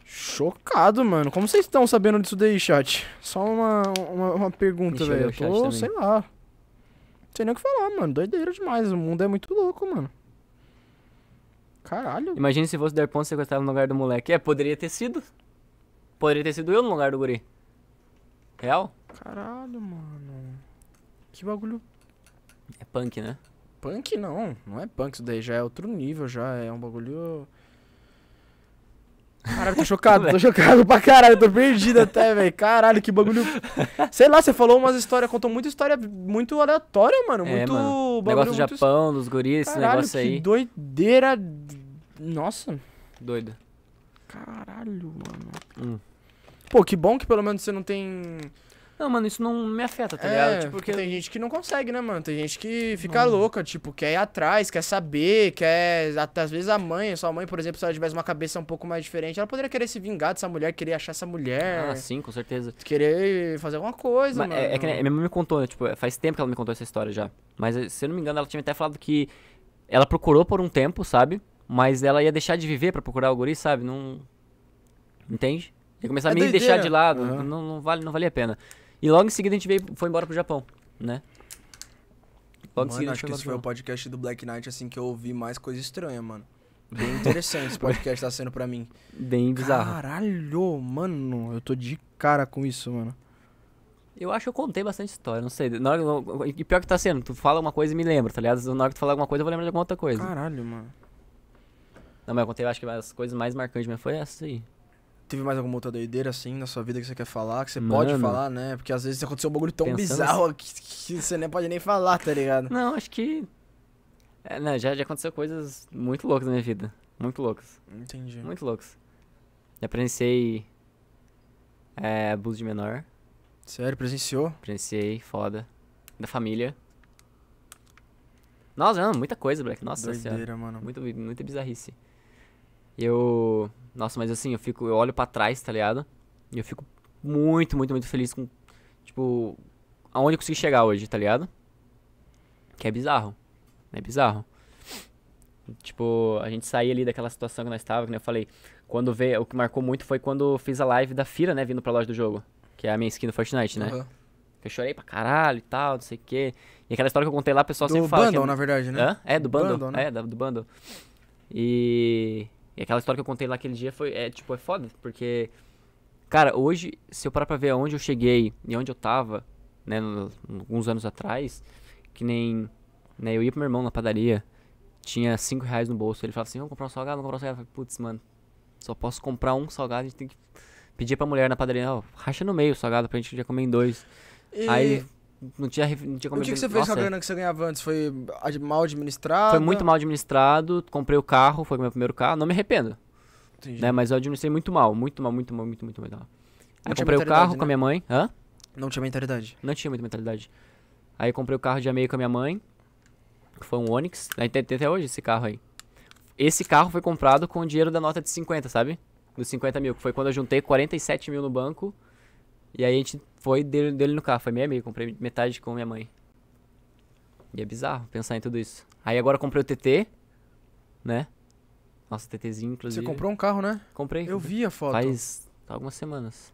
Chocado, mano. Como vocês estão sabendo disso daí, chat? Só uma, uma, uma pergunta, velho. Eu tô, sei lá. Não sei nem o que falar, mano. Doideira demais. O mundo é muito louco, mano. Caralho. Imagina se fosse o Derpon sequestrado no lugar do moleque. É, poderia ter sido. Poderia ter sido eu no lugar do guri. Real? Caralho, mano. Que bagulho. É punk, né? Punk não, não é punk, isso daí já é outro nível, já é um bagulho. Caralho, tô chocado, tô chocado pra caralho, tô perdido até, velho. Caralho, que bagulho. Sei lá, você falou umas histórias, contou muita história muito aleatória, mano. É, muito mano. Negócio do muito... Japão, dos guris, caralho, esse negócio aí. Que doideira. Nossa. Doida. Caralho, mano. Hum. Pô, que bom que pelo menos você não tem não, mano, isso não me afeta, tá é, ligado? Tipo, porque... Tem gente que não consegue, né, mano? Tem gente que fica louca, tipo, quer ir atrás, quer saber, quer. Às vezes a mãe, sua mãe, por exemplo, se ela tivesse uma cabeça um pouco mais diferente, ela poderia querer se vingar dessa mulher, querer achar essa mulher. Ah, sim, com certeza. Querer fazer alguma coisa, mas mano. É, é que minha mãe me contou, né? Tipo, faz tempo que ela me contou essa história já. Mas, eh, se eu não me engano, ela tinha até falado que ela procurou por um tempo, sabe? Mas ela ia deixar de viver para procurar o guri, sabe? Não. Entende? Ia começar é a me doideira. deixar de lado. Uhum. Não, não, vale, não valia a pena. E logo em seguida a gente veio, foi embora pro Japão, né? Logo mano, em seguida acho que esse foi o podcast do Black Knight, assim, que eu ouvi mais coisa estranha, mano. Bem interessante esse podcast tá sendo pra mim. Bem bizarro. Caralho, mano, eu tô de cara com isso, mano. Eu acho que eu contei bastante história, não sei. Na hora, e pior que tá sendo, tu fala uma coisa e me lembra, tá ligado? Na hora que tu falar alguma coisa, eu vou lembrar de alguma outra coisa. Caralho, mano. Não, mas eu contei, acho que as coisas mais marcantes mesmo foi essa aí. Teve mais alguma outra doideira, assim, na sua vida que você quer falar, que você Mano. pode falar, né? Porque às vezes aconteceu um bagulho tão bizarro assim... que, que, você nem pode nem falar, tá ligado? Não, acho que. É, não, né, já, já aconteceu coisas muito loucas na minha vida. Muito loucas. Entendi. Muito loucas. Já presenciei. É, abuso de menor. Sério, presenciou? Presenciei, foda. Da família. Nossa, não, muita coisa, Black. Nossa Doideira, mano. Muito, muita bizarrice. Eu. Nossa, mas assim, eu fico, eu olho para trás, tá ligado? E eu fico muito, muito, muito feliz com, tipo, aonde eu consegui chegar hoje, tá ligado? Que é bizarro. É bizarro. Tipo, a gente sair ali daquela situação que nós estávamos, que eu falei. Quando veio, o que marcou muito foi quando fiz a live da Fira, né, vindo pra loja do jogo. Que é a minha skin do Fortnite, né? Uhum. Eu chorei pra caralho e tal, não sei o quê. E aquela história que eu contei lá, o pessoal do sempre fala. Do é bundle, que... na verdade, né? Hã? É, do bundle. né? É, do bundle. E e aquela história que eu contei lá aquele dia foi, é, tipo, é foda, porque, cara, hoje, se eu parar pra ver aonde eu cheguei e onde eu tava, né, alguns anos atrás, que nem, né, eu ia pro meu irmão na padaria, tinha 5 reais no bolso, ele falava assim, vamos comprar um salgado, vamos comprar um salgado, eu falei, putz, mano, só posso comprar um salgado, a gente tem que pedir pra mulher na padaria, ó, racha no meio o salgado pra gente já comer em dois. E... Aí não tinha, não tinha como... O que, que você fez Nossa, com a é. grana que você ganhava antes? Foi mal administrado? Foi muito mal administrado. Comprei o carro, foi o meu primeiro carro. Não me arrependo. Entendi. Né? Mas eu administrei muito mal. Muito mal, muito mal, muito, muito, muito mal. Aí comprei o carro né? com a né? minha mãe. Hã? Não tinha mentalidade. Não tinha muita mentalidade. Aí comprei o carro de meio com a minha mãe. Que foi um Onix. Aí tem, tem até hoje esse carro aí. Esse carro foi comprado com o dinheiro da nota de 50, sabe? Dos 50 mil. Que foi quando eu juntei 47 mil no banco. E aí a gente foi dele, dele no carro, foi meio amigo comprei metade com minha mãe. E é bizarro pensar em tudo isso. Aí agora comprei o TT, né? Nossa, TTzinho, inclusive. Você comprou um carro, né? Comprei. Eu vi a foto. Faz algumas semanas.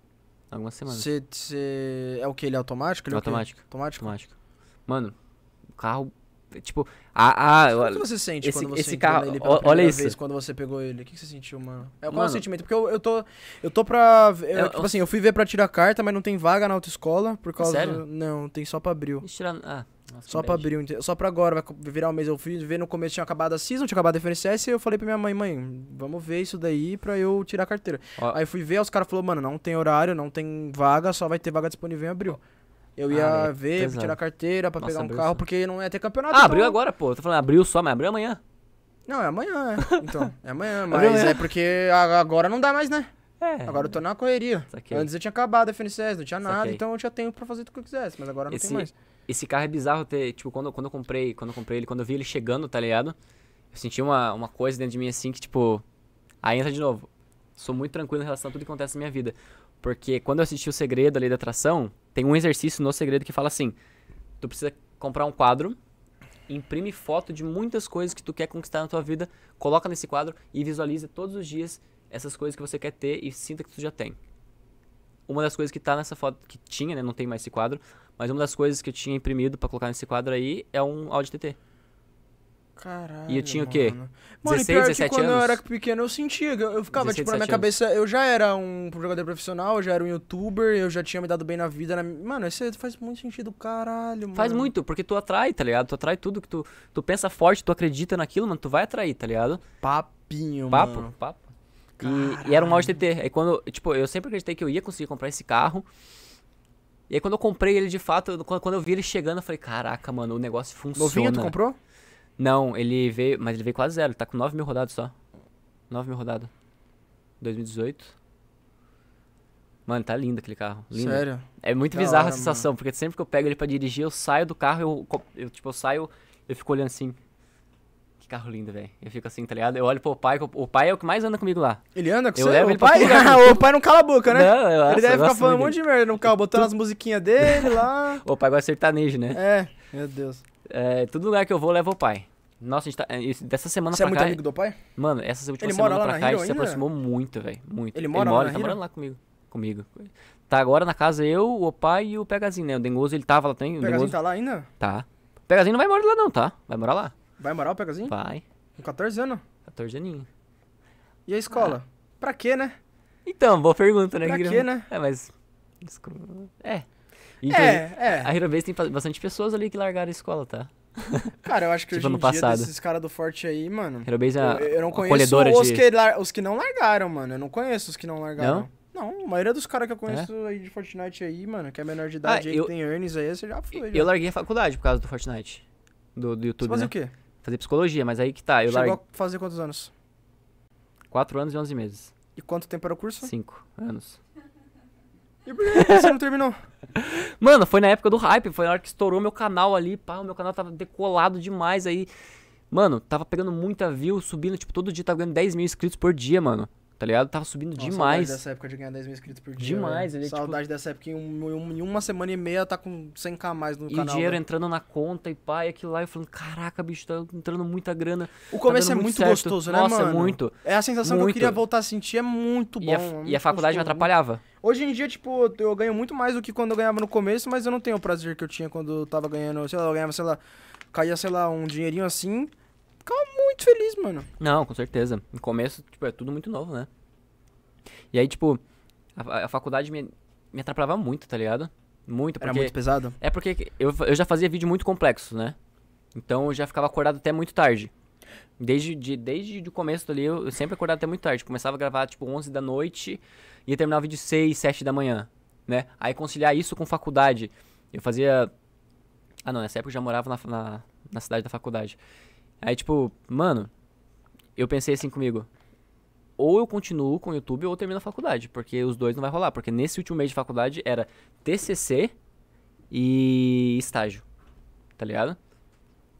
Algumas semanas. Cê, cê... É o que? Ele é automático? Ele é automático. É automático. Automático. Mano, o carro Tipo, ah olha o é que você sente esse, quando você esse carro, nele pela olha isso. vez, quando você pegou ele? O que, você sentiu, mano? É, qual mano, é o sentimento? Porque eu, eu tô. Eu tô pra. Eu, é, tipo eu, tipo assim, eu fui ver pra tirar carta, mas não tem vaga na autoescola por causa. Sério? Do, não, tem só pra abril. Tirar, ah. Nossa, só pra abril, só pra agora, vai virar um mês. Eu fui ver no começo, tinha acabado a season, tinha acabado a FNCS, e eu falei pra minha mãe, mãe, vamos ver isso daí pra eu tirar a carteira. Ó. Aí fui ver, os caras falaram, mano, não tem horário, não tem vaga, só vai ter vaga disponível em abril. Ó. Eu ia ah, é ver, pesado. pra tirar carteira, pra Nossa, pegar um carro, só. porque não ia ter campeonato. Ah, então... abriu agora, pô. tô falando, abriu só, mas abriu amanhã. Não, é amanhã, é. Então, é amanhã, mas amanhã. é porque agora não dá mais, né? É. Agora eu tô na correria. Saquei. Antes eu tinha acabado a FNCS, não tinha nada, Saquei. então eu tinha tempo pra fazer tudo que eu quisesse, mas agora não esse, tem mais. Esse carro é bizarro ter, tipo, quando, quando eu comprei, quando eu comprei ele, quando eu vi ele chegando, tá ligado? Eu senti uma, uma coisa dentro de mim assim que, tipo, aí entra de novo. Sou muito tranquilo em relação a tudo que acontece na minha vida. Porque quando eu assisti o Segredo, a Lei da Atração, tem um exercício no Segredo que fala assim: tu precisa comprar um quadro, imprime foto de muitas coisas que tu quer conquistar na tua vida, coloca nesse quadro e visualiza todos os dias essas coisas que você quer ter e sinta que tu já tem. Uma das coisas que tá nessa foto, que tinha, né? Não tem mais esse quadro, mas uma das coisas que eu tinha imprimido para colocar nesse quadro aí é um áudio TT. Caralho. E eu tinha o quê? Mano, 16, mano, 17 quando anos? eu era pequeno eu sentia. Eu, eu ficava, 16, tipo, na minha cabeça, anos. eu já era um jogador profissional, eu já era um youtuber, eu já tinha me dado bem na vida. Na... Mano, isso faz muito sentido, caralho, mano. Faz muito, porque tu atrai, tá ligado? Tu atrai tudo que tu. Tu pensa forte, tu acredita naquilo, mano, tu vai atrair, tá ligado? Papinho, papo, mano. Papo, papo. E, e, era um Audi TT. Aí quando, tipo, eu sempre acreditei que eu ia conseguir comprar esse carro. E aí quando eu comprei ele de fato, quando eu vi ele chegando, eu falei, caraca, mano, o negócio funciona. Novinho tu comprou? Não, ele veio. Mas ele veio quase zero. Ele tá com 9 mil rodados só. 9 mil rodados. 2018. Mano, tá lindo aquele carro. Lindo. Sério? É muito da bizarra a sensação, mano. porque sempre que eu pego ele pra dirigir, eu saio do carro, eu, eu tipo, eu saio, eu fico olhando assim que carro lindo, velho. Eu fico assim, tá ligado? Eu olho pro pai, o pai é o que mais anda comigo lá. Ele anda com eu você? Levo o ele pai? o pai não cala a boca, né? Não, eu, ele deve ficar falando um monte de merda no carro, botando tu... as musiquinhas dele lá. o pai gosta de sertanejo, né? É, meu Deus. É, todo lugar que eu vou, leva o pai. Nossa, a gente tá. É, dessa semana Você é pra é muito cá, amigo do pai? Mano, essa última ele semana pra cá, a gente se aproximou muito, velho. Muito. Ele mora, ele mora lá ele tá morando lá comigo. Comigo. Tá agora na casa eu, o pai e o Pegazinho, né? O Dengoso ele tava lá também. O, Pegazinho tá lá ainda? Tá. O Pegazinho não vai morar lá, não, tá? Vai morar lá. Vai morar o Pegazinho? Vai. Com 14 anos? 14 aninho. E a escola? Ah. Pra quê, né? Então, boa pergunta, né? Pra quê, né? É, mas... É. Então, é, é. A Hero tem bastante pessoas ali que largaram a escola, tá? Cara, eu acho que tipo, hoje em passado. dia desses caras do Forte aí, mano... Hero é eu, eu não conheço os, de... que lar... os que não largaram, mano. Eu não conheço os que não largaram. Não? Não, a maioria dos caras que eu conheço é? aí de Fortnite aí, mano, que é menor de ah, idade ah, aí, eu... que tem earnings aí, você já foi. Eu, já. larguei a faculdade por causa do Fortnite. Do, do YouTube, você fazia né? o quê? fazer psicologia, mas aí que tá. Eu Chegou lar... a fazer quantos anos? Quatro anos e onze meses. E quanto tempo era o curso? Cinco anos. E por que você não terminou? Mano, foi na época do hype, foi na hora que estourou meu canal ali, pá, meu canal tava decolado demais aí. Mano, tava pegando muita view, subindo, tipo, todo dia tava ganhando 10 mil inscritos por dia, mano tá ligado? Tava subindo Nossa, demais. Saudade dessa época de ganhar 10 mil inscritos por dia. Demais. Ele, é, tipo, saudade tipo... dessa época em, um, em, uma semana e meia tá com 100k mais no e canal. E dinheiro né? entrando na conta e pai, aquilo lá. Eu falando, caraca, bicho, tá entrando muita grana. O tá começo tá é muito, muito gostoso, né, Nossa, é mano? Nossa, é muito. É a sensação muito. que eu queria voltar a sentir, é muito bom. E a, é muito e a faculdade gostoso, me atrapalhava. Hoje em dia, tipo, eu ganho muito mais do que quando eu ganhava no começo, mas eu não tenho o prazer que eu tinha quando eu tava ganhando, sei lá, eu ganhava, sei lá, caía, sei lá, um dinheirinho assim ficava muito feliz, mano. Não, com certeza. No começo, tipo, é tudo muito novo, né? E aí, tipo, a, a faculdade me, me atrapalhava muito, tá ligado? Muito, porque... Era muito pesado? É porque eu, eu já fazia vídeo muito complexo, né? Então eu já ficava acordado até muito tarde. Desde, de, desde o começo ali, eu, eu sempre acordava até muito tarde. Começava a gravar, tipo, 11 da noite e ia terminar o vídeo 6, 7 da manhã, né? Aí conciliar isso com faculdade. Eu fazia... Ah, não, nessa época eu já morava na, na, na cidade da faculdade. Aí, tipo, mano, eu pensei assim comigo. Ou eu continuo com o YouTube ou termino a faculdade, porque os dois não vai rolar. Porque nesse último mês de faculdade era TCC e estágio, tá ligado?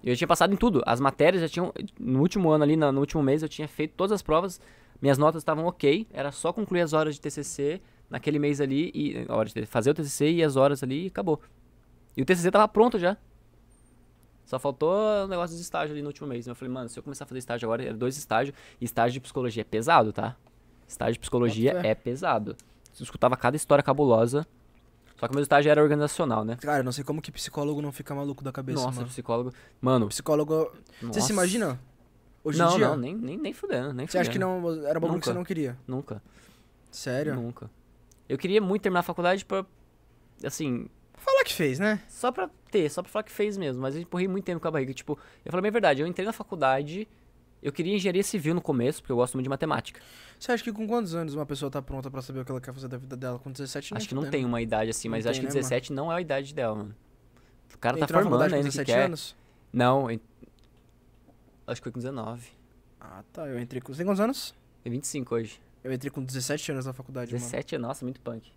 Eu já tinha passado em tudo. As matérias já tinham. No último ano ali, no último mês, eu tinha feito todas as provas. Minhas notas estavam ok. Era só concluir as horas de TCC naquele mês ali. E, hora de fazer o TCC e as horas ali e acabou. E o TCC tava pronto já. Só faltou um negócio de estágio ali no último mês. Né? Eu falei, mano, se eu começar a fazer estágio agora, era dois estágios. E estágio de psicologia é pesado, tá? Estágio de psicologia é. pesado. Você escutava cada história cabulosa. Só que meu estágio era organizacional, né? Cara, não sei como que psicólogo não fica maluco da cabeça, Nossa, mano. psicólogo... Mano... Psicólogo... Nossa. Você se imagina? Hoje não, em dia? Não, nem, nem, nem fudendo, nem Você acha que não era bagulho que você não queria? Nunca. Sério? Nunca. Eu queria muito terminar a faculdade pra... Assim, Falar que fez, né? Só pra ter, só pra falar que fez mesmo. Mas eu empurrei muito tempo com a barriga. Tipo, eu falei bem a verdade, eu entrei na faculdade, eu queria engenharia civil no começo, porque eu gosto muito de matemática. Você acha que com quantos anos uma pessoa tá pronta para saber o que ela quer fazer da vida dela? Com 17 Acho que não tem uma idade assim, mas tem, acho que 17 né, não é a idade dela, mano. O cara tá Entrou tá formando ainda que quer. anos? Não, eu... acho que foi com 19. Ah, tá. Eu entrei com... Você tem quantos anos? Tem 25 hoje. Eu entrei com 17 anos na faculdade, 17 mano. é, nossa, muito punk.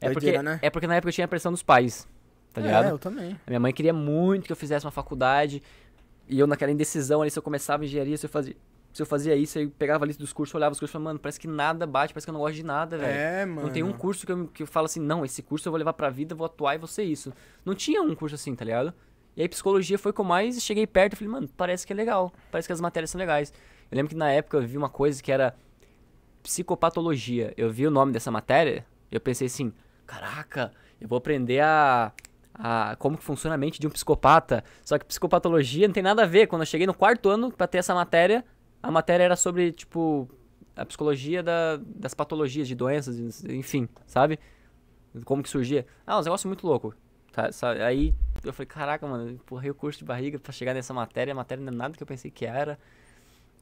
É Doideira, porque, né? é porque na época eu tinha a pressão dos pais, tá é, ligado? eu também. A minha mãe queria muito que eu fizesse uma faculdade, e eu naquela indecisão ali, se eu começava engenharia, se eu fazia, se eu fazia isso, aí eu pegava a lista dos cursos, olhava os cursos e falava, mano, parece que nada bate, parece que eu não gosto de nada, velho. É, mano. Não tem um curso que eu, que eu falo assim, não, esse curso eu vou levar pra vida, vou atuar e vou ser isso. Não tinha um curso assim, tá ligado? E aí psicologia foi com mais, cheguei perto e falei, mano, parece que é legal, parece que as matérias são legais. Eu lembro que na época eu vi uma coisa que era psicopatologia. Eu vi o nome dessa matéria, eu pensei assim, caraca, eu vou aprender a, a como que funciona a mente de um psicopata. Só que psicopatologia não tem nada a ver. Quando eu cheguei no quarto ano para ter essa matéria, a matéria era sobre, tipo, a psicologia da, das patologias, de doenças, enfim, sabe? Como que surgia. Ah, um negócio muito louco. Tá, sabe? Aí eu falei, caraca, mano, empurrei o curso de barriga para chegar nessa matéria. A matéria não é nada que eu pensei que era.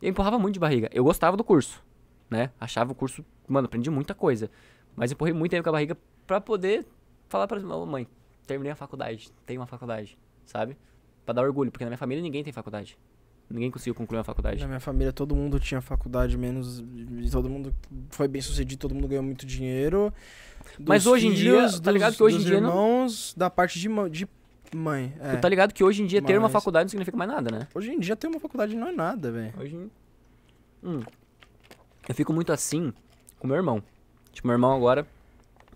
Eu empurrava muito de barriga. Eu gostava do curso, né? Achava o curso, mano, aprendi muita coisa. Mas empurrei muito tempo com a barriga pra poder falar pra minha mãe, terminei a faculdade, tenho uma faculdade, sabe? Pra dar orgulho, porque na minha família ninguém tem faculdade. Ninguém conseguiu concluir uma faculdade. Na minha família todo mundo tinha faculdade, menos. Todo mundo foi bem sucedido, todo mundo ganhou muito dinheiro. Mas hoje filhos, em dia, dos, tá ligado que hoje em dia. irmãos, não... da parte de, de mãe. É. Tá ligado que hoje em dia Mas... ter uma faculdade não significa mais nada, né? Hoje em dia ter uma faculdade não é nada, velho. Hoje em... hum. Eu fico muito assim com meu irmão. Tipo, meu irmão agora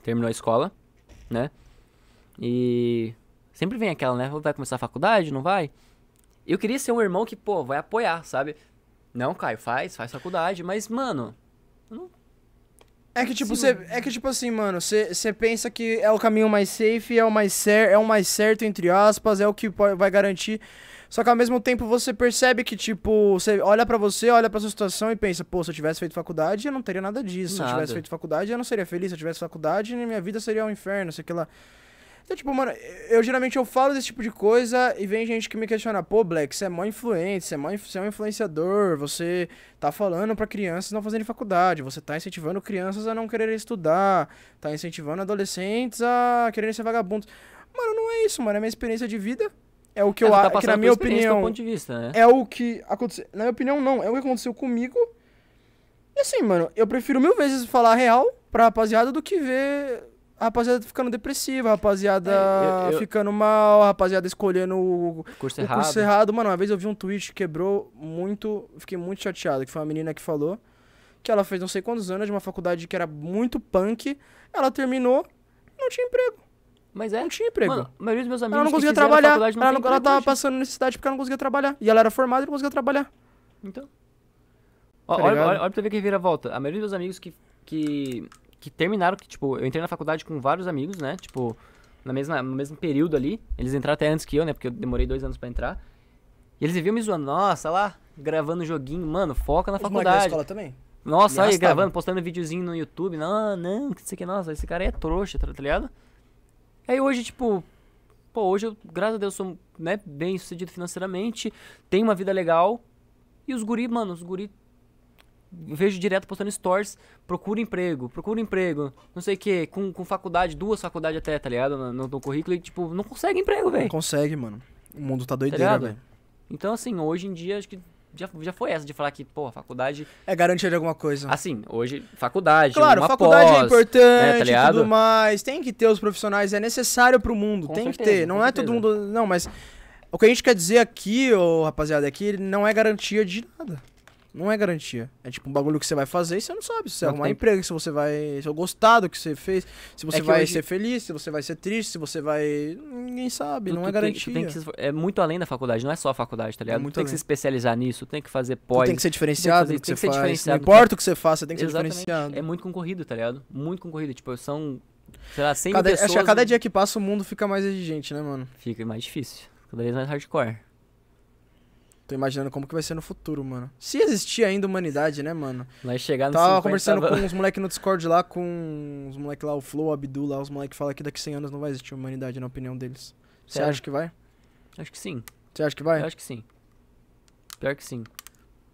terminou a escola, né? E sempre vem aquela, né? Vai começar a faculdade, não vai? Eu queria ser um irmão que, pô, vai apoiar, sabe? Não, Caio, faz, faz faculdade, mas, mano, não... É que, tipo, Sim, cê, é que, tipo assim, mano, você pensa que é o caminho mais safe, é o mais certo, é o mais certo, entre aspas, é o que vai garantir. Só que ao mesmo tempo você percebe que, tipo, você olha para você, olha pra sua situação e pensa, pô, se eu tivesse feito faculdade, eu não teria nada disso. Nada. Se eu tivesse feito faculdade, eu não seria feliz. Se eu tivesse faculdade, minha vida seria um inferno, sei que lá. Então, tipo, mano, eu geralmente eu falo desse tipo de coisa e vem gente que me questiona, pô, Black, você é mó influente, você é, mó, você é um influenciador, você tá falando para crianças não fazerem faculdade, você tá incentivando crianças a não quererem estudar, tá incentivando adolescentes a quererem ser vagabundos. Mano, não é isso, mano, é minha experiência de vida. É o que é, eu acho. Tá que na minha opinião. Ponto de vista, né? É o que aconteceu. Na minha opinião, não. É o que aconteceu comigo. E assim, mano, eu prefiro mil vezes falar real pra rapaziada do que ver a rapaziada ficando depressiva, a rapaziada é, eu, eu... ficando mal, a rapaziada escolhendo o, curso, o errado. curso errado. Mano, uma vez eu vi um tweet que quebrou muito, fiquei muito chateado, que foi uma menina que falou que ela fez não sei quantos anos de uma faculdade que era muito punk, ela terminou, não tinha emprego. Mas é. Não tinha emprego. Mano, a maioria dos meus amigos. Ela não conseguia trabalhar. Não ela, não, emprego, ela tava hoje. passando necessidade porque ela não conseguia trabalhar. E ela era formada e não conseguia trabalhar. Então. tá olha, olha, olha pra ver quem vira a volta. A maioria dos meus amigos que, que. que terminaram, que, tipo, eu entrei na faculdade com vários amigos, né? Tipo, na mesma, no mesmo período ali. Eles entraram até antes que eu, né? Porque eu demorei dois anos pra entrar. E eles viviam me zoando, nossa, lá, gravando joguinho, mano, foca na Os faculdade. Na escola também? Nossa, me aí, arrastava. gravando, postando videozinho no YouTube. Não, não, que isso aqui, nossa, esse cara é trouxa, tá, tá ligado? Aí hoje, tipo, pô, hoje eu, graças a Deus, sou né, bem sucedido financeiramente, tenho uma vida legal. E os guri, mano, os guri. Vejo direto postando stories, procura emprego, procura emprego, não sei o que, com, com faculdade, duas faculdades até, tá ligado? No, no, currículo e, tipo, não consegue emprego, velho. Não consegue, mano. O mundo tá, tá doideira, tá velho. Então, assim, hoje em dia, acho que já, já foi essa de falar que, pô, a faculdade. É garantia de alguma coisa. Assim, hoje, faculdade. Claro, faculdade é pós, é importante, né, tá tudo mais. Tem que ter os profissionais, é necessário pro mundo. Com tem certeza, que ter. Não é certeza. todo mundo. Não, mas. O que a gente quer dizer aqui, ô, rapaziada, é que não é garantia de nada. Não é garantia. É tipo um bagulho que você vai fazer e você não sabe. Se você não arrumar emprego, se você vai. Se eu gostar do que você fez, se você é vai hoje... ser feliz, se você vai ser triste, se você vai. Ninguém sabe, tu, não tu é garantia. Tem, tem se... É muito além da faculdade, não é só a faculdade, tá é ligado? É muito tem além. que se especializar nisso, tem que fazer pós. Tu tem que ser diferenciado tem que, fazer, que, que, ser diferenciado. Não importa o que você faça, tem que Exatamente. ser diferenciado. É muito concorrido, tá ligado? Muito concorrido. Tipo, são. Sei lá, 100 cada, pessoas. Acho que a cada dia que passa o mundo fica mais exigente, né, mano? Fica mais difícil. Cada vez mais hardcore. Tô imaginando como que vai ser no futuro, mano. Se existir ainda humanidade, né, mano? Nós chegar no Tava 50, conversando com uns moleques no Discord lá, com uns moleques lá, o Flow, o Abdu lá, os moleques falam que daqui 100 anos não vai existir humanidade, na opinião deles. Você acha que vai? Acho que sim. Você acha que vai? Eu acho que sim. Pior que sim.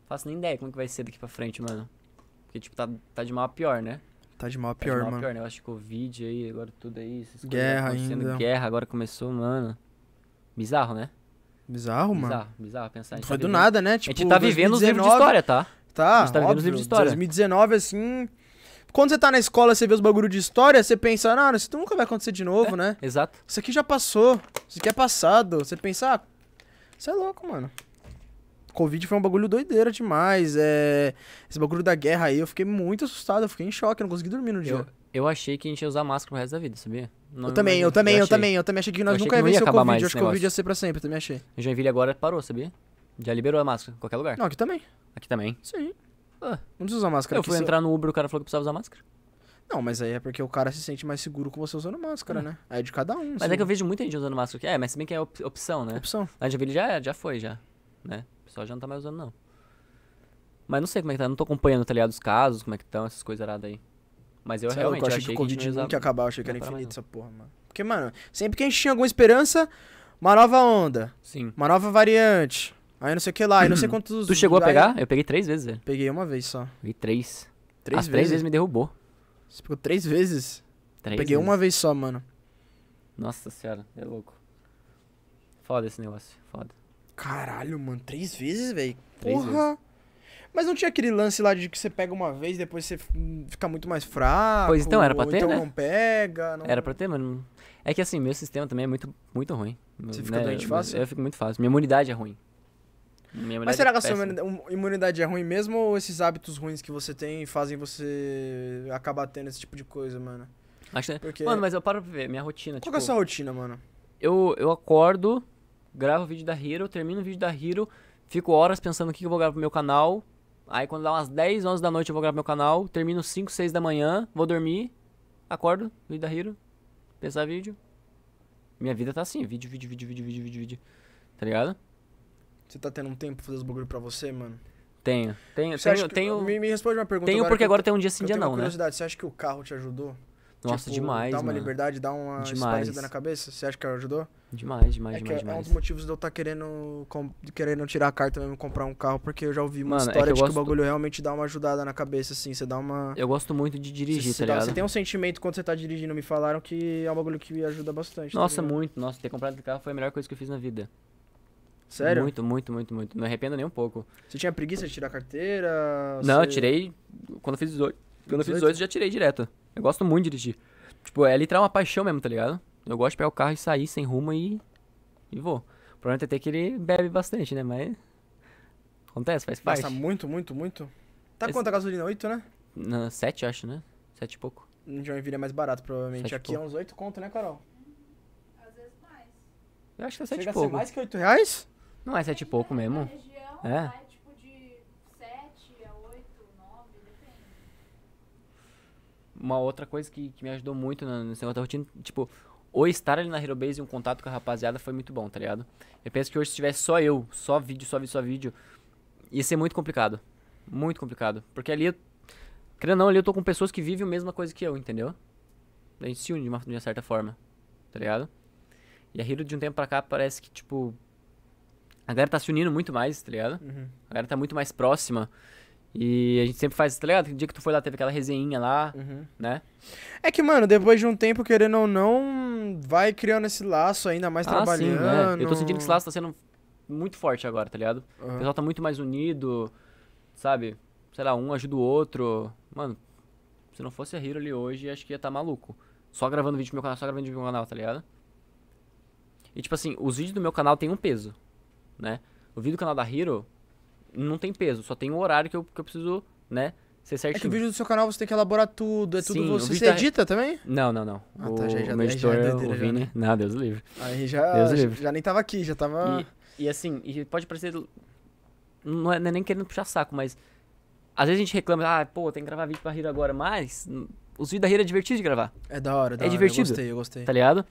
Faço nem ideia como que vai ser daqui pra frente, mano. Porque, tipo, tá, tá de mal a pior, né? Tá de mal a pior, tá de mal mano. Pior, né? Eu acho que Covid aí, agora tudo aí. Guerra ainda. Guerra agora começou, mano. Bizarro, né? Bizarro, mano. Bizarro, bizarro pensar. Foi tá do nada, né? Tipo, a gente tipo, tá 2019... vivendo os livros de história, tá? Tá, a gente tá óbvio, vivendo os livros de história. 2019, assim... Quando você tá na escola, você vê os bagulho de história, você pensa, não, isso nunca vai acontecer de novo, é, né? Exato. Isso aqui já passou, isso aqui é passado. Você pensa, ah, é louco, mano. Covid foi um bagulho doideira demais. É... Esse bagulho da guerra aí, eu fiquei muito assustado, eu fiquei em choque, não consegui dormir no dia. Eu, eu achei que a gente ia usar máscara pro resto da vida, sabia? Não eu também, eu também, eu, eu também, eu também achei que nós achei nunca que ia vencer o Covid. Eu acho que o Covid ia ser pra sempre, eu também achei. Em Joinville agora parou, sabia? Já liberou a máscara, em qualquer lugar. Não, aqui também. Aqui também? Sim. Ah. Não precisa usar máscara. Eu fui entrar no Uber, o cara falou que precisava usar máscara. Não, mas aí é porque o cara se sente mais seguro com você usando máscara, hum. né? Aí é de cada um. Mas é que eu vejo muita gente usando máscara. Aqui. É, mas se bem que é op opção, né? Opção. A Joinville já, já foi, já. Né? O pessoal já não tá mais usando, não. Mas não sei como é que tá, não tô acompanhando, tá ligado? Os casos, como é que estão, essas coisas aí. Mas eu é realmente eu achei, achei que o Covid nunca ia acabar, eu achei que era infinito essa porra, mano. Porque, mano, sempre que a gente tinha alguma esperança, uma nova onda. Sim. Uma nova variante. Aí não sei o que lá, aí não sei quantos. Tu chegou a pegar? Eu peguei três vezes, velho. Peguei uma vez só. Peguei três. Três As vezes? três vezes me derrubou. Você pegou três vezes? Três peguei vezes. uma vez só, mano. Nossa senhora, é louco. Foda esse negócio, foda. Caralho, mano, três vezes, velho. Porra! Vezes. Mas não tinha aquele lance lá de que você pega uma vez, depois você fica muito mais fraco. Pois então, era pra ter, então né? não pega. Não... Era pra ter, mas não... É que assim, meu sistema também é muito, muito ruim. Você fica né, doente fácil? Eu, eu, fico muito fácil. Minha imunidade é ruim. Imunidade mas será é que é a sua imunidade é ruim mesmo ou esses hábitos ruins que você tem fazem você acabar tendo esse tipo de coisa, mano? Acho que... Porque... Mano, mas eu paro pra ver, minha rotina. Qual tipo, é a tipo sua rotina, mano? Eu, eu acordo, gravo o vídeo da Hero, termino o vídeo da Hero, fico horas pensando o que eu vou gravar pro meu canal, Aí quando dá umas 10, 11 da noite eu vou gravar meu canal, termino 5, 6 da manhã, vou dormir, acordo, vida Hiro, pensar vídeo. Minha vida tá assim, vídeo, vídeo, vídeo, vídeo, vídeo, vídeo, vídeo. Tá ligado? Você tá tendo um tempo pra fazer os bagulho pra você, mano? Tenho. Tenho, você tenho, que, tenho me, me, responde uma pergunta. Tenho agora porque agora tem um dia sim, dia não, né? curiosidade, você acha que o carro te ajudou? Nossa, tipo, demais. Dá uma mano. liberdade, dá uma esparecida na cabeça. Você acha que ajudou? Demais, demais, é demais. demais. É, é um dos motivos de eu estar tá querendo, com, querendo tirar a carta mesmo comprar um carro, porque eu já ouvi uma mano, história é que de que o bagulho do... realmente dá uma ajudada na cabeça, assim. Você dá uma. Eu gosto muito de dirigir, você, tá ligado? Você tem um sentimento quando você tá dirigindo, me falaram que é um bagulho que ajuda bastante. Tá Nossa, tá muito. Nossa, ter comprado carro foi a melhor coisa que eu fiz na vida. Sério? Muito, muito, muito, muito. Não arrependo nem um pouco. Você tinha preguiça de tirar a carteira? Não, você... eu tirei. Quando eu fiz 18. Quando eu fiz 18, eu já tirei direto. Eu gosto muito de dirigir. Tipo, é literal uma paixão mesmo, tá ligado? Eu gosto de pegar o carro e sair sem rumo e. e vou. O problema é ter que ele bebe bastante, né? Mas. Acontece, faz parte. Passa muito, muito, muito. Tá Esse... quanto a gasolina? 8, né? Na, 7, acho, né? 7 e pouco. de Joinville é mais barato, provavelmente. Sete Aqui é uns 8 conto, né, Carol? Às vezes mais. Eu acho que é 7 e pouco. Chega a ser mais que 8 reais? Não é 7 e pouco mesmo. É. uma outra coisa que, que me ajudou muito no, no da rotina, tipo, o estar ali na Hero Base e um contato com a rapaziada foi muito bom, tá ligado? Eu penso que hoje se tivesse só eu, só vídeo, só vídeo, só vídeo, ia ser muito complicado. Muito complicado. Porque ali, querendo ou não, ali eu tô com pessoas que vivem a mesma coisa que eu, entendeu? A gente se une de uma, de uma certa forma, tá ligado? E a Hero de um tempo pra cá parece que, tipo, a galera tá se unindo muito mais, tá ligado? Uhum. A galera tá muito mais próxima. E a gente sempre faz, tá ligado? O dia que tu foi lá, teve aquela resenha lá, uhum. né? É que, mano, depois de um tempo, querendo ou não, vai criando esse laço ainda mais ah, trabalhando. Sim, né? Eu tô sentindo que esse laço tá sendo muito forte agora, tá ligado? Uhum. O pessoal tá muito mais unido, sabe? Sei lá, um ajuda o outro. Mano, se não fosse a Hero ali hoje, acho que ia tá maluco. Só gravando vídeo pro meu canal, só gravando vídeo pro meu canal, tá ligado? E tipo assim, os vídeos do meu canal têm um peso, né? O vídeo do canal da Hero não tem peso, só tem o horário que eu, que eu preciso, né, ser certinho. É que o vídeo do seu canal você tem que elaborar tudo, é tudo você. você tá... edita também? Não, não, não. Ah, o, tá, já, já, meu editor, é já o Vini, já, né? não, Deus livre. Aí já, Deus já, livre. já nem tava aqui, já tava... E, e assim, e pode parecer, é, não é nem querendo puxar saco, mas às vezes a gente reclama, ah, pô, tem que gravar vídeo pra rir agora, mas os vídeos da rir é divertido de gravar. É da hora, da é hora. divertido. Eu gostei, eu gostei. Tá ligado?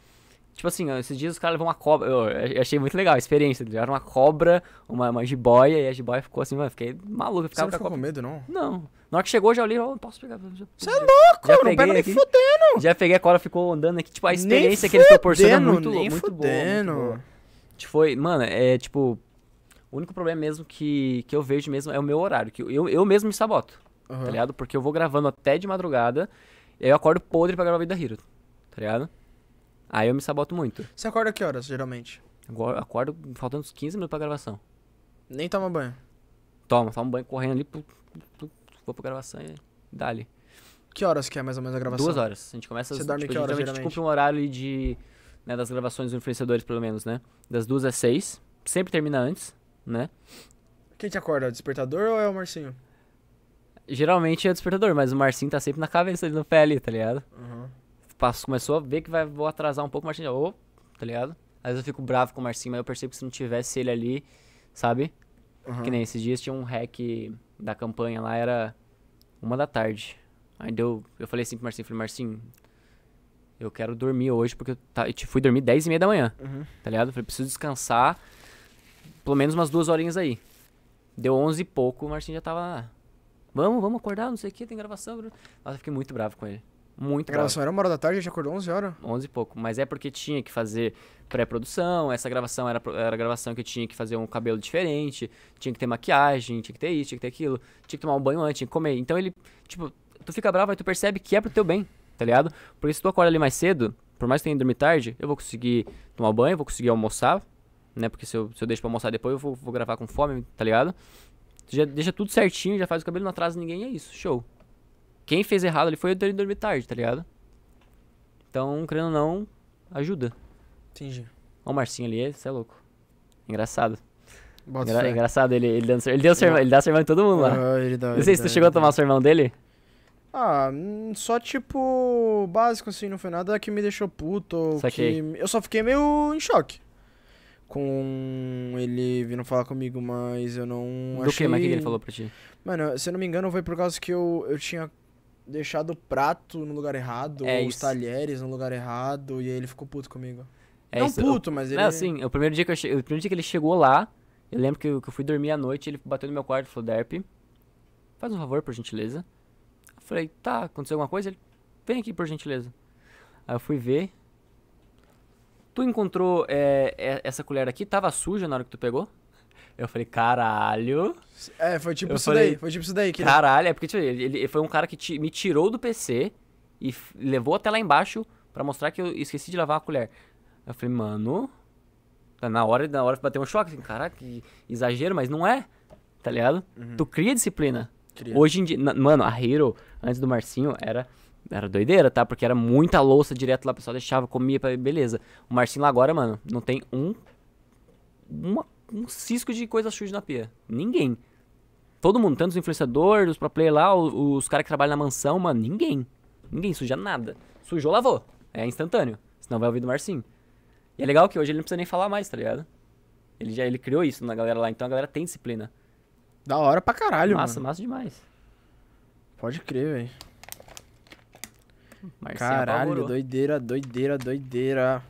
Tipo assim, esses dias os caras levam uma cobra. Eu achei muito legal a experiência. Eles levaram uma cobra, uma, uma jiboia, e a jiboia ficou assim, mano, fiquei maluco. ficava Você não ficou com medo, não? Não. Na hora que chegou, já olhei, ó, oh, posso pegar. Você é louco, já não pega nem fudendo. Já peguei a cobra, ficou andando aqui. Tipo, a experiência nem que eles proporcionam é muito, nem muito fudendo. boa. Tipo, foi, mano, é tipo. O único problema mesmo que, que eu vejo mesmo é o meu horário. que Eu, eu mesmo me saboto, uhum. tá ligado? Porque eu vou gravando até de madrugada, e aí eu acordo podre pra gravar o Vida Hero, tá ligado? Aí eu me saboto muito. Você acorda que horas, geralmente? Agora acordo faltando uns 15 minutos pra gravação. Nem toma banho. Toma, toma banho correndo ali, pu, pu, pu, vou pra gravação e dali. Que horas que é mais ou menos a gravação? Duas horas. A gente começa Você tipo, dorme tipo, que horas, geralmente? A gente cumpre um horário de. Né, das gravações dos influenciadores, pelo menos, né? Das duas às seis. Sempre termina antes, né? Quem te acorda? O despertador ou é o Marcinho? Geralmente é o despertador, mas o Marcinho tá sempre na cabeça ali no pé ali, tá ligado? Uhum passou, começou a ver que vai, vou atrasar um pouco, o Marcinho já, oh, tá ligado? Às vezes eu fico bravo com o Marcinho, mas eu percebo que se não tivesse ele ali, sabe? Uhum. Que nem esses dias tinha um hack da campanha lá, era uma da tarde. Aí deu, eu falei assim pro Marcinho, falei, Marcinho, eu quero dormir hoje, porque eu, tá, eu fui dormir 10 e meia da manhã, uhum. tá ligado? Eu falei, preciso descansar pelo menos umas duas horinhas aí. Deu 11 e pouco, o Marcinho já tava, vamos, vamos acordar, não sei o que, tem gravação. Nossa, eu fiquei muito bravo com ele. Muito A gravação grave. era uma hora da tarde, a gente acordou 11 horas. 11 e pouco. Mas é porque tinha que fazer pré-produção, essa gravação era, era gravação que eu tinha que fazer um cabelo diferente, tinha que ter maquiagem, tinha que ter isso, tinha que ter aquilo, tinha que tomar um banho antes, tinha que comer. Então ele, tipo, tu fica bravo e tu percebe que é pro teu bem, tá ligado? Porque se tu acorda ali mais cedo, por mais que tenha dormido dormir tarde, eu vou conseguir tomar banho, vou conseguir almoçar, né? Porque se eu, se eu deixo pra almoçar depois, eu vou, vou gravar com fome, tá ligado? Tu já deixa tudo certinho, já faz o cabelo, não atrasa ninguém, é isso, show. Quem fez errado ali foi eu ter ido dormir tarde, tá ligado? Então, crendo ou não, ajuda. Entendi. Ó o Marcinho ali, você é louco. Engraçado. Engra fé. Engraçado ele, ele dando ele, deu sermão, ele dá sermão em todo mundo lá. Ah, ele dá, não sei ele se dá, tu chegou a tomar o sermão dele. Ah, hum, só tipo básico assim, não foi nada que me deixou puto ou que eu só fiquei meio em choque com ele vindo falar comigo, mas eu não Do achei... que? Mas o que ele falou pra ti? Mano, se eu não me engano, foi por causa que eu, eu tinha deixado o prato no lugar errado, é ou os talheres no lugar errado, e aí ele ficou puto comigo. É não isso. puto, mas ele... Não, assim, o primeiro dia que, che... o primeiro dia que ele chegou lá, eu lembro que eu, que eu fui dormir à noite, ele bateu no meu quarto e falou, Derp, faz um favor, por gentileza. Eu falei, tá, aconteceu alguma coisa? Ele, vem aqui, por gentileza. Aí eu fui ver. Tu encontrou é, essa colher aqui? Tava suja na hora que tu pegou? Eu falei, caralho. É, foi tipo eu isso falei, daí. Foi tipo isso daí. Que caralho, é porque tipo, ele, ele, foi um cara que me tirou do PC e levou até lá embaixo para mostrar que eu esqueci de lavar a colher. Eu falei, mano. Tá na hora, na hora bateu um choque. Assim, Caraca, que exagero, mas não é. Tá ligado? Uhum. Tu cria disciplina. Cria. Hoje em dia. mano, a Hero, antes do Marcinho, era. Era doideira, tá? Porque era muita louça direto lá, o pessoal deixava, comia, beleza. O Marcinho lá agora, mano, não tem um uma um cisco de coisa suja na pia. Ninguém. Todo mundo, tanto os influenciadores, os pro player lá, os, os caras que trabalham na mansão, mano, ninguém. Ninguém suja nada. Sujou, lavou. É instantâneo. Senão vai ouvir do Marcinho. E é legal que hoje ele não precisa nem falar mais, tá ligado? Ele já ele criou isso na galera lá, então a galera tem disciplina. Da hora pra caralho, massa, mano. Massa, massa demais. Pode crer, velho. É caralho, apavorou. doideira, doideira, doideira.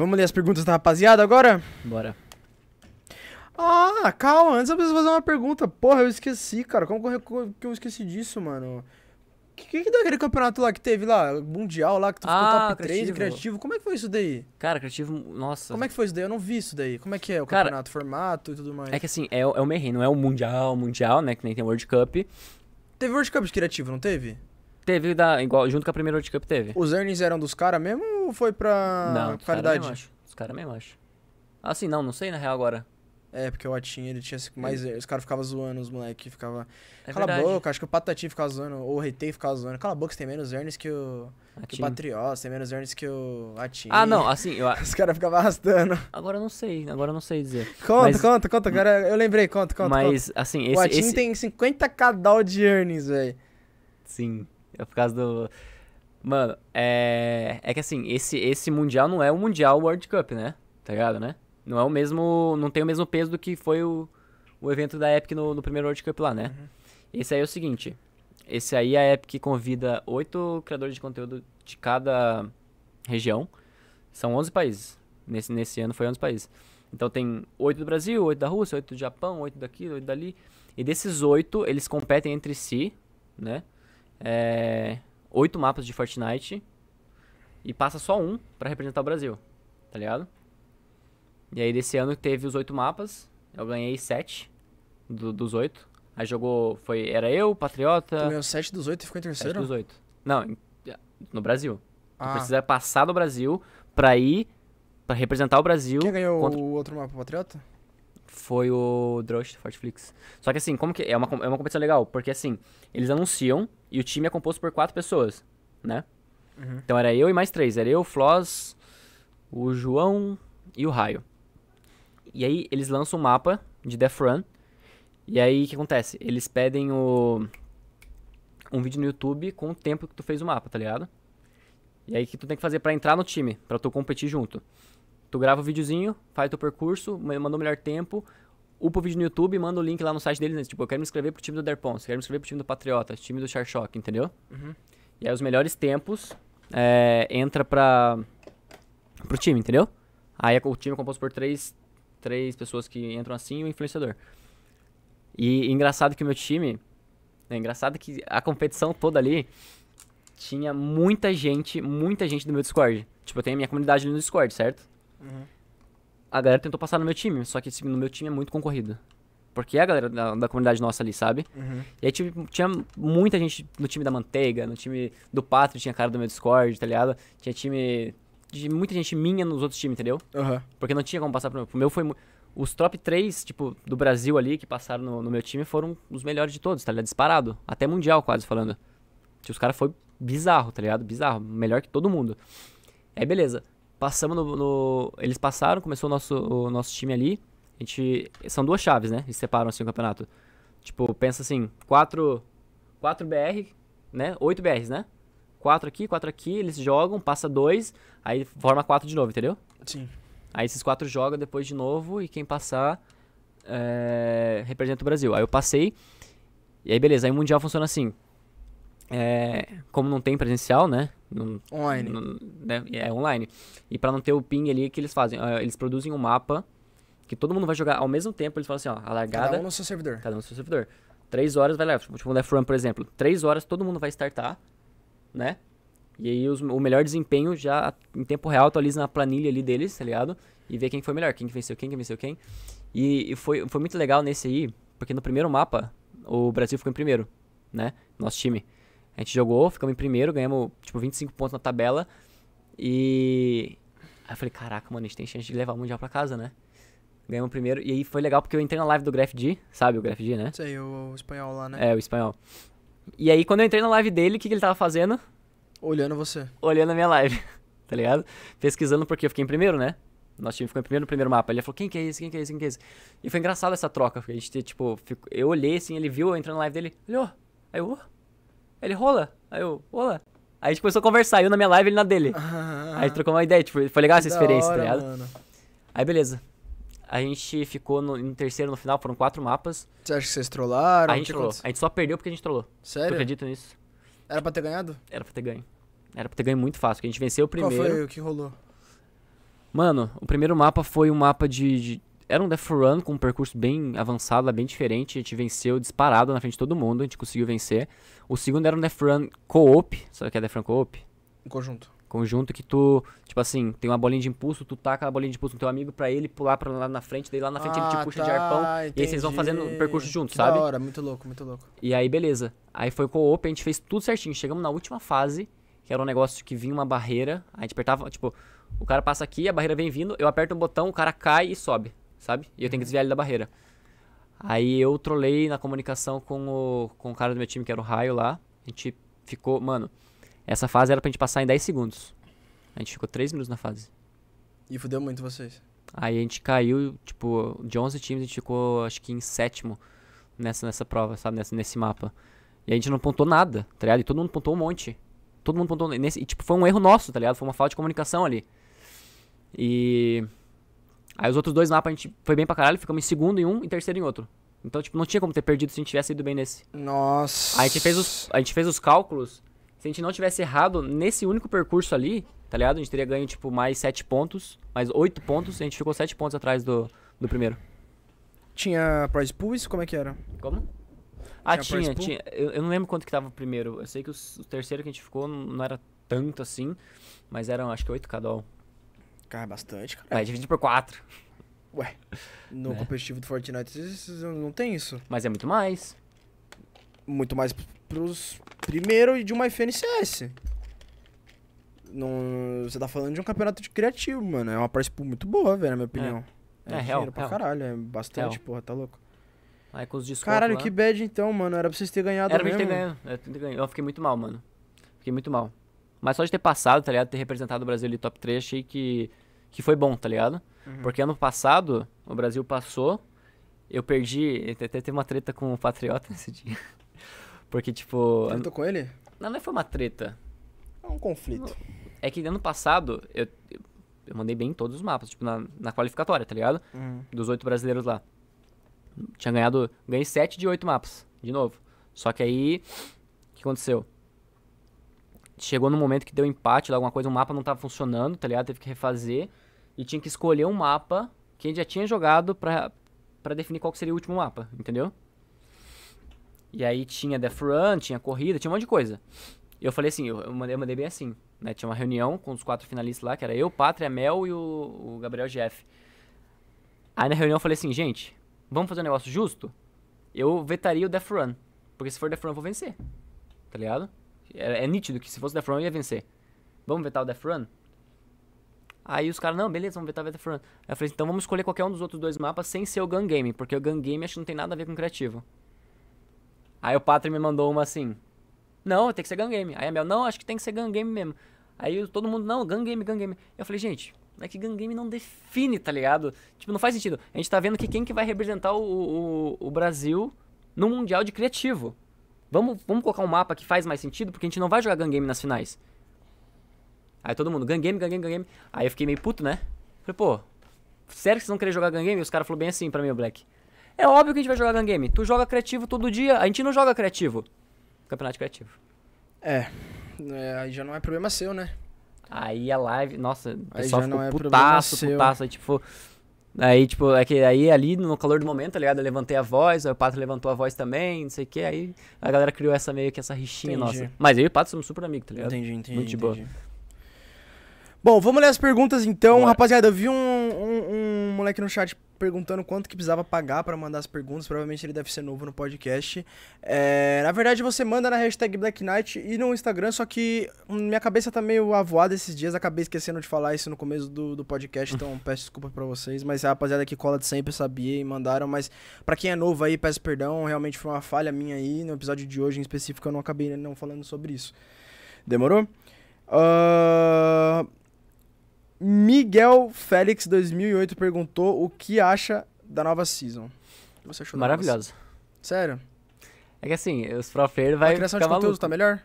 Vamos ler as perguntas da rapaziada agora? Bora. Ah, calma, antes eu preciso fazer uma pergunta. Porra, eu esqueci, cara. Como que eu esqueci disso, mano? O que, que deu aquele campeonato lá que teve lá? Mundial lá, que tu ficou ah, top 3 criativo. criativo. Como é que foi isso daí? Cara, criativo, nossa. Como é que foi isso daí? Eu não vi isso daí. Como é que é o cara, campeonato, formato e tudo mais? É que assim, é, é o Merrin, não é o Mundial, Mundial, né? Que nem tem World Cup. Teve World Cup de criativo, não teve? teve da, igual, junto com a primeira World Cup teve. Os earnings eram dos caras mesmo ou foi pra não, caridade? os caras mesmo, acho. assim não, não sei na real agora. É, porque o Atinho, ele tinha assim, mais. Os caras ficavam zoando, os moleque ficava. É Cala a boca, acho que o Patati ficava zoando, ou o Reitei ficava zoando. Cala a boca, você tem menos earnings que o. Atinho. Que o Patriota, tem menos earnings que o Atinho. Ah, não, assim. Eu... os caras ficavam arrastando. Agora eu não sei, agora eu não sei dizer. Conta, mas... conta, conta, agora eu lembrei, conta, conta. Mas, conta. assim, esse. O Atinho esse... tem 50k de earnings, velho. Sim. É por causa do. Mano, é. É que assim, esse, esse Mundial não é o Mundial World Cup, né? Tá ligado, né? Não é o mesmo. Não tem o mesmo peso do que foi o, o evento da Epic no, no primeiro World Cup lá, né? Uhum. Esse aí é o seguinte. Esse aí a Epic convida oito criadores de conteúdo de cada região. São 11 países. Nesse, nesse ano foi 11 países. Então tem oito do Brasil, oito da Rússia, oito do Japão, oito daqui, oito dali. E desses oito, eles competem entre si, né? é, oito mapas de Fortnite e passa só um para representar o Brasil, tá ligado? E aí desse ano teve os oito mapas, eu ganhei sete do, dos oito. Aí jogou, foi, era eu, Patriota... Tu ganhou sete dos oito e ficou em terceiro? Sete dos oito. Não, é, no Brasil. Ah. precisa passar do Brasil pra ir, pra representar o Brasil... Quem ganhou contra... o outro mapa, Patriota? foi o Drush Fortflix. Só que assim, como que. É uma, é uma competição legal, porque assim, eles anunciam e o time é composto por quatro pessoas, né? Uhum. Então era eu e mais três. Era eu, o Floss, o João e o Raio. E aí eles lançam um mapa de Death Run. E aí o que acontece? Eles pedem o. Um vídeo no YouTube com o tempo que tu fez o mapa, tá ligado? E aí o que tu tem que fazer para entrar no time, para tu competir junto. Tu grava o um videozinho, faz teu percurso, manda o melhor tempo, upa o vídeo no YouTube, manda o link lá no site deles, né? tipo, eu quero me inscrever pro time do Derpons, quero me inscrever pro time do Patriotas, time do Sharkshock, entendeu? Uhum. E aí os melhores tempos é, entra pra, pro time, entendeu? Aí é o time é composto por três, três pessoas que entram assim e o influenciador. E, e engraçado que o meu time, é engraçado que a competição toda ali tinha muita gente, muita gente do meu Discord. Tipo, eu tenho a minha comunidade ali no Discord, certo? Uhum. A galera tentou passar no meu time, só que no meu time é muito concorrido. Porque é a galera da, da comunidade nossa ali, sabe? Uhum. E aí tipo, tinha muita gente no time da Manteiga, no time do Pátrio, tinha cara do meu Discord, tá ligado? Tinha time de muita gente minha nos outros times, entendeu? Uhum. Porque não tinha como passar pro meu. meu foi. Os top 3, tipo, do Brasil ali, que passaram no, no meu time, foram os melhores de todos, tá ligado? Disparado. Até mundial, quase falando. Os caras foi bizarro, tá ligado? Bizarro. Melhor que todo mundo. Aí, beleza. Passamos no, no, Eles passaram, começou o nosso, o nosso time ali. A gente. São duas chaves, né? Eles separam assim o campeonato. Tipo, pensa assim, quatro. 4 BR, né? 8 BRs, né? 4 aqui, 4 aqui, eles jogam, passa 2, aí forma 4 de novo, entendeu? Sim. Aí esses 4 jogam depois de novo e quem passar é, representa o Brasil. Aí eu passei, e aí beleza, aí o Mundial funciona assim. É, como não tem presencial, né? online. né? É online. E para não ter o ping ali, que eles fazem? Ah, eles produzem um mapa que todo mundo vai jogar ao mesmo tempo. Eles falam assim, ó, a largada... Cada um no seu servidor. Cada um no seu servidor. Três horas vai levar. Tipo, um Left Run, por exemplo. Três horas todo mundo vai startar, né? E aí os, o melhor desempenho já em tempo real atualiza na planilha ali deles, tá ligado? E vê quem foi melhor, quem venceu quem, quem venceu quem. E, e foi, foi muito legal nesse aí, porque no primeiro mapa o Brasil ficou em primeiro, né? Nosso time. A gente jogou, ficamos em primeiro, ganhamos, tipo, 25 pontos na tabela. E. Aí eu falei, caraca, mano, a gente tem chance de levar o Mundial pra casa, né? Ganhamos primeiro. E aí foi legal porque eu entrei na live do D sabe o GraphD, né? Sei, o, o espanhol lá, né? É, o espanhol. E aí, quando eu entrei na live dele, o que, que ele tava fazendo? Olhando você. Olhando a minha live, tá ligado? Pesquisando porque eu fiquei em primeiro, né? Nosso time ficou em primeiro no primeiro mapa. Ele falou, quem que é esse, quem que é esse, quem que é esse? E foi engraçado essa troca, porque a gente, tipo, ficou... eu olhei assim, ele viu eu entrando na live dele, olhou. Aí eu, oh, ele, rola. Aí eu, rola. Aí a gente começou a conversar, eu na minha live, ele na dele. Ah. aí a gente trocou uma ideia, tipo, foi legal essa experiência, tá hora, tá ligado? Mano. Aí beleza. A gente ficou no, no, terceiro no final, foram quatro mapas. Você acha que vocês trollaram? A gente trollou. A gente só perdeu porque a gente trollou. Sério? Tu acredita nisso? Era pra ter ganhado? Era pra ter ganho. Era pra ter ganho muito fácil, porque a gente venceu o primeiro. Qual foi o que rolou? Mano, o primeiro mapa foi um mapa de, de era um death run com um percurso bem avançado, bem diferente. A gente venceu disparado na frente de todo mundo, a gente conseguiu vencer. O segundo era um death run co-op, sabe o que é death run co-op? Conjunto. Conjunto que tu, tipo assim, tem uma bolinha de impulso, tu taca a bolinha de impulso no teu amigo pra ele pular pra lá na frente, daí lá na frente ah, ele te ah, puxa tá, de arpão. Entendi. E aí vocês vão fazendo o percurso junto, que sabe? Da hora, muito louco, muito louco. E aí, beleza. Aí foi co-op, a gente fez tudo certinho. Chegamos na última fase, que era um negócio que vinha uma barreira, a gente apertava, tipo, o cara passa aqui, a barreira vem vindo, eu aperto um botão, o cara cai e sobe sabe? E eu tenho que desviar ele da barreira. Aí eu trolei na comunicação com o, com o cara do meu time, que era o Raio lá. A gente ficou, mano, essa fase era pra gente passar em 10 segundos. A gente ficou 3 minutos na fase. E fudeu muito vocês. Aí a gente caiu, tipo, de 11 times a gente ficou, acho que em sétimo nessa, nessa prova, sabe? nesse nesse mapa. E a gente não pontou nada, tá ligado? E todo mundo pontou um monte. Todo mundo pontou. Nesse, e, tipo, foi um erro nosso, tá ligado? Foi uma falta de comunicação ali. E Aí os outros dois mapas a gente foi bem pra caralho, ficamos em segundo em um e terceiro em outro. Então, tipo, não tinha como ter perdido se a gente tivesse ido bem nesse. Nossa. Aí a gente fez os, a gente fez os cálculos. Se a gente não tivesse errado nesse único percurso ali, tá ligado? A gente teria ganho, tipo, mais sete pontos, mais oito pontos, e a gente ficou sete pontos atrás do, do primeiro. Tinha prize pools? Como é que era? Como? Ah, tinha, tinha. tinha. Eu, eu, não lembro quanto que tava o primeiro. Eu sei que os, o terceiro que a gente ficou não, não era tanto assim, mas eram acho que 8 cada um. Cara, bastante, cara. Vai dividir por quatro. Ué, no né? competitivo do Fortnite não tem isso. Mas é muito mais. Muito mais pros primeiro de uma FNCS. Não, você tá falando de um campeonato de criativo, mano. É uma parte tipo, muito boa, velho, na minha opinião. É, é, é real, pra real. caralho, é bastante, real. porra, tá louco. Aí com os Caralho, lá. que bad então, mano. Era pra vocês terem ganhado Era pra gente ter ganho. Né? Eu fiquei muito mal, mano. Fiquei muito mal. Mas só de ter passado, tá ligado? Ter representado o Brasil ali top 3, achei que, que foi bom, tá ligado? Uhum. Porque ano passado, o Brasil passou, eu perdi. Até teve uma treta com o Patriota nesse dia. Porque, tipo. Tretou com ele? Não, não é foi uma treta. É um conflito. É que ano passado, eu, eu mandei bem todos os mapas, tipo, na, na qualificatória, tá ligado? Uhum. Dos oito brasileiros lá. Tinha ganhado. Ganhei sete de oito mapas, de novo. Só que aí. O que aconteceu? chegou no momento que deu empate, lá alguma coisa, o mapa não tava funcionando, tá ligado? Teve que refazer. E tinha que escolher um mapa que a gente já tinha jogado pra, pra definir qual seria o último mapa, entendeu? E aí tinha Death Run, tinha corrida, tinha um monte de coisa. E eu falei assim, eu mandei, eu mandei bem assim, né? Tinha uma reunião com os quatro finalistas lá, que era eu, Pátria, Mel e o, o Gabriel Jeff. Aí na reunião eu falei assim, gente, vamos fazer um negócio justo? Eu vetaria o Death Run, porque se for Death Run eu vou vencer, tá ligado? É, é nítido que se fosse Death Run eu ia vencer. Vamos vetar o Death Run? Aí os caras, não, beleza, vamos vetar o Death Run. Aí eu falei, assim, então vamos escolher qualquer um dos outros dois mapas sem ser o Gun Game, porque o Gun Game acho que não tem nada a ver com criativo. Aí o Patri me mandou uma assim. Não, tem que ser Gun Game. Aí a Mel, não, acho que tem que ser Gun Game mesmo. Aí todo mundo, não, Gun Game, Gun Game. Eu falei, gente, é que Gun Game não define, tá ligado? Tipo, não faz sentido. A gente tá vendo que quem que vai representar o, o, o Brasil no Mundial de Criativo. Vamos, vamos colocar um mapa que faz mais sentido, porque a gente não vai jogar gun game nas finais. Aí todo mundo, gun game, gun game, gun game. Aí eu fiquei meio puto, né? Falei, pô, sério que vocês vão querer jogar gun game? E os caras falaram bem assim pra mim, o Black. É óbvio que a gente vai jogar gun game. Tu joga criativo todo dia, a gente não joga criativo. Campeonato criativo. É, é aí já não é problema seu, né? Aí a live, nossa, o pessoal ficou é putaço, putaço. Aí tipo, Aí, tipo, é que aí ali no calor do momento, tá ligado? Eu levantei a voz, aí o Pato levantou a voz também, não sei o que. Aí a galera criou essa meio que essa rixinha entendi. nossa. Mas eu e o Pato somos super amigos, tá ligado? Entendi, entendi. Muito de boa. Bom, vamos ler as perguntas então. Rapaziada, eu vi um, um, um, moleque no chat perguntando quanto que precisava pagar para mandar as perguntas. Provavelmente ele deve ser novo no podcast. É, na verdade, você manda na hashtag Black Knight e no Instagram, só que minha cabeça tá meio avoada esses dias. Acabei esquecendo de falar isso no começo do, do podcast, então peço desculpa para vocês. Mas é a rapaziada que cola de sempre sabia e mandaram. Mas para quem é novo aí, peço perdão. Realmente foi uma falha minha aí. No episódio de hoje em específico, eu não acabei não falando sobre isso. Demorou? Ahn. Uh... Miguel Félix 2008 perguntou o que acha da nova season. você achou Maravilhosa. Sério? É que assim, os pro vai A criação de conteúdo maluco. tá melhor?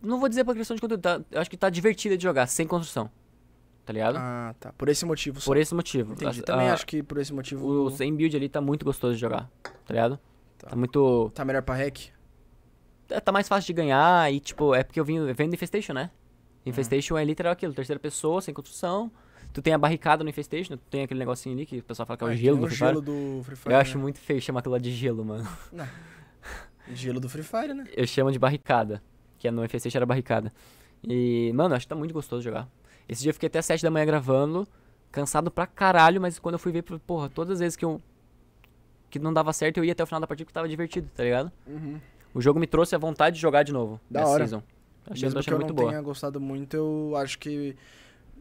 Não vou dizer pra criação de conteúdo, tá, eu acho que tá divertida de jogar sem construção. Tá ligado? Ah, tá. Por esse motivo. Só. Por esse motivo. Entendi. A, Também a, ah, acho que por esse motivo. O, o sem build ali tá muito gostoso de jogar. Tá ligado? Tá, tá muito. Tá melhor pra hack? É, tá mais fácil de ganhar e, tipo, é porque eu vim vendo Infestation, né? Infestation uhum. é literal aquilo, terceira pessoa, sem construção. Tu tem a barricada no Infestation, tu tem aquele negocinho ali que o pessoal fala que é o Ai, é, gelo, do, o Free gelo do Free Fire. Eu né? acho muito feio chamar aquilo lá de gelo, mano. Não. Gelo do Free Fire, né? Eu chamo de barricada, que é no Infestation era barricada. E, mano, acho que tá muito gostoso jogar. Esse dia eu fiquei até 7 da manhã gravando, cansado pra caralho, mas quando eu fui ver, porra, todas as vezes que eu. que não dava certo, eu ia até o final da partida porque tava divertido, tá ligado? Uhum. O jogo me trouxe a vontade de jogar de novo. Da hora. Season. Achei, Mesmo que eu é não tenha gostado muito, eu acho que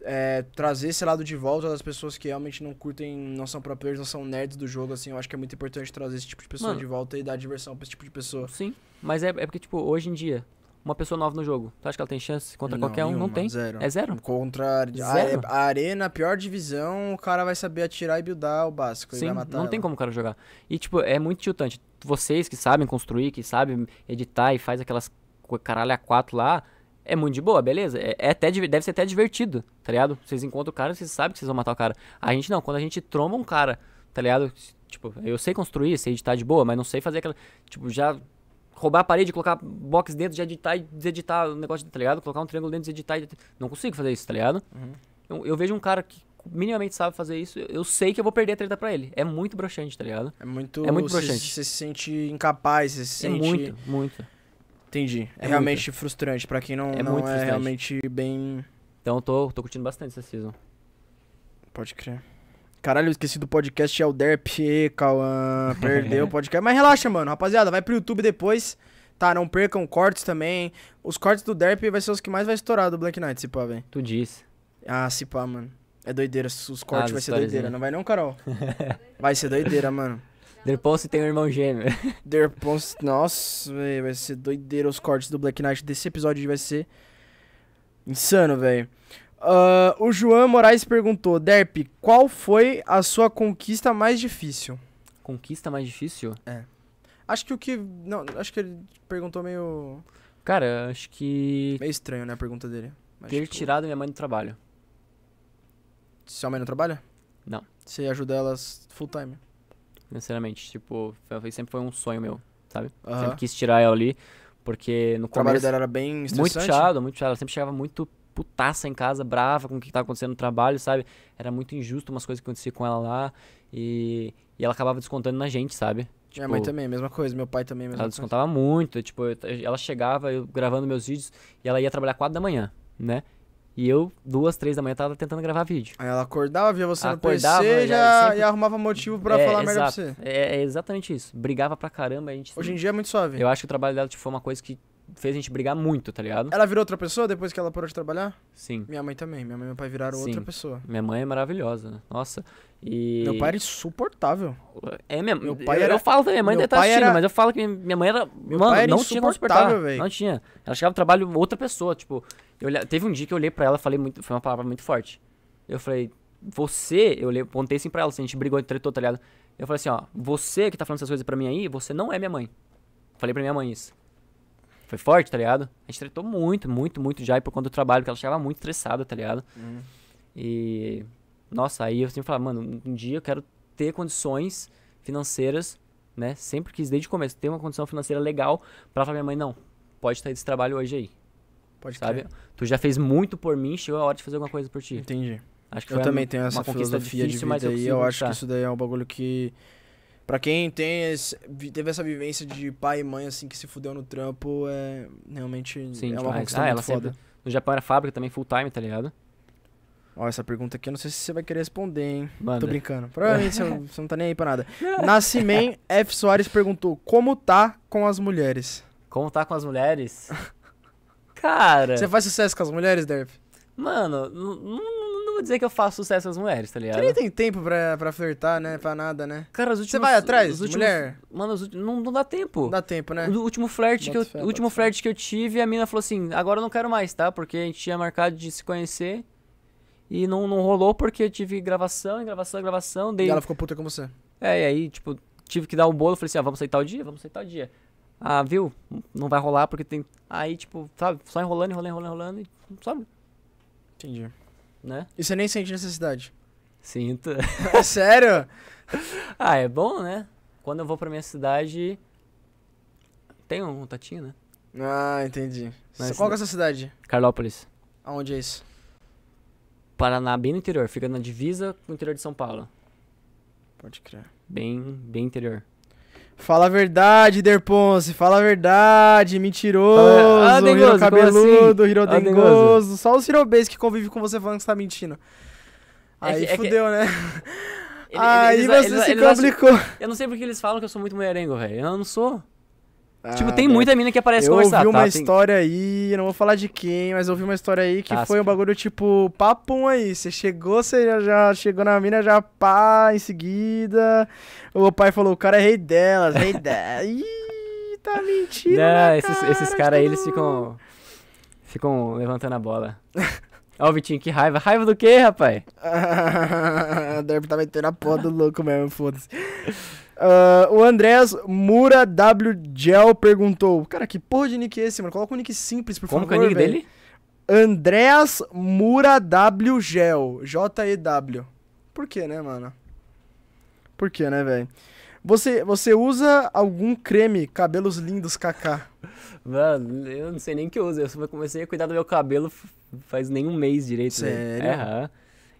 é, trazer esse lado de volta das pessoas que realmente não curtem, não são pro não são nerds do jogo, assim, eu acho que é muito importante trazer esse tipo de pessoa Mano, de volta e dar diversão pra esse tipo de pessoa. Sim, mas é, é porque, tipo, hoje em dia, uma pessoa nova no jogo, tu acha que ela tem chance contra não, qualquer um? Nenhuma, não tem. Zero. É zero? Contra zero? A, a, arena, pior divisão, o cara vai saber atirar e buildar o básico. Sim, não ela. tem como o cara jogar. E, tipo, é muito tiltante. Vocês que sabem construir, que sabem editar e faz aquelas com caralho a quatro lá, é muito de boa, beleza? É, é, até, deve ser até divertido, tá ligado? Vocês encontram o cara, vocês sabem que vocês vão matar o cara. A gente não, quando a gente tromba um cara, tá ligado? Tipo, eu sei construir, sei editar de boa, mas não sei fazer aquela. Tipo, já roubar a parede, colocar box dentro, já editar e deseditar o negócio, tá ligado? Colocar um triângulo dentro, deseditar e. Não consigo fazer isso, tá ligado? Uhum. Eu, eu, vejo um cara que minimamente sabe fazer isso, eu, eu, sei que eu vou perder a treta pra ele. É muito broxante, tá ligado? É muito. É muito broxante. Você se sente incapaz, você se é sente. É muito, muito. Entendi. É, é realmente muito. frustrante para quem não é, não muito é realmente bem. Então tô, tô curtindo bastante essa season. Pode crer. Caralho, eu esqueci do podcast é o Derp, Cauã. Perdeu o podcast. Mas relaxa, mano. Rapaziada, vai pro YouTube depois. Tá, não percam cortes também. Os cortes do Derp vai ser os que mais vai estourar do Black Knight, se pá, velho. Tu disse. Ah, se pá, mano. É doideira. Os cortes ah, vai ser doideira. Né? Não vai não, Carol? vai ser doideira, mano. Derponce tem um irmão gêmeo. Derponce, nossa, vai ser doideira os cortes do Black Knight desse episódio, vai ser insano, velho. Uh, ah, o João Moraes perguntou, Derp, qual foi a sua conquista mais difícil? Conquista mais difícil? É. Acho que o que. Não, acho que ele perguntou meio. Cara, acho que. Meio estranho, né, a pergunta dele. Mas ter tipo... tirado minha mãe do trabalho. Sua mãe não trabalha? Não. Você ajuda elas full time? sinceramente Tipo, foi, sempre foi um sonho meu, sabe? Sempre quis tirar ela ali, porque no o começo... O trabalho dela era bem Muito chato, muito chato. Ela sempre chegava muito putaça em casa, brava com o que tava acontecendo no trabalho, sabe? Era muito injusto umas coisas que aconteciam com ela lá. E, e ela acabava descontando na gente, sabe? Tipo, Minha mãe também, mesma coisa, meu pai também, mesma Ela descontava coisa. muito, tipo, eu, ela chegava, eu gravando meus vídeos, e ela ia trabalhar quatro da manhã, né? E eu, duas, três da manhã, tava tentando gravar vídeo. Aí ela acordava, via você acordava, no PC já, sempre... e arrumava motivo para é, falar exato, merda pra você. É, é, exatamente isso. Brigava pra caramba. A gente... Hoje em dia é muito suave. Eu acho que o trabalho dela tipo, foi uma coisa que fez a gente brigar muito, tá ligado? Ela virou outra pessoa depois que ela parou de trabalhar? Sim. Minha mãe também. Minha mãe e meu pai viraram Sim. outra pessoa. Minha mãe é maravilhosa, né? Nossa. E... Meu pai era insuportável. É mesmo. Meu pai eu, era... eu falo também, minha mãe meu tá assistindo, era... mas eu falo que minha mãe era. Meu mano, pai era não tinha insuportável Não tinha. Ela chegava no trabalho outra pessoa, tipo. Eu, teve um dia que eu olhei pra ela e falei muito. Foi uma palavra muito forte. Eu falei, você, eu olhei, pontei assim pra ela, assim, a gente brigou, tretou, tá ligado? Eu falei assim, ó, você que tá falando essas coisas pra mim aí, você não é minha mãe. Falei pra minha mãe isso. Foi forte, tá ligado? A gente tretou muito, muito, muito já, e por conta do trabalho, porque ela chegava muito estressada, tá ligado? Hum. E. Nossa, aí eu sempre falava, mano, um dia eu quero ter condições financeiras, né? Sempre quis, desde o começo, ter uma condição financeira legal pra falar pra minha mãe, não, pode estar desse trabalho hoje aí. Pode sabe? Crer. Tu já fez muito por mim, chegou a hora de fazer alguma coisa por ti. Entendi. Acho que eu também uma, tenho essa filosofia difícil, de vida aí. Eu, eu acho que isso daí é um bagulho que Pra quem tem esse, teve essa vivência de pai e mãe, assim, que se fudeu no trampo, é realmente Sim, é uma demais. conquista ah, muito foda. Sempre, no Japão era fábrica também, full time, tá ligado? Ó, essa pergunta aqui eu não sei se você vai querer responder, hein? Manda. Tô brincando. Provavelmente você, não, você não tá nem aí pra nada. Nascimento F. Soares perguntou, como tá com as mulheres? Como tá com as mulheres? Cara. Você faz sucesso com as mulheres, Derp? Mano, não vou dizer que eu faço sucesso com as mulheres, tá ligado? nem tem tempo pra, pra flertar, né? Pra nada, né? Cara, os últimos. Você vai atrás? Os últimos, mulher? Mano, os últimos, não, não dá tempo. Dá tempo, né? O último flerte que eu, último flerte que eu tive, a mina falou assim: agora eu não quero mais, tá? Porque a gente tinha marcado de se conhecer. E não, não rolou porque eu tive gravação, gravação, gravação. Daí... E ela ficou puta com você. É, e aí, tipo, tive que dar um bolo. Falei assim: ah, vamos sair tal dia, vamos sair tal dia. Ah, viu? Não vai rolar porque tem. Aí, tipo, sabe? Só enrolando, enrolando, enrolando, enrolando e. Sabe? Entendi. Né? E você nem sente necessidade? Sinto. É sério? ah, é bom, né? Quando eu vou pra minha cidade. Tem um contatinho, né? Ah, entendi. Mas, Qual que é a sua cidade? Carlópolis. Aonde é isso? Paraná, bem no interior. Fica na divisa com o interior de São Paulo. Pode crer. Bem, bem interior. Fala a verdade, Derponce, fala a verdade, mentiroso, ah, assim? ah, dengoso, cabeludo, assim? Hiro Ah, só os hirobês que convivem com você falando que você tá mentindo. É Aí é que, fudeu, é que... né? Ele, Aí eles, você eles, se eles complicou. Acham... Eu não sei porque eles falam que eu sou muito mulherengo, velho, eu não sou tipo, ah, tem muita mina que aparece eu conversar, tá? Eu ouvi uma tá? história tem... aí, não vou falar de quem, mas ouvi uma história aí que ah, foi um bagulho tipo, papum aí, você chegou, você já chegou na mina, já pá, em seguida, o pai falou, o cara é rei delas, rei delas, ih, tá mentindo, não, né, esses, cara, esses caras aí, eles ficam, ficam levantando a bola. Ó, oh, Vitinho, que raiva. Raiva do quê, rapaz? o Derby tá metendo a porra do louco mesmo, foda-se. Uh, o Andrés Mura W. Gel perguntou: Cara, que porra de nick é esse, mano? Coloca um nick simples, por Como favor. Como que é o nick dele? Andrés Mura W. Gel. J-E-W. Por que, né, mano? Por que, né, velho? Você, você usa algum creme cabelos lindos, Kaká? Mano, eu não sei nem que eu uso. Eu comecei a cuidar do meu cabelo faz nem um mês direito. Sério? Né?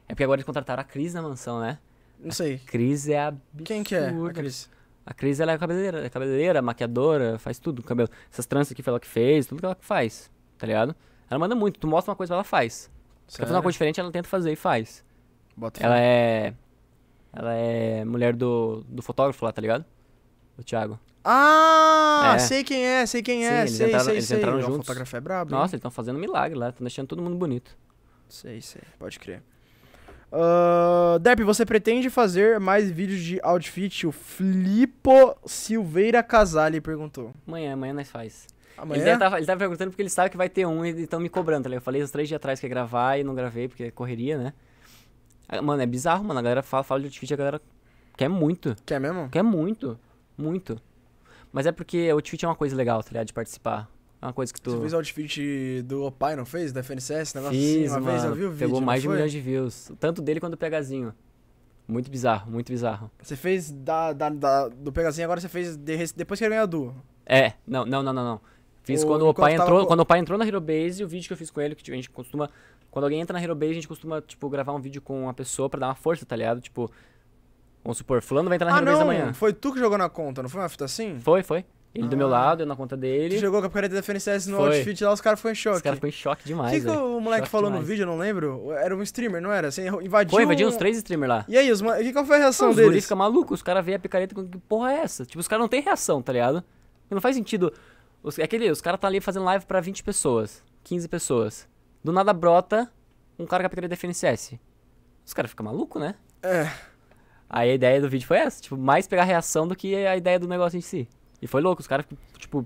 É, é porque agora eles contrataram a Cris na mansão, né? Não sei. A Cris é a Quem que é a Cris? A Cris, ela é cabeleireira, é cabeleireira, maquiadora, faz tudo com cabelo. Essas tranças que foi ela que fez, tudo que ela faz, tá ligado? Ela manda muito, tu mostra uma coisa, ela faz. Se ela fazer uma coisa diferente, ela tenta fazer e faz. Bota ela é... Ela é mulher do, do fotógrafo lá, tá ligado? Do Thiago. Ah, é. sei quem é, sei quem é, Sim, sei, entraram, sei, eles entraram juntos. O fotógrafo é brabo. Nossa, hein? eles estão fazendo milagre lá, estão deixando todo mundo bonito. Sei, sei, pode crer. Uh, Depp, você pretende fazer mais vídeos de outfit? O Flipo Silveira Casale perguntou. Amanhã, amanhã nós faz. Amanhã? Ele tava, tá, ele tava tá perguntando porque ele sabe que vai ter um e estão me cobrando. Tá eu falei os três dias atrás que ia gravar e não gravei porque é correria, né? Ah, mano, é bizarro, mano. A galera fala, fala de outfit, a galera quer muito. Quer mesmo? Quer muito. Muito. Mas é porque o outfit é uma coisa legal, tá ligado? De participar. É uma coisa que tu. Você fez o outfit do Opai, não fez? Da FNCS? Negócio assim? Fiz, assim, uma mano. vez eu vi o vídeo. Pegou mais de um milhão de views. Tanto dele quanto do Pegazinho. Muito bizarro, muito bizarro. Você fez da, da, da do Pegazinho, agora você fez de, depois que ele ganhou a duo. É, não, não, não, não. não. Fiz quando o pai entrou, quando o pai entrou na Hero Base, o vídeo que eu fiz com ele, que tipo, a gente costuma, quando alguém entra na Hero Base, a gente costuma, tipo, gravar um vídeo com uma pessoa para dar uma força, tá ligado? Tipo, vamos supor, fulano vai entrar na ah, Hero não, Base amanhã. foi tu que jogou na conta, não foi uma fita assim? Foi, foi. Ele ah. do meu lado, eu na conta dele. Tu jogou com a picareta da FNCS no foi. outfit lá, os caras foram em choque. Os caras foram em choque demais. O que, que o moleque choque falou demais. no vídeo, eu não lembro? Era um streamer, não era? Assim, invadiu. Foi, invadiu uns três streamers lá. E aí, os, que qual foi a reação não, deles? Os fica maluco, os caras veem a picareta com que porra é essa? Tipo, os caras não têm reação, tá ligado? Não faz sentido. Os, é aquele, os caras tá ali fazendo live pra 20 pessoas, 15 pessoas. Do nada brota um cara com a picareta da FNCS. Os caras ficam malucos, né? É. Aí a ideia do vídeo foi essa, tipo, mais pegar a reação do que a ideia do negócio em si. E foi louco, os caras, tipo,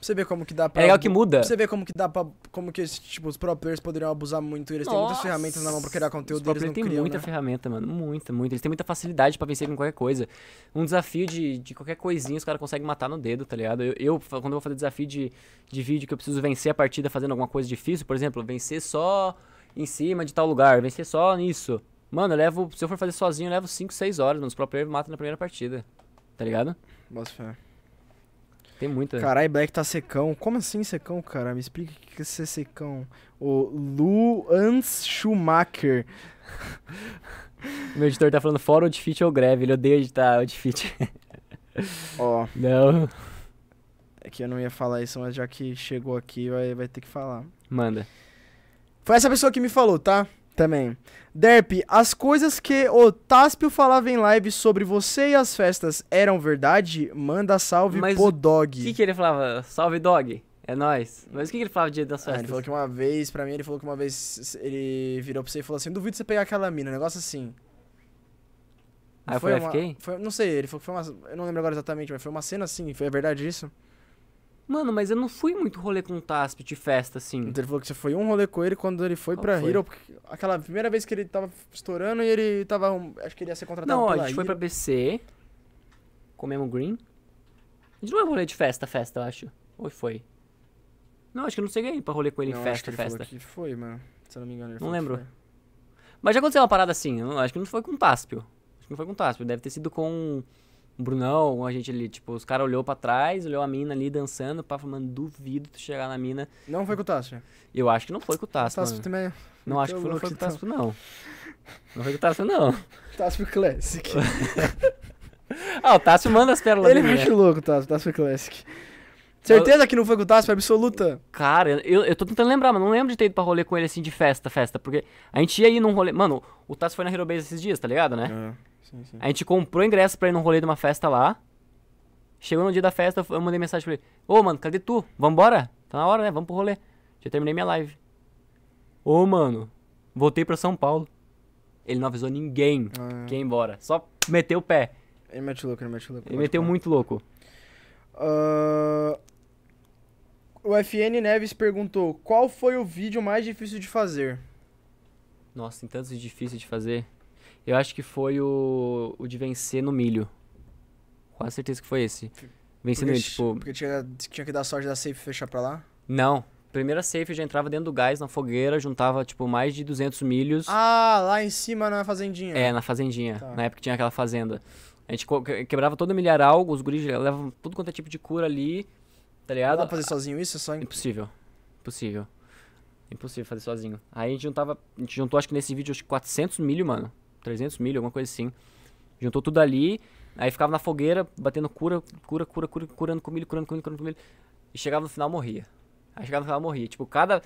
Pra você ver como que dá é pra. É legal que muda. Pra você ver como que dá pra. Como que tipo, os pro players poderiam abusar muito. Eles Nossa. têm muitas ferramentas na mão pra criar conteúdo. Os pro players têm muita né? ferramenta, mano. Muita, muita. Eles têm muita facilidade pra vencer com qualquer coisa. Um desafio de, de qualquer coisinha, os caras conseguem matar no dedo, tá ligado? Eu, eu, quando eu vou fazer desafio de, de vídeo que eu preciso vencer a partida fazendo alguma coisa difícil, por exemplo, vencer só em cima de tal lugar, vencer só nisso. Mano, eu levo. Se eu for fazer sozinho, eu levo 5, 6 horas. Nos pro players matam na primeira partida. Tá ligado? Boas fé. Tem muita. Né? Caralho, Black tá secão. Como assim secão, cara? Me explica o que é ser secão. O Luans Schumacher. Meu editor tá falando fora o outfit ou greve. Ele odeia editar outfit. Ó. oh. Não. É que eu não ia falar isso, mas já que chegou aqui, vai, vai ter que falar. Manda. Foi essa pessoa que me falou, tá? Também. Derp, as coisas que o Táspio falava em live sobre você e as festas eram verdade? Manda salve Mas pro Dog. O que, que ele falava? Salve Dog. É nóis. Mas o que, que ele falava de das festas? Ah, ele falou que uma vez, pra mim, ele falou que uma vez ele virou pra você e falou assim: duvido você pegar aquela mina, um negócio assim. Ah, foi, foi uma, FK? Foi, não sei, ele falou que foi uma. Eu não lembro agora exatamente, mas foi uma cena assim, foi a é verdade isso? Mano, mas eu não fui muito rolê com o Tasp de festa, assim. Então ele falou que você foi um rolê com ele quando ele foi Qual pra foi? Hero. Porque aquela primeira vez que ele tava estourando e ele tava. Acho que ele ia ser contratado Não, a gente Hero. foi pra BC. Comemos Green. A gente não é rolê de festa, festa, eu acho. Ou foi? Não, acho que eu não cheguei pra rolê com ele em festa, acho que ele festa. Falou que foi, mano. Se eu não me engano, ele Não lembro. Mas já aconteceu uma parada assim. acho que não foi com o Taspio. Acho que não foi com o Taspio. Deve ter sido com o Brunão, a gente ali, tipo, os caras olhou pra trás, olhou a mina ali dançando, pá, falando, duvido tu chegar na mina. Não foi com o Tássio? Né? Eu acho que não foi com o Tássio. Tássio também. Não acho que foi, não foi com o Tássio, não. Não foi com o Tássio, não. Tássio Classic. ah, o Tássio manda as pérolas Ele mexe é né? louco, Tássio, Tássio Classic. Certeza eu... que não foi com o Tássio, absoluta. Cara, eu, eu tô tentando lembrar, mas não lembro de ter ido pra rolê com ele assim de festa, festa. Porque a gente ia ir num rolê. Mano, o Tássio foi na HeroBase esses dias, tá ligado, né? É. Sim, A gente comprou ingresso pra ir num rolê de uma festa lá. Chegou no dia da festa, eu mandei mensagem pra ele: Ô, mano, cadê tu? Vambora? Tá na hora, né? Vamos pro rolê. Já terminei minha live. Ô, mano, voltei pra São Paulo. Ele não avisou ninguém ah, é. que ia embora. Só meteu o pé. Ele mete louco, ele mete louco. Ele meteu muito louco. Uh, o FN Neves perguntou: Qual foi o vídeo mais difícil de fazer? Nossa, tem tantos difíceis de fazer. Eu acho que foi o, o de vencer no milho. Quase certeza que foi esse. Vencer porque, no milho, tipo... Porque tinha, tinha que dar sorte da safe e fechar pra lá? Não. Primeira safe eu já entrava dentro do gás, na fogueira, juntava, tipo, mais de 200 milhos. Ah, lá em cima na fazendinha. É, na fazendinha. Tá. Na época tinha aquela fazenda. A gente quebrava todo o milharal, os guris levavam tudo quanto é tipo de cura ali, tá ligado? Dá pra fazer sozinho isso? É só... Impossível. Impossível. Impossível fazer sozinho. Aí a gente juntava, a gente juntou acho que nesse vídeo acho que 400 milho, mano. 300 mil alguma coisa assim. Juntou tudo ali, aí ficava na fogueira, batendo cura, cura, cura, cura, curando com milho, curando com milho, curando com milho. E chegava no final, morria. Aí chegava no final, morria. Tipo, cada...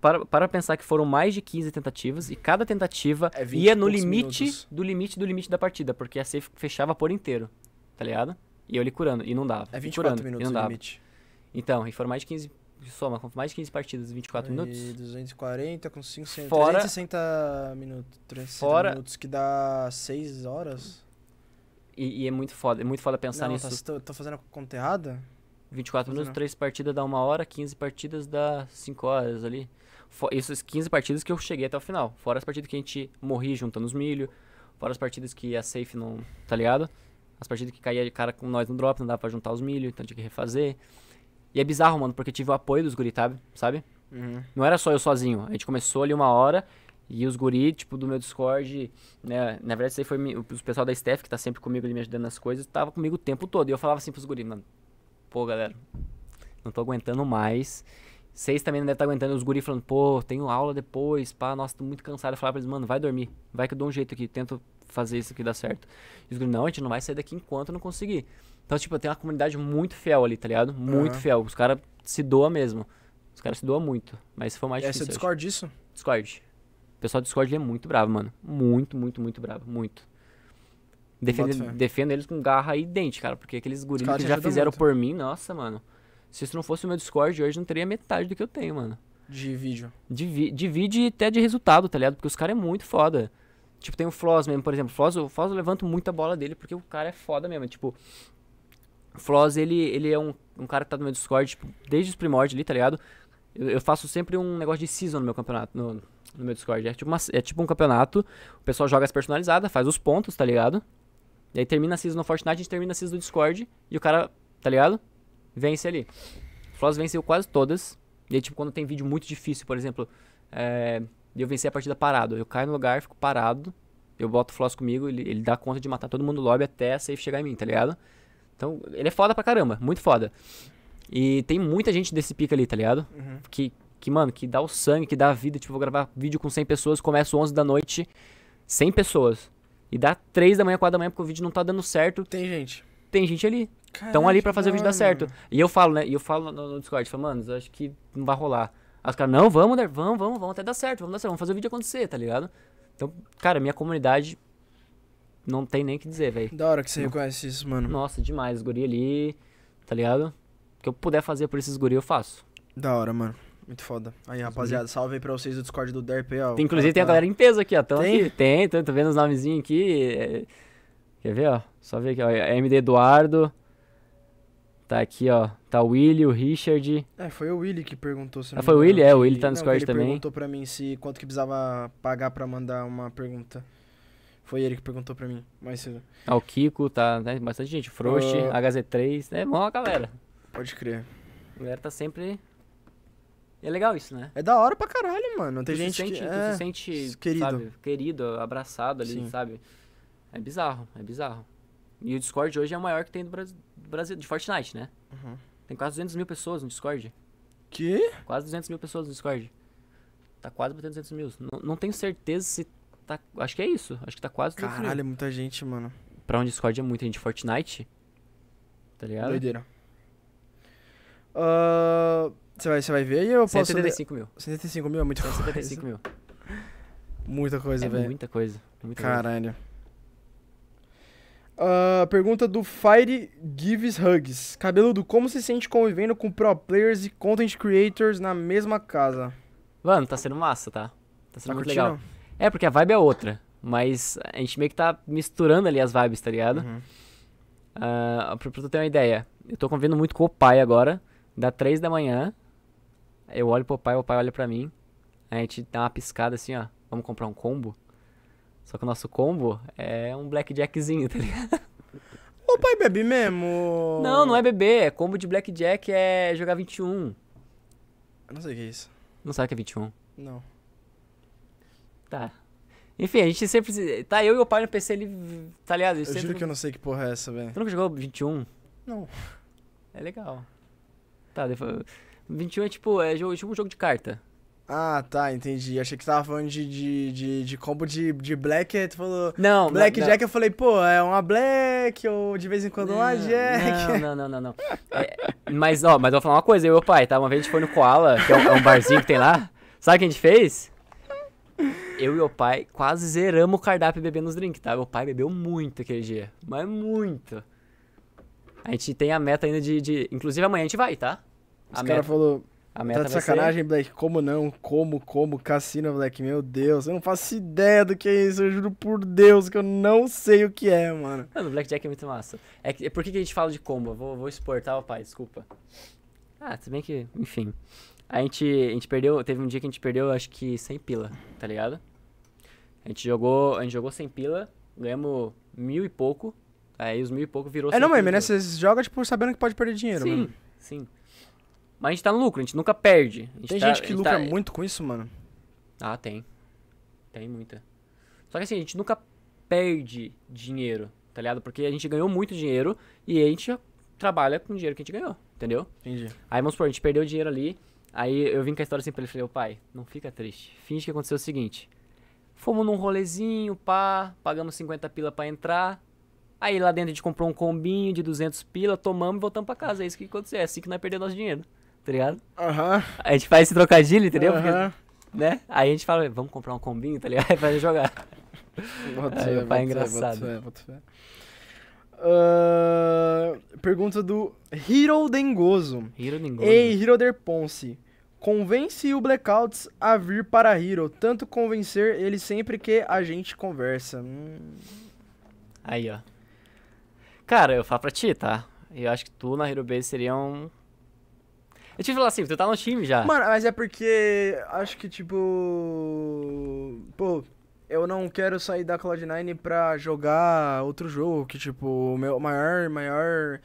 Para, para pensar que foram mais de 15 tentativas e cada tentativa é ia no limite minutos. do limite do limite da partida, porque a safe fechava por inteiro, tá ligado? E eu ali curando, e não dava. É 24 curando, minutos e não dava. limite. Então, e foram mais de 15 de soma, com mais de 15 partidas em 24 e minutos. 240 com 5, fora, 360 minutos. 360 fora, minutos, que dá 6 horas. E, e, é muito foda, é muito foda pensar Não, tá nisso. Tá, tô fazendo a conta errada? 24 minutos, 3 partidas dá 1 hora, 15 partidas dá 5 horas ali. For, essas 15 partidas que eu cheguei até o final. Fora as partidas que a gente morri juntando os milho. Fora as partidas que a safe não. Tá ligado? As partidas que caía de cara com nós no drop, não dava pra juntar os milho, então tinha que refazer. E é bizarro, mano, porque eu tive o apoio dos guri, sabe? Uhum. Não era só eu sozinho. A gente começou ali uma hora e os guri, tipo, do meu Discord, né? Na verdade, isso aí foi o pessoal da Steph, que tá sempre comigo ali me ajudando nas coisas, tava comigo o tempo todo. E eu falava assim pros guri, mano, pô, galera, não tô aguentando mais. Vocês também não devem estar tá aguentando. Os guri falando, pô, tenho aula depois, pá, nossa, tô muito cansado. Eu falava pra eles, mano, vai dormir, vai que eu dou um jeito aqui, tento fazer isso aqui dar certo. E os guri, não, a gente não vai sair daqui enquanto não conseguir. Então, tipo, tem uma comunidade muito fiel ali, tá ligado? Muito uhum. fiel. Os caras se doam mesmo. Os caras se doam muito. Mas foi mais e difícil. Esse é Discord isso? Discord. O pessoal do Discord é muito bravo, mano. Muito, muito, muito bravo. Muito. Defendo, defendo eles com garra e dente, cara. Porque aqueles guris que já fizeram muito. por mim, nossa, mano. Se isso não fosse o meu Discord, hoje não teria metade do que eu tenho, mano. De vídeo. De, vídeo e até de resultado, tá ligado? Porque os caras é muito foda. Tipo, tem o Floss mesmo, por exemplo. Floss, o Floss eu levanto muito a bola dele porque o cara é foda mesmo. Tipo, o Floss, ele, ele é um, um cara que tá no meu Discord tipo, desde os primórdios ali, tá ligado? Eu, eu, faço sempre um negócio de season no meu campeonato, no, no meu Discord. É tipo, uma, é tipo um campeonato, o pessoal joga as personalizadas, faz os pontos, tá ligado? E aí termina a season no Fortnite, a gente termina a season do Discord e o cara, tá ligado? Vence ali. O Floss venceu quase todas. E aí, tipo, quando tem vídeo muito difícil, por exemplo, é, eu venci a partida parado. Eu caio no lugar, fico parado, eu boto o Floss comigo, ele, ele dá conta de matar todo mundo no lobby até a safe chegar em mim, tá ligado? Então, ele é foda pra caramba, muito foda. E tem muita gente desse pico ali, tá ligado? Uhum. Que, que, mano, que dá o sangue, que dá a vida. Tipo, vou gravar vídeo com 100 pessoas, começo 11 da noite, 100 pessoas. E dá 3 da manhã, 4 da manhã, porque o vídeo não tá dando certo. Tem gente. Tem gente ali. Estão ali para fazer o vídeo dar certo. E eu falo, né? E eu falo no, no Discord, falo, mano, acho que não vai rolar. As caras, não, vamos, né? vamos, vamos, vamos até dar certo, vamos dar certo, vamos fazer o vídeo acontecer, tá ligado? Então, cara, minha comunidade não tem nem o que dizer, velho. Da hora que você não. reconhece isso, mano. Nossa, demais. Os guri ali, tá ligado? O que eu puder fazer por esses guri, eu faço. Da hora, mano. Muito foda. Aí, rapaziada, salve aí pra vocês o Discord do DERP aí, ó. Tem, inclusive, tem a tá- galera em peso aqui, ó. Tão tem? Aqui, tem, tô, vendo os nomezinhos aqui. É, quer ver, ó? Só ver aqui, ó. É MD Eduardo. Tá aqui, ó. Tá o Willy, o Richard. É, foi o Willy que perguntou. Se ah, foi o Willy? É, o Willy tá no Discord também. Ele perguntou pra mim se quanto que precisava pagar pra mandar uma pergunta. Foi ele que perguntou pra mim mais cedo. Ah, o Kiko, tá, né? Bastante gente. Frost, uh... HZ3, é né? mó a galera. Pode crer. A galera tá sempre. É legal isso, né? É da hora pra caralho, mano. Tem tu gente se sente, que. É... se sente querido. Sabe, querido, abraçado ali, Sim. sabe? É bizarro, é bizarro. E o Discord hoje é o maior que tem do Brasil, do Brasil de Fortnite, né? Uhum. Tem quase 200 mil pessoas no Discord. Que? Quase 200 mil pessoas no Discord. Tá quase batendo 200 mil. não tenho certeza se tá. Acho que é isso. Acho que tá quase tudo Caralho, é muita gente, mano. Pra um Discord é muita gente. Fortnite. Tá ligado? Doideira. Uh, você vai, você vai ver aí ou eu 175 posso... 75 mil. 175 mil é muita coisa. 175 mil. Muita coisa, é velho. muita coisa. É muita Caralho. Coisa. Uh, pergunta do Fire Gives Hugs. Cabeludo, como se sente convivendo com pro players e content creators na mesma casa? Mano, tá sendo massa, tá? Tá sendo tá muito curtindo? legal. É, porque a vibe é outra. Mas a gente meio que tá misturando ali as vibes, tá ligado? Uhum. Uh, pra, tu ter uma ideia, eu tô convivendo muito com o pai agora. Dá três da manhã, eu olho pro pai, o pai olha pra mim. A gente dá uma piscada assim, ó. Vamos comprar um combo? Só que o nosso combo é um blackjackzinho, tá ligado? O pai bebe mesmo? Não, não é beber. É combo de blackjack é jogar 21. Eu não sei o que é isso. Não sabe o que é 21? Não. Tá. Enfim, a gente sempre. Tá eu e o pai no PC ele. Tá ligado? Eu, eu sempre... juro que eu não sei que porra é essa, velho. Tu nunca jogou 21? Não. É legal. Tá, depois. 21 é tipo, é jogo, tipo um jogo de carta. Ah, tá, entendi. Achei que tava falando de, de, de, de combo de, de Black, tu falou. Não, Black não, Jack, não. eu falei, pô, é uma Black, ou de vez em quando não, uma Jack. Não, não, não, não, é, mas, ó, mas eu vou falar uma coisa, eu e o pai, tá? Uma vez a gente foi no Koala, que é um, é um barzinho que tem lá. Sabe o que a gente fez? eu e o pai quase zeramos o cardápio bebendo os drinks, tá? Meu pai bebeu muito aquele dia. Mas muito. A gente tem a meta ainda de. de... Inclusive amanhã a gente vai, tá? A Os meta... cara falou. A meta tá de sacanagem, ser... Black? Como não? Como, como? Cassino, Black? Meu Deus, eu não faço ideia do que é isso. Eu juro por Deus que eu não sei o que é, mano. Mano, Blackjack é muito massa. É que, é por que, que a gente fala de combo? Vou, vou exportar, tá, o pai, desculpa. Ah, se bem que, enfim. A gente, a gente perdeu, teve um dia que a gente perdeu, acho que 100 pila, tá ligado? A gente jogou, a gente jogou 100 pila, ganhamos mil e pouco, aí os mil e pouco virou É, não, mesmo, né, vocês jogam, tipo, sabendo que pode perder dinheiro, Sim, mano. sim. Mas a gente tá no lucro, a gente nunca perde. Gente tem tá, gente que gente lucra tá... muito com isso, mano. Ah, tem. Tem muita. Só que assim, a gente nunca perde dinheiro, tá ligado? Porque a gente ganhou muito dinheiro e a gente trabalha com o dinheiro que a gente ganhou, entendeu? Entendi. Aí vamos supor, a gente perdeu dinheiro ali, Aí eu vim com a história assim pra ele falei, ô pai, não fica triste. Finge que aconteceu o seguinte. Fomos num rolezinho, pá, pagamos 50 pila para entrar. Aí lá dentro a gente comprou um combinho de 200 pila, tomamos e voltamos pra casa. É isso que aconteceu, é assim que nós perdemos nosso dinheiro, tá ligado? Aham. Uhum. A gente faz esse trocadilho, entendeu? Porque, né? Aí a gente fala, vamos comprar um combinho, tá ligado? Aí pra jogar. aí, o pai é engraçado. Boto fé, ah, pergunta do Hiro Dengoso. Hiro Dengoso. Ei, Hiro Der Ponce. Convence o Blackouts a vir para Hiro. Tanto convencer ele sempre que a gente conversa. Hum. Aí, ó. Cara, eu falo pra ti, tá? Eu acho que tu na Hero Base seria um. Eu te falar assim, tu tá no time já. Mano, mas é porque. Acho que, tipo. Pô, eu não quero sair da Cloud9 pra jogar outro jogo, que tipo, o meu maior, maior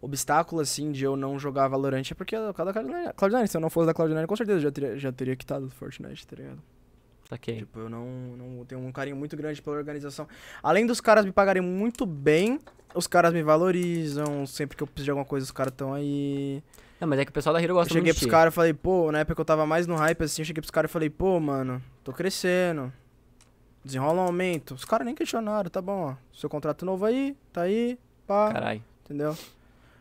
obstáculo, assim, de eu não jogar Valorant é porque eu cada Cloud9, se eu não fosse da Cloud9, com certeza já teria, já teria quitado Fortnite, tá ligado? Saquei. Tipo, eu não, não tenho um carinho muito grande pela organização. Além dos caras me pagarem muito bem, os caras me valorizam, sempre que eu preciso de alguma coisa, os caras estão aí. Não, mas é que o pessoal da Hero gosta eu cheguei muito pros caras e falei, pô, na época que eu tava mais no hype, assim, eu cheguei pros caras e falei, pô, mano, tô crescendo Desenrola um aumento. Os caras nem questionaram, tá bom, ó. Seu contrato novo aí, tá aí, pá. Caralho. Entendeu?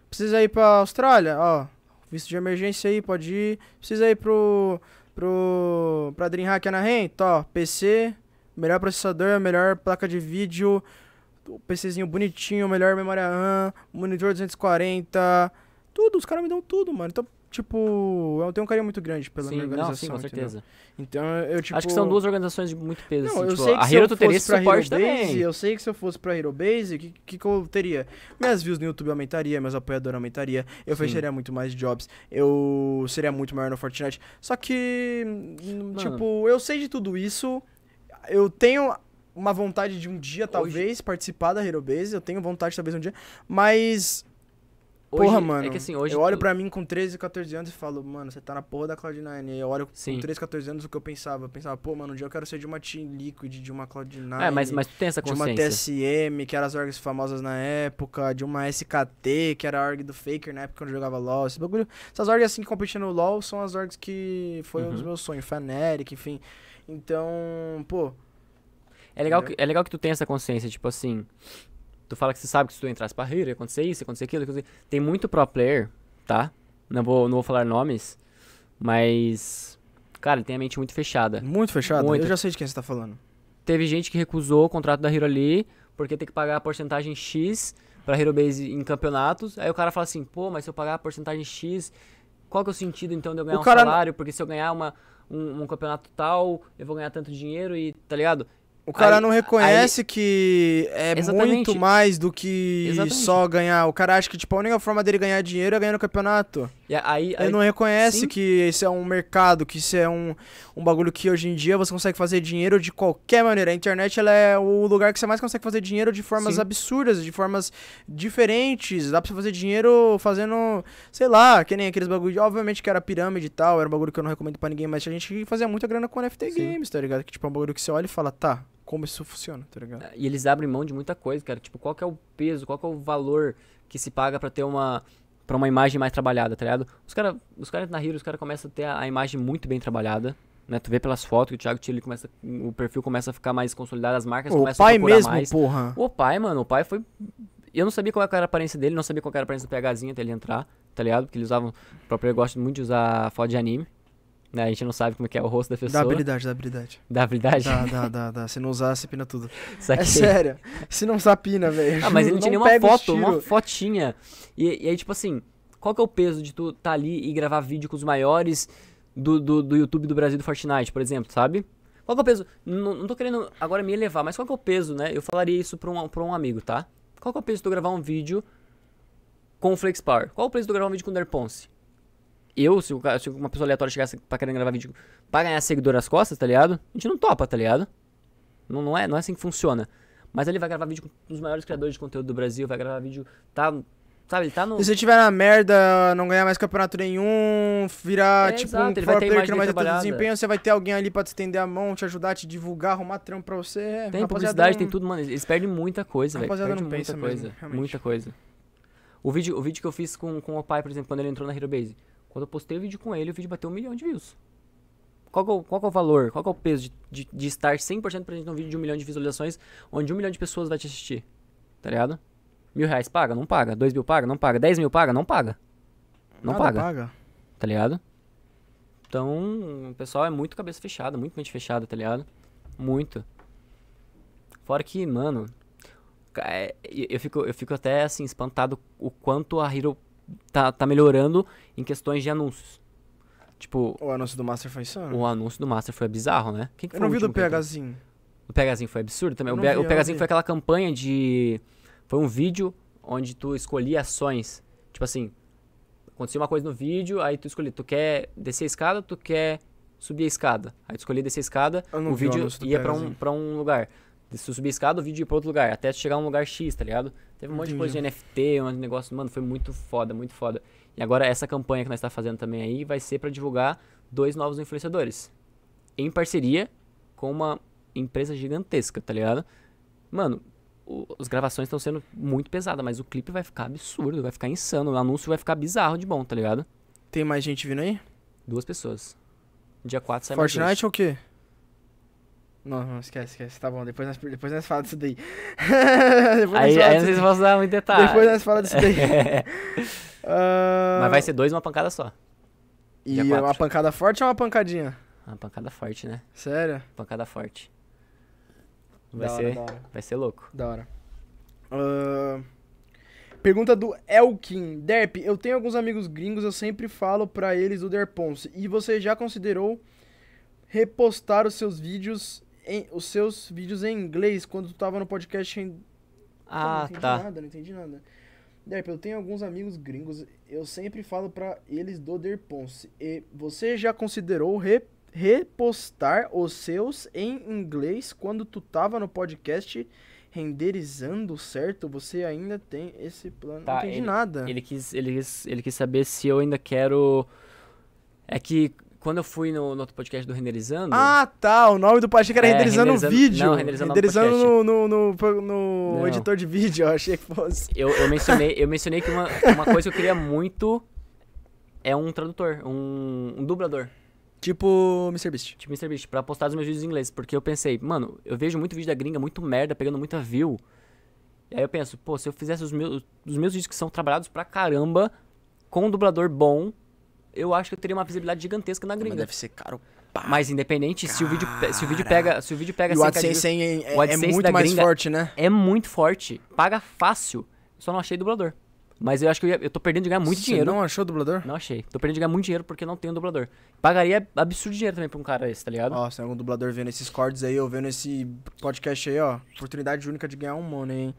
Precisa ir pra Austrália, ó. Visto de emergência aí, pode ir. Precisa ir pro. pro. pra Dreamhack Anaheim, ó. PC, melhor processador, melhor placa de vídeo. PCzinho bonitinho, melhor memória RAM, monitor 240. Tudo, os caras me dão tudo, mano. Então, tipo, eu tenho um carinho muito grande pela sim, minha organização. Não, sim, com certeza. Entendeu? Então, eu, tipo... Acho que são duas organizações de muito peso. Não, assim, eu tipo, sei que a Hero eu fosse suporte Hero Base, também. eu sei que se eu fosse pra Hero Base, o que, que, que, eu teria? Minhas views no YouTube aumentaria, meus apoiadores aumentaria, eu sim. fecharia muito mais jobs, eu seria muito maior no Fortnite. Só que, Mano. tipo, eu sei de tudo isso, eu tenho uma vontade de um dia, talvez, Hoje... participar da Hero Base, eu tenho vontade, talvez, um dia, mas Hoje, porra, é mano. É que assim, hoje. Eu olho tu... pra mim com 13, 14 anos e falo, mano, você tá na porra da Cloud9. E eu olho Sim. com 13, 14 anos o que eu pensava. Eu pensava, pô, mano, um dia eu quero ser de uma Team Liquid, de uma Cloud9. É, mas, mas tu tem essa consciência. De uma TSM, que era as orgs famosas na época. De uma SKT, que era a org do Faker na época quando eu jogava LoL. Esse bagulho. Essas orgs assim que competiam no LoL são as orgs que foi uhum. um dos uhum. meus sonhos. Fnatic, enfim. Então, pô. É legal, que, é legal que tu tenha essa consciência, tipo assim. Tu fala que você sabe que se tu entrasse pra Hero ia acontecer isso, ia acontecer aquilo, ia acontecer... Tem muito pro player, tá? Não vou, não vou falar nomes, mas. Cara, ele tem a mente muito fechada. Muito fechada? Muito. Eu já sei de quem você tá falando. Teve gente que recusou o contrato da Hero ali, porque tem que pagar a porcentagem X pra Hero Base em campeonatos. Aí o cara fala assim, pô, mas se eu pagar a porcentagem X, qual que é o sentido então de eu ganhar o um cara... salário? Porque se eu ganhar uma, um, um campeonato tal, eu vou ganhar tanto dinheiro e, tá ligado? O cara aí, não reconhece aí... que é muito mais do que Exatamente. só ganhar. O cara acha que, tipo, a única forma dele ganhar dinheiro é ganhar no campeonato. E aí, aí, Ele não reconhece sim. que esse é um mercado, que isso é um, um bagulho que hoje em dia você consegue fazer dinheiro de qualquer maneira. A internet ela é o lugar que você mais consegue fazer dinheiro de formas sim. absurdas, de formas diferentes. Dá pra você fazer dinheiro fazendo, sei lá, que nem aqueles bagulhos obviamente que era pirâmide e tal, era um bagulho que eu não recomendo pra ninguém, mas a gente fazia muita grana com NFT sim. Games, tá ligado? Que tipo é um bagulho que você olha e fala, tá, como isso funciona, tá ligado? E eles abrem mão de muita coisa, cara. Tipo, qual que é o peso, qual que é o valor que se paga para ter uma para uma imagem mais trabalhada, tá ligado? Os caras os cara na Hero, os caras começam a ter a, a, imagem muito bem trabalhada. Né? Tu vê pelas fotos que o Thiago Tilly começa. O perfil começa a ficar mais consolidado, as marcas o começam pai O pai mesmo, Porra. O pai, mano, o pai foi. Eu não sabia qual era a aparência dele, não sabia qual era a aparência do PHzinho até ele entrar, tá ligado? Porque eles usavam. O próprio gosta muito de usar foto de anime. Né? A gente não sabe como é, é o rosto da pessoa. Da habilidade, da habilidade. Da habilidade? Dá, dá, dá, dá. Se não usar, você pina tudo. É Saquei. É sério. Se não usar, pina, velho. Ah, mas ele não tinha nenhuma foto, uma fotinha. E, e, aí, tipo assim, qual que é o peso de tu tá ali e gravar vídeo com os maiores do, do, do YouTube do Brasil do Fortnite, por exemplo, sabe? Qual que é o peso? Não, não tô querendo agora me elevar, mas qual que é o peso, né? Eu falaria isso pra um, pra um amigo, tá? Qual que é o peso de tu gravar um vídeo com o Flex Power? Qual é o peso de tu gravar um vídeo com o Der Ponce? eu, se, se uma pessoa aleatória chegasse pra querer gravar vídeo pra ganhar seguidor às costas, tá ligado? A gente não topa, tá ligado? Não, não, é, não é assim que funciona. Mas ele vai gravar vídeo com os maiores criadores de conteúdo do Brasil, vai gravar vídeo. Tá. Sabe, ele tá no. E se tiver na merda, não ganhar mais campeonato nenhum, virar é, tipo exato, um ele vai ter player que não vai ter tanto desempenho, você vai ter alguém ali pra te estender a mão, te ajudar, te divulgar, arrumar trampo pra você. Tem publicidade, não... tem tudo, mano. Eles perdem muita coisa, velho. Rapaziada, não muita pensa coisa, realmente. Muita coisa. O vídeo, o vídeo que eu fiz com, com o pai, por exemplo, quando ele entrou na Hero Base. Quando eu postei o vídeo com ele, o vídeo bateu um milhão de views. Qual é o, qual é o valor, qual é o peso de, de, de estar 100% presente num vídeo de um milhão de visualizações, onde um milhão de pessoas vai te assistir? Tá ligado? Mil reais paga? Não paga. Dois mil paga? Não paga. Dez mil paga? Não paga. Não Nada paga. paga. Tá ligado? Então, o pessoal é muito cabeça fechada, muito mente fechada, tá ligado? Muito. Fora que, mano, é, eu fico, eu fico até assim, espantado o quanto a Hero tá, tá melhorando em questões de anúncios. Tipo. O anúncio do Master foi insano. O anúncio do Master foi bizarro, né? Quem que Eu não vi do PHzinho. O PHzinho foi absurdo também. o, o PHzinho foi aquela campanha de. Foi um vídeo onde tu escolhia ações. Tipo assim, acontecia uma coisa no vídeo, aí tu escolhia, tu quer descer a escada, tu quer subir a escada. Aí tu escolhia descer a escada, o vídeo ia para um, pra um lugar. Se subir a escada, o vídeo ir pra outro lugar, até chegar um lugar X, tá ligado? Teve um monte de coisa de NFT, um negócio, mano, foi muito foda, muito foda. E agora essa campanha que nós tá fazendo também aí vai ser para divulgar dois novos influenciadores. Em parceria com uma empresa gigantesca, tá ligado? Mano, o, as gravações estão sendo muito pesadas, mas o clipe vai ficar absurdo, vai ficar insano. O anúncio vai ficar bizarro de bom, tá ligado? Tem mais gente vindo aí? Duas pessoas. Dia 4 sai Fortnite mais Fortnite ou é o quê? Não, não, esquece, esquece. Tá bom, depois nós, depois nós falamos disso daí. aí aí não sei se dar muito detalhe. Depois nós falamos disso daí. uh... Mas vai ser dois e uma pancada só. E é uma pancada forte ou uma pancadinha? Uma pancada forte, né? Sério? Pancada forte. Vai da ser, hora, vai ser louco. Da hora. Uh... Pergunta do Elkin. Derp, eu tenho alguns amigos gringos, eu sempre falo para eles do Derponce. E você já considerou repostar os seus vídeos em, os seus vídeos em inglês quando tu tava no podcast em. Ah, Pô, não tá. Nada, não entendi nada. Derp, eu tenho alguns amigos gringos, eu sempre falo para eles do Der Ponce. E você já considerou re, repostar os seus em inglês quando tu tava no podcast renderizando certo? Você ainda tem esse plano? Tá, não entendi ele, nada. Ele quis, ele, quis, ele quis saber se eu ainda quero. É que quando eu fui no, no outro podcast do Renderizando. Ah, tá. O nome do podcast era é, Renderizando, renderizando Vídeo. Não, Renderizando, renderizando no, no, no, no, no editor de vídeo, eu achei que fosse. Eu, eu, mencionei, eu mencionei que uma, uma coisa que eu queria muito é um tradutor, um, um dublador. Tipo MrBeast. Tipo MrBeast, pra postar os meus vídeos em inglês. Porque eu pensei, mano, eu vejo muito vídeo da gringa, muito merda, pegando muita view. E aí eu penso, pô, se eu fizesse os meus, os meus vídeos que são trabalhados pra caramba, com um dublador bom, eu acho que eu teria uma visibilidade gigantesca na gringa. Mas deve ser caro. Pá. Mas independente, Cara. se o, vídeo, se o vídeo pega. Se o vídeo pega e o AdSense, mil, é, é, o é AdSense é muito mais forte, né? É muito forte. Paga fácil. Só não achei dublador. Mas eu acho que eu, ia, eu tô perdendo de ganhar muito Você dinheiro. não achou dublador? Não achei. Tô perdendo de ganhar muito dinheiro porque não tenho dublador. Pagaria absurdo dinheiro também pra um cara esse, tá ligado? Ó, se tem algum dublador vendo esses cortes aí, ou vendo esse podcast aí, ó. Oportunidade única de ganhar um money, hein?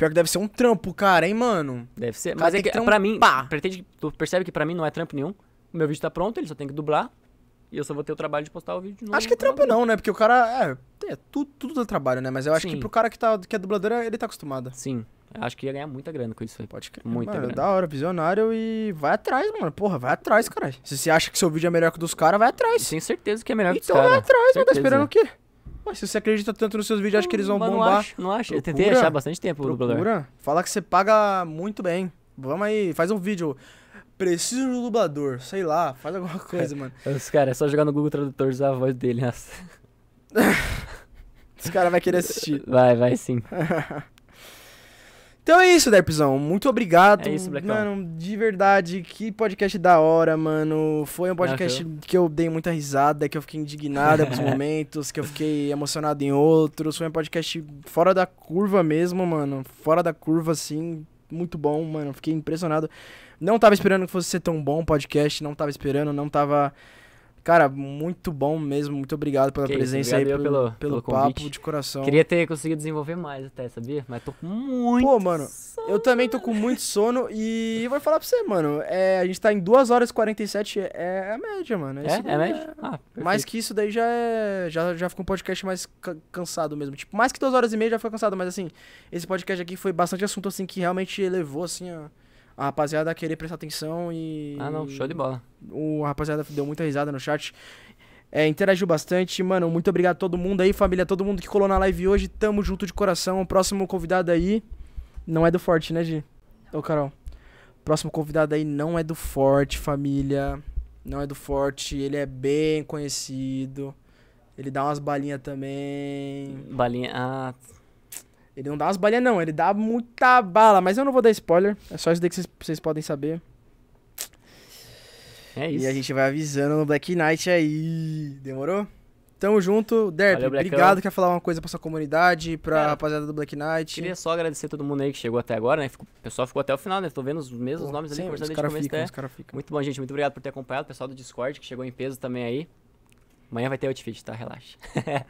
Pior que deve ser um trampo, cara, hein, mano? Deve ser. Mas é que, que pra mim, pá. Pretende, tu percebe que pra mim não é trampo nenhum. O meu vídeo tá pronto, ele só tem que dublar. E eu só vou ter o trabalho de postar o vídeo Acho que é trampo não, né? Porque o cara. É, é tudo, tudo dá trabalho, né? Mas eu acho Sim. que pro cara que, tá, que é dublador, ele tá acostumado. Sim. Eu acho que ia ganhar muita grana com isso aí. Pode crer. Muita mano, grana. da hora, visionário e vai atrás, mano. Porra, vai atrás, caralho. Se você acha que seu vídeo é melhor que o dos caras, vai atrás. Tenho certeza que é melhor então que os caras. Então vai atrás, tá certeza. tá esperando o quê? Mas se você acredita tanto nos seus vídeos, acho que eles vão bombar. Não acho, não acho. Procura, eu tentei achar bastante tempo procura. dublador. Fala que você paga muito bem. Vamos aí, faz um vídeo. Preciso do dublador, sei lá, faz alguma coisa, mano. Os caras, é só jogar no Google Tradutor usar a voz dele, nossa. Os caras vão querer assistir. Vai, vai sim. Então é isso, Derpzão. Muito obrigado. É isso, Blackão. Mano, de verdade, que podcast da hora, mano. Foi um podcast que eu dei muita risada, que eu fiquei indignado em alguns momentos, que eu fiquei emocionado em outros. Foi um podcast fora da curva mesmo, mano. Fora da curva, assim. Muito bom, mano. Fiquei impressionado. Não tava esperando que fosse ser tão bom o podcast. Não tava esperando, não tava Cara, muito bom mesmo. Muito obrigado pela que presença isso, obrigado aí, pelo, pelo, pelo papo convite. de coração. Queria ter conseguido desenvolver mais até, sabia? Mas tô com muito Pô, mano, sono. eu também tô com muito sono e vou falar pra você, mano. É, a gente tá em 2 horas e 47, é, é a média, mano. é? É, é a média? É... Ah, mais que isso daí já é... Já, já fica um podcast mais cansado mesmo. Tipo, mais que 2 horas e meia já foi cansado, mas assim, esse podcast aqui foi bastante assunto, assim, que realmente elevou, assim, a a rapaziada querer prestar atenção e. Ah, não, show de bola. O rapaziada deu muita risada no chat. É, interagiu bastante. Mano, muito obrigado a todo mundo aí, família, todo mundo que colou na live hoje. Tamo junto de coração. O próximo convidado aí não é do Forte, né, Gi? Ô, Carol. Próximo convidado aí não é do Forte, família. Não é do Forte, ele é bem conhecido. Ele dá umas balinhas também. Balinha. Ah. Ele não dá umas balinhas, não. Ele dá muita bala. Mas eu não vou dar spoiler. É só isso daí que vocês, podem saber. É isso. E a gente vai avisando no Black Knight aí. Demorou? Tamo junto. Derp, obrigado. Quer falar uma coisa pra sua comunidade, pra Cara, rapaziada do Black Knight? Queria só agradecer todo mundo aí que chegou até agora, né? o pessoal ficou até o final, né? Tô vendo os mesmos Pô, nomes sim, ali, conversando desde os caras Ficam, Muito bom, gente. Muito obrigado por ter acompanhado. O pessoal do Discord que chegou em peso também aí. Amanhã vai ter outfit, tá? Relaxa.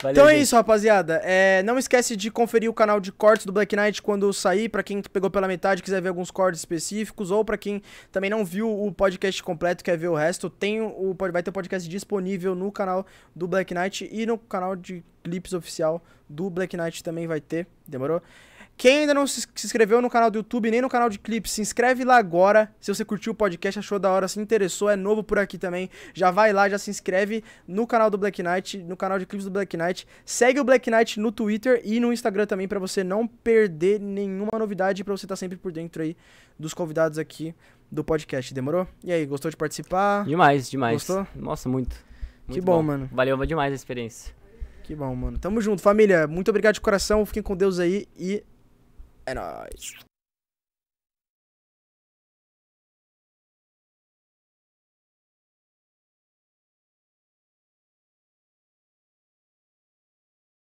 Valeu, então é gente. é isso, rapaziada. É, não esquece de conferir o canal de cortes do Black Knight quando sair, para quem pegou pela metade quiser ver alguns cortes específicos, ou para quem também não viu o podcast completo quer ver o resto, tem o, vai ter o podcast disponível no canal do Black Knight e no canal de clips oficial do Black Knight também vai ter, demorou? Quem ainda não se inscreveu no canal do YouTube nem no canal de clipes, se inscreve lá agora. Se você curtiu o podcast, achou da hora, se interessou, é novo por aqui também, já vai lá, já se inscreve no canal do Black Knight, no canal de clipes do Black Knight. Segue o Black Knight no Twitter e no Instagram também para você não perder nenhuma novidade, para você estar tá sempre por dentro aí dos convidados aqui do podcast, demorou? E aí, gostou de participar? Demais, demais. Gostou? Nossa, muito. muito que bom, bom, mano. Valeu demais a experiência. Que bom, mano. Tamo junto, família. Muito obrigado de coração. Fiquem com Deus aí e and eyes.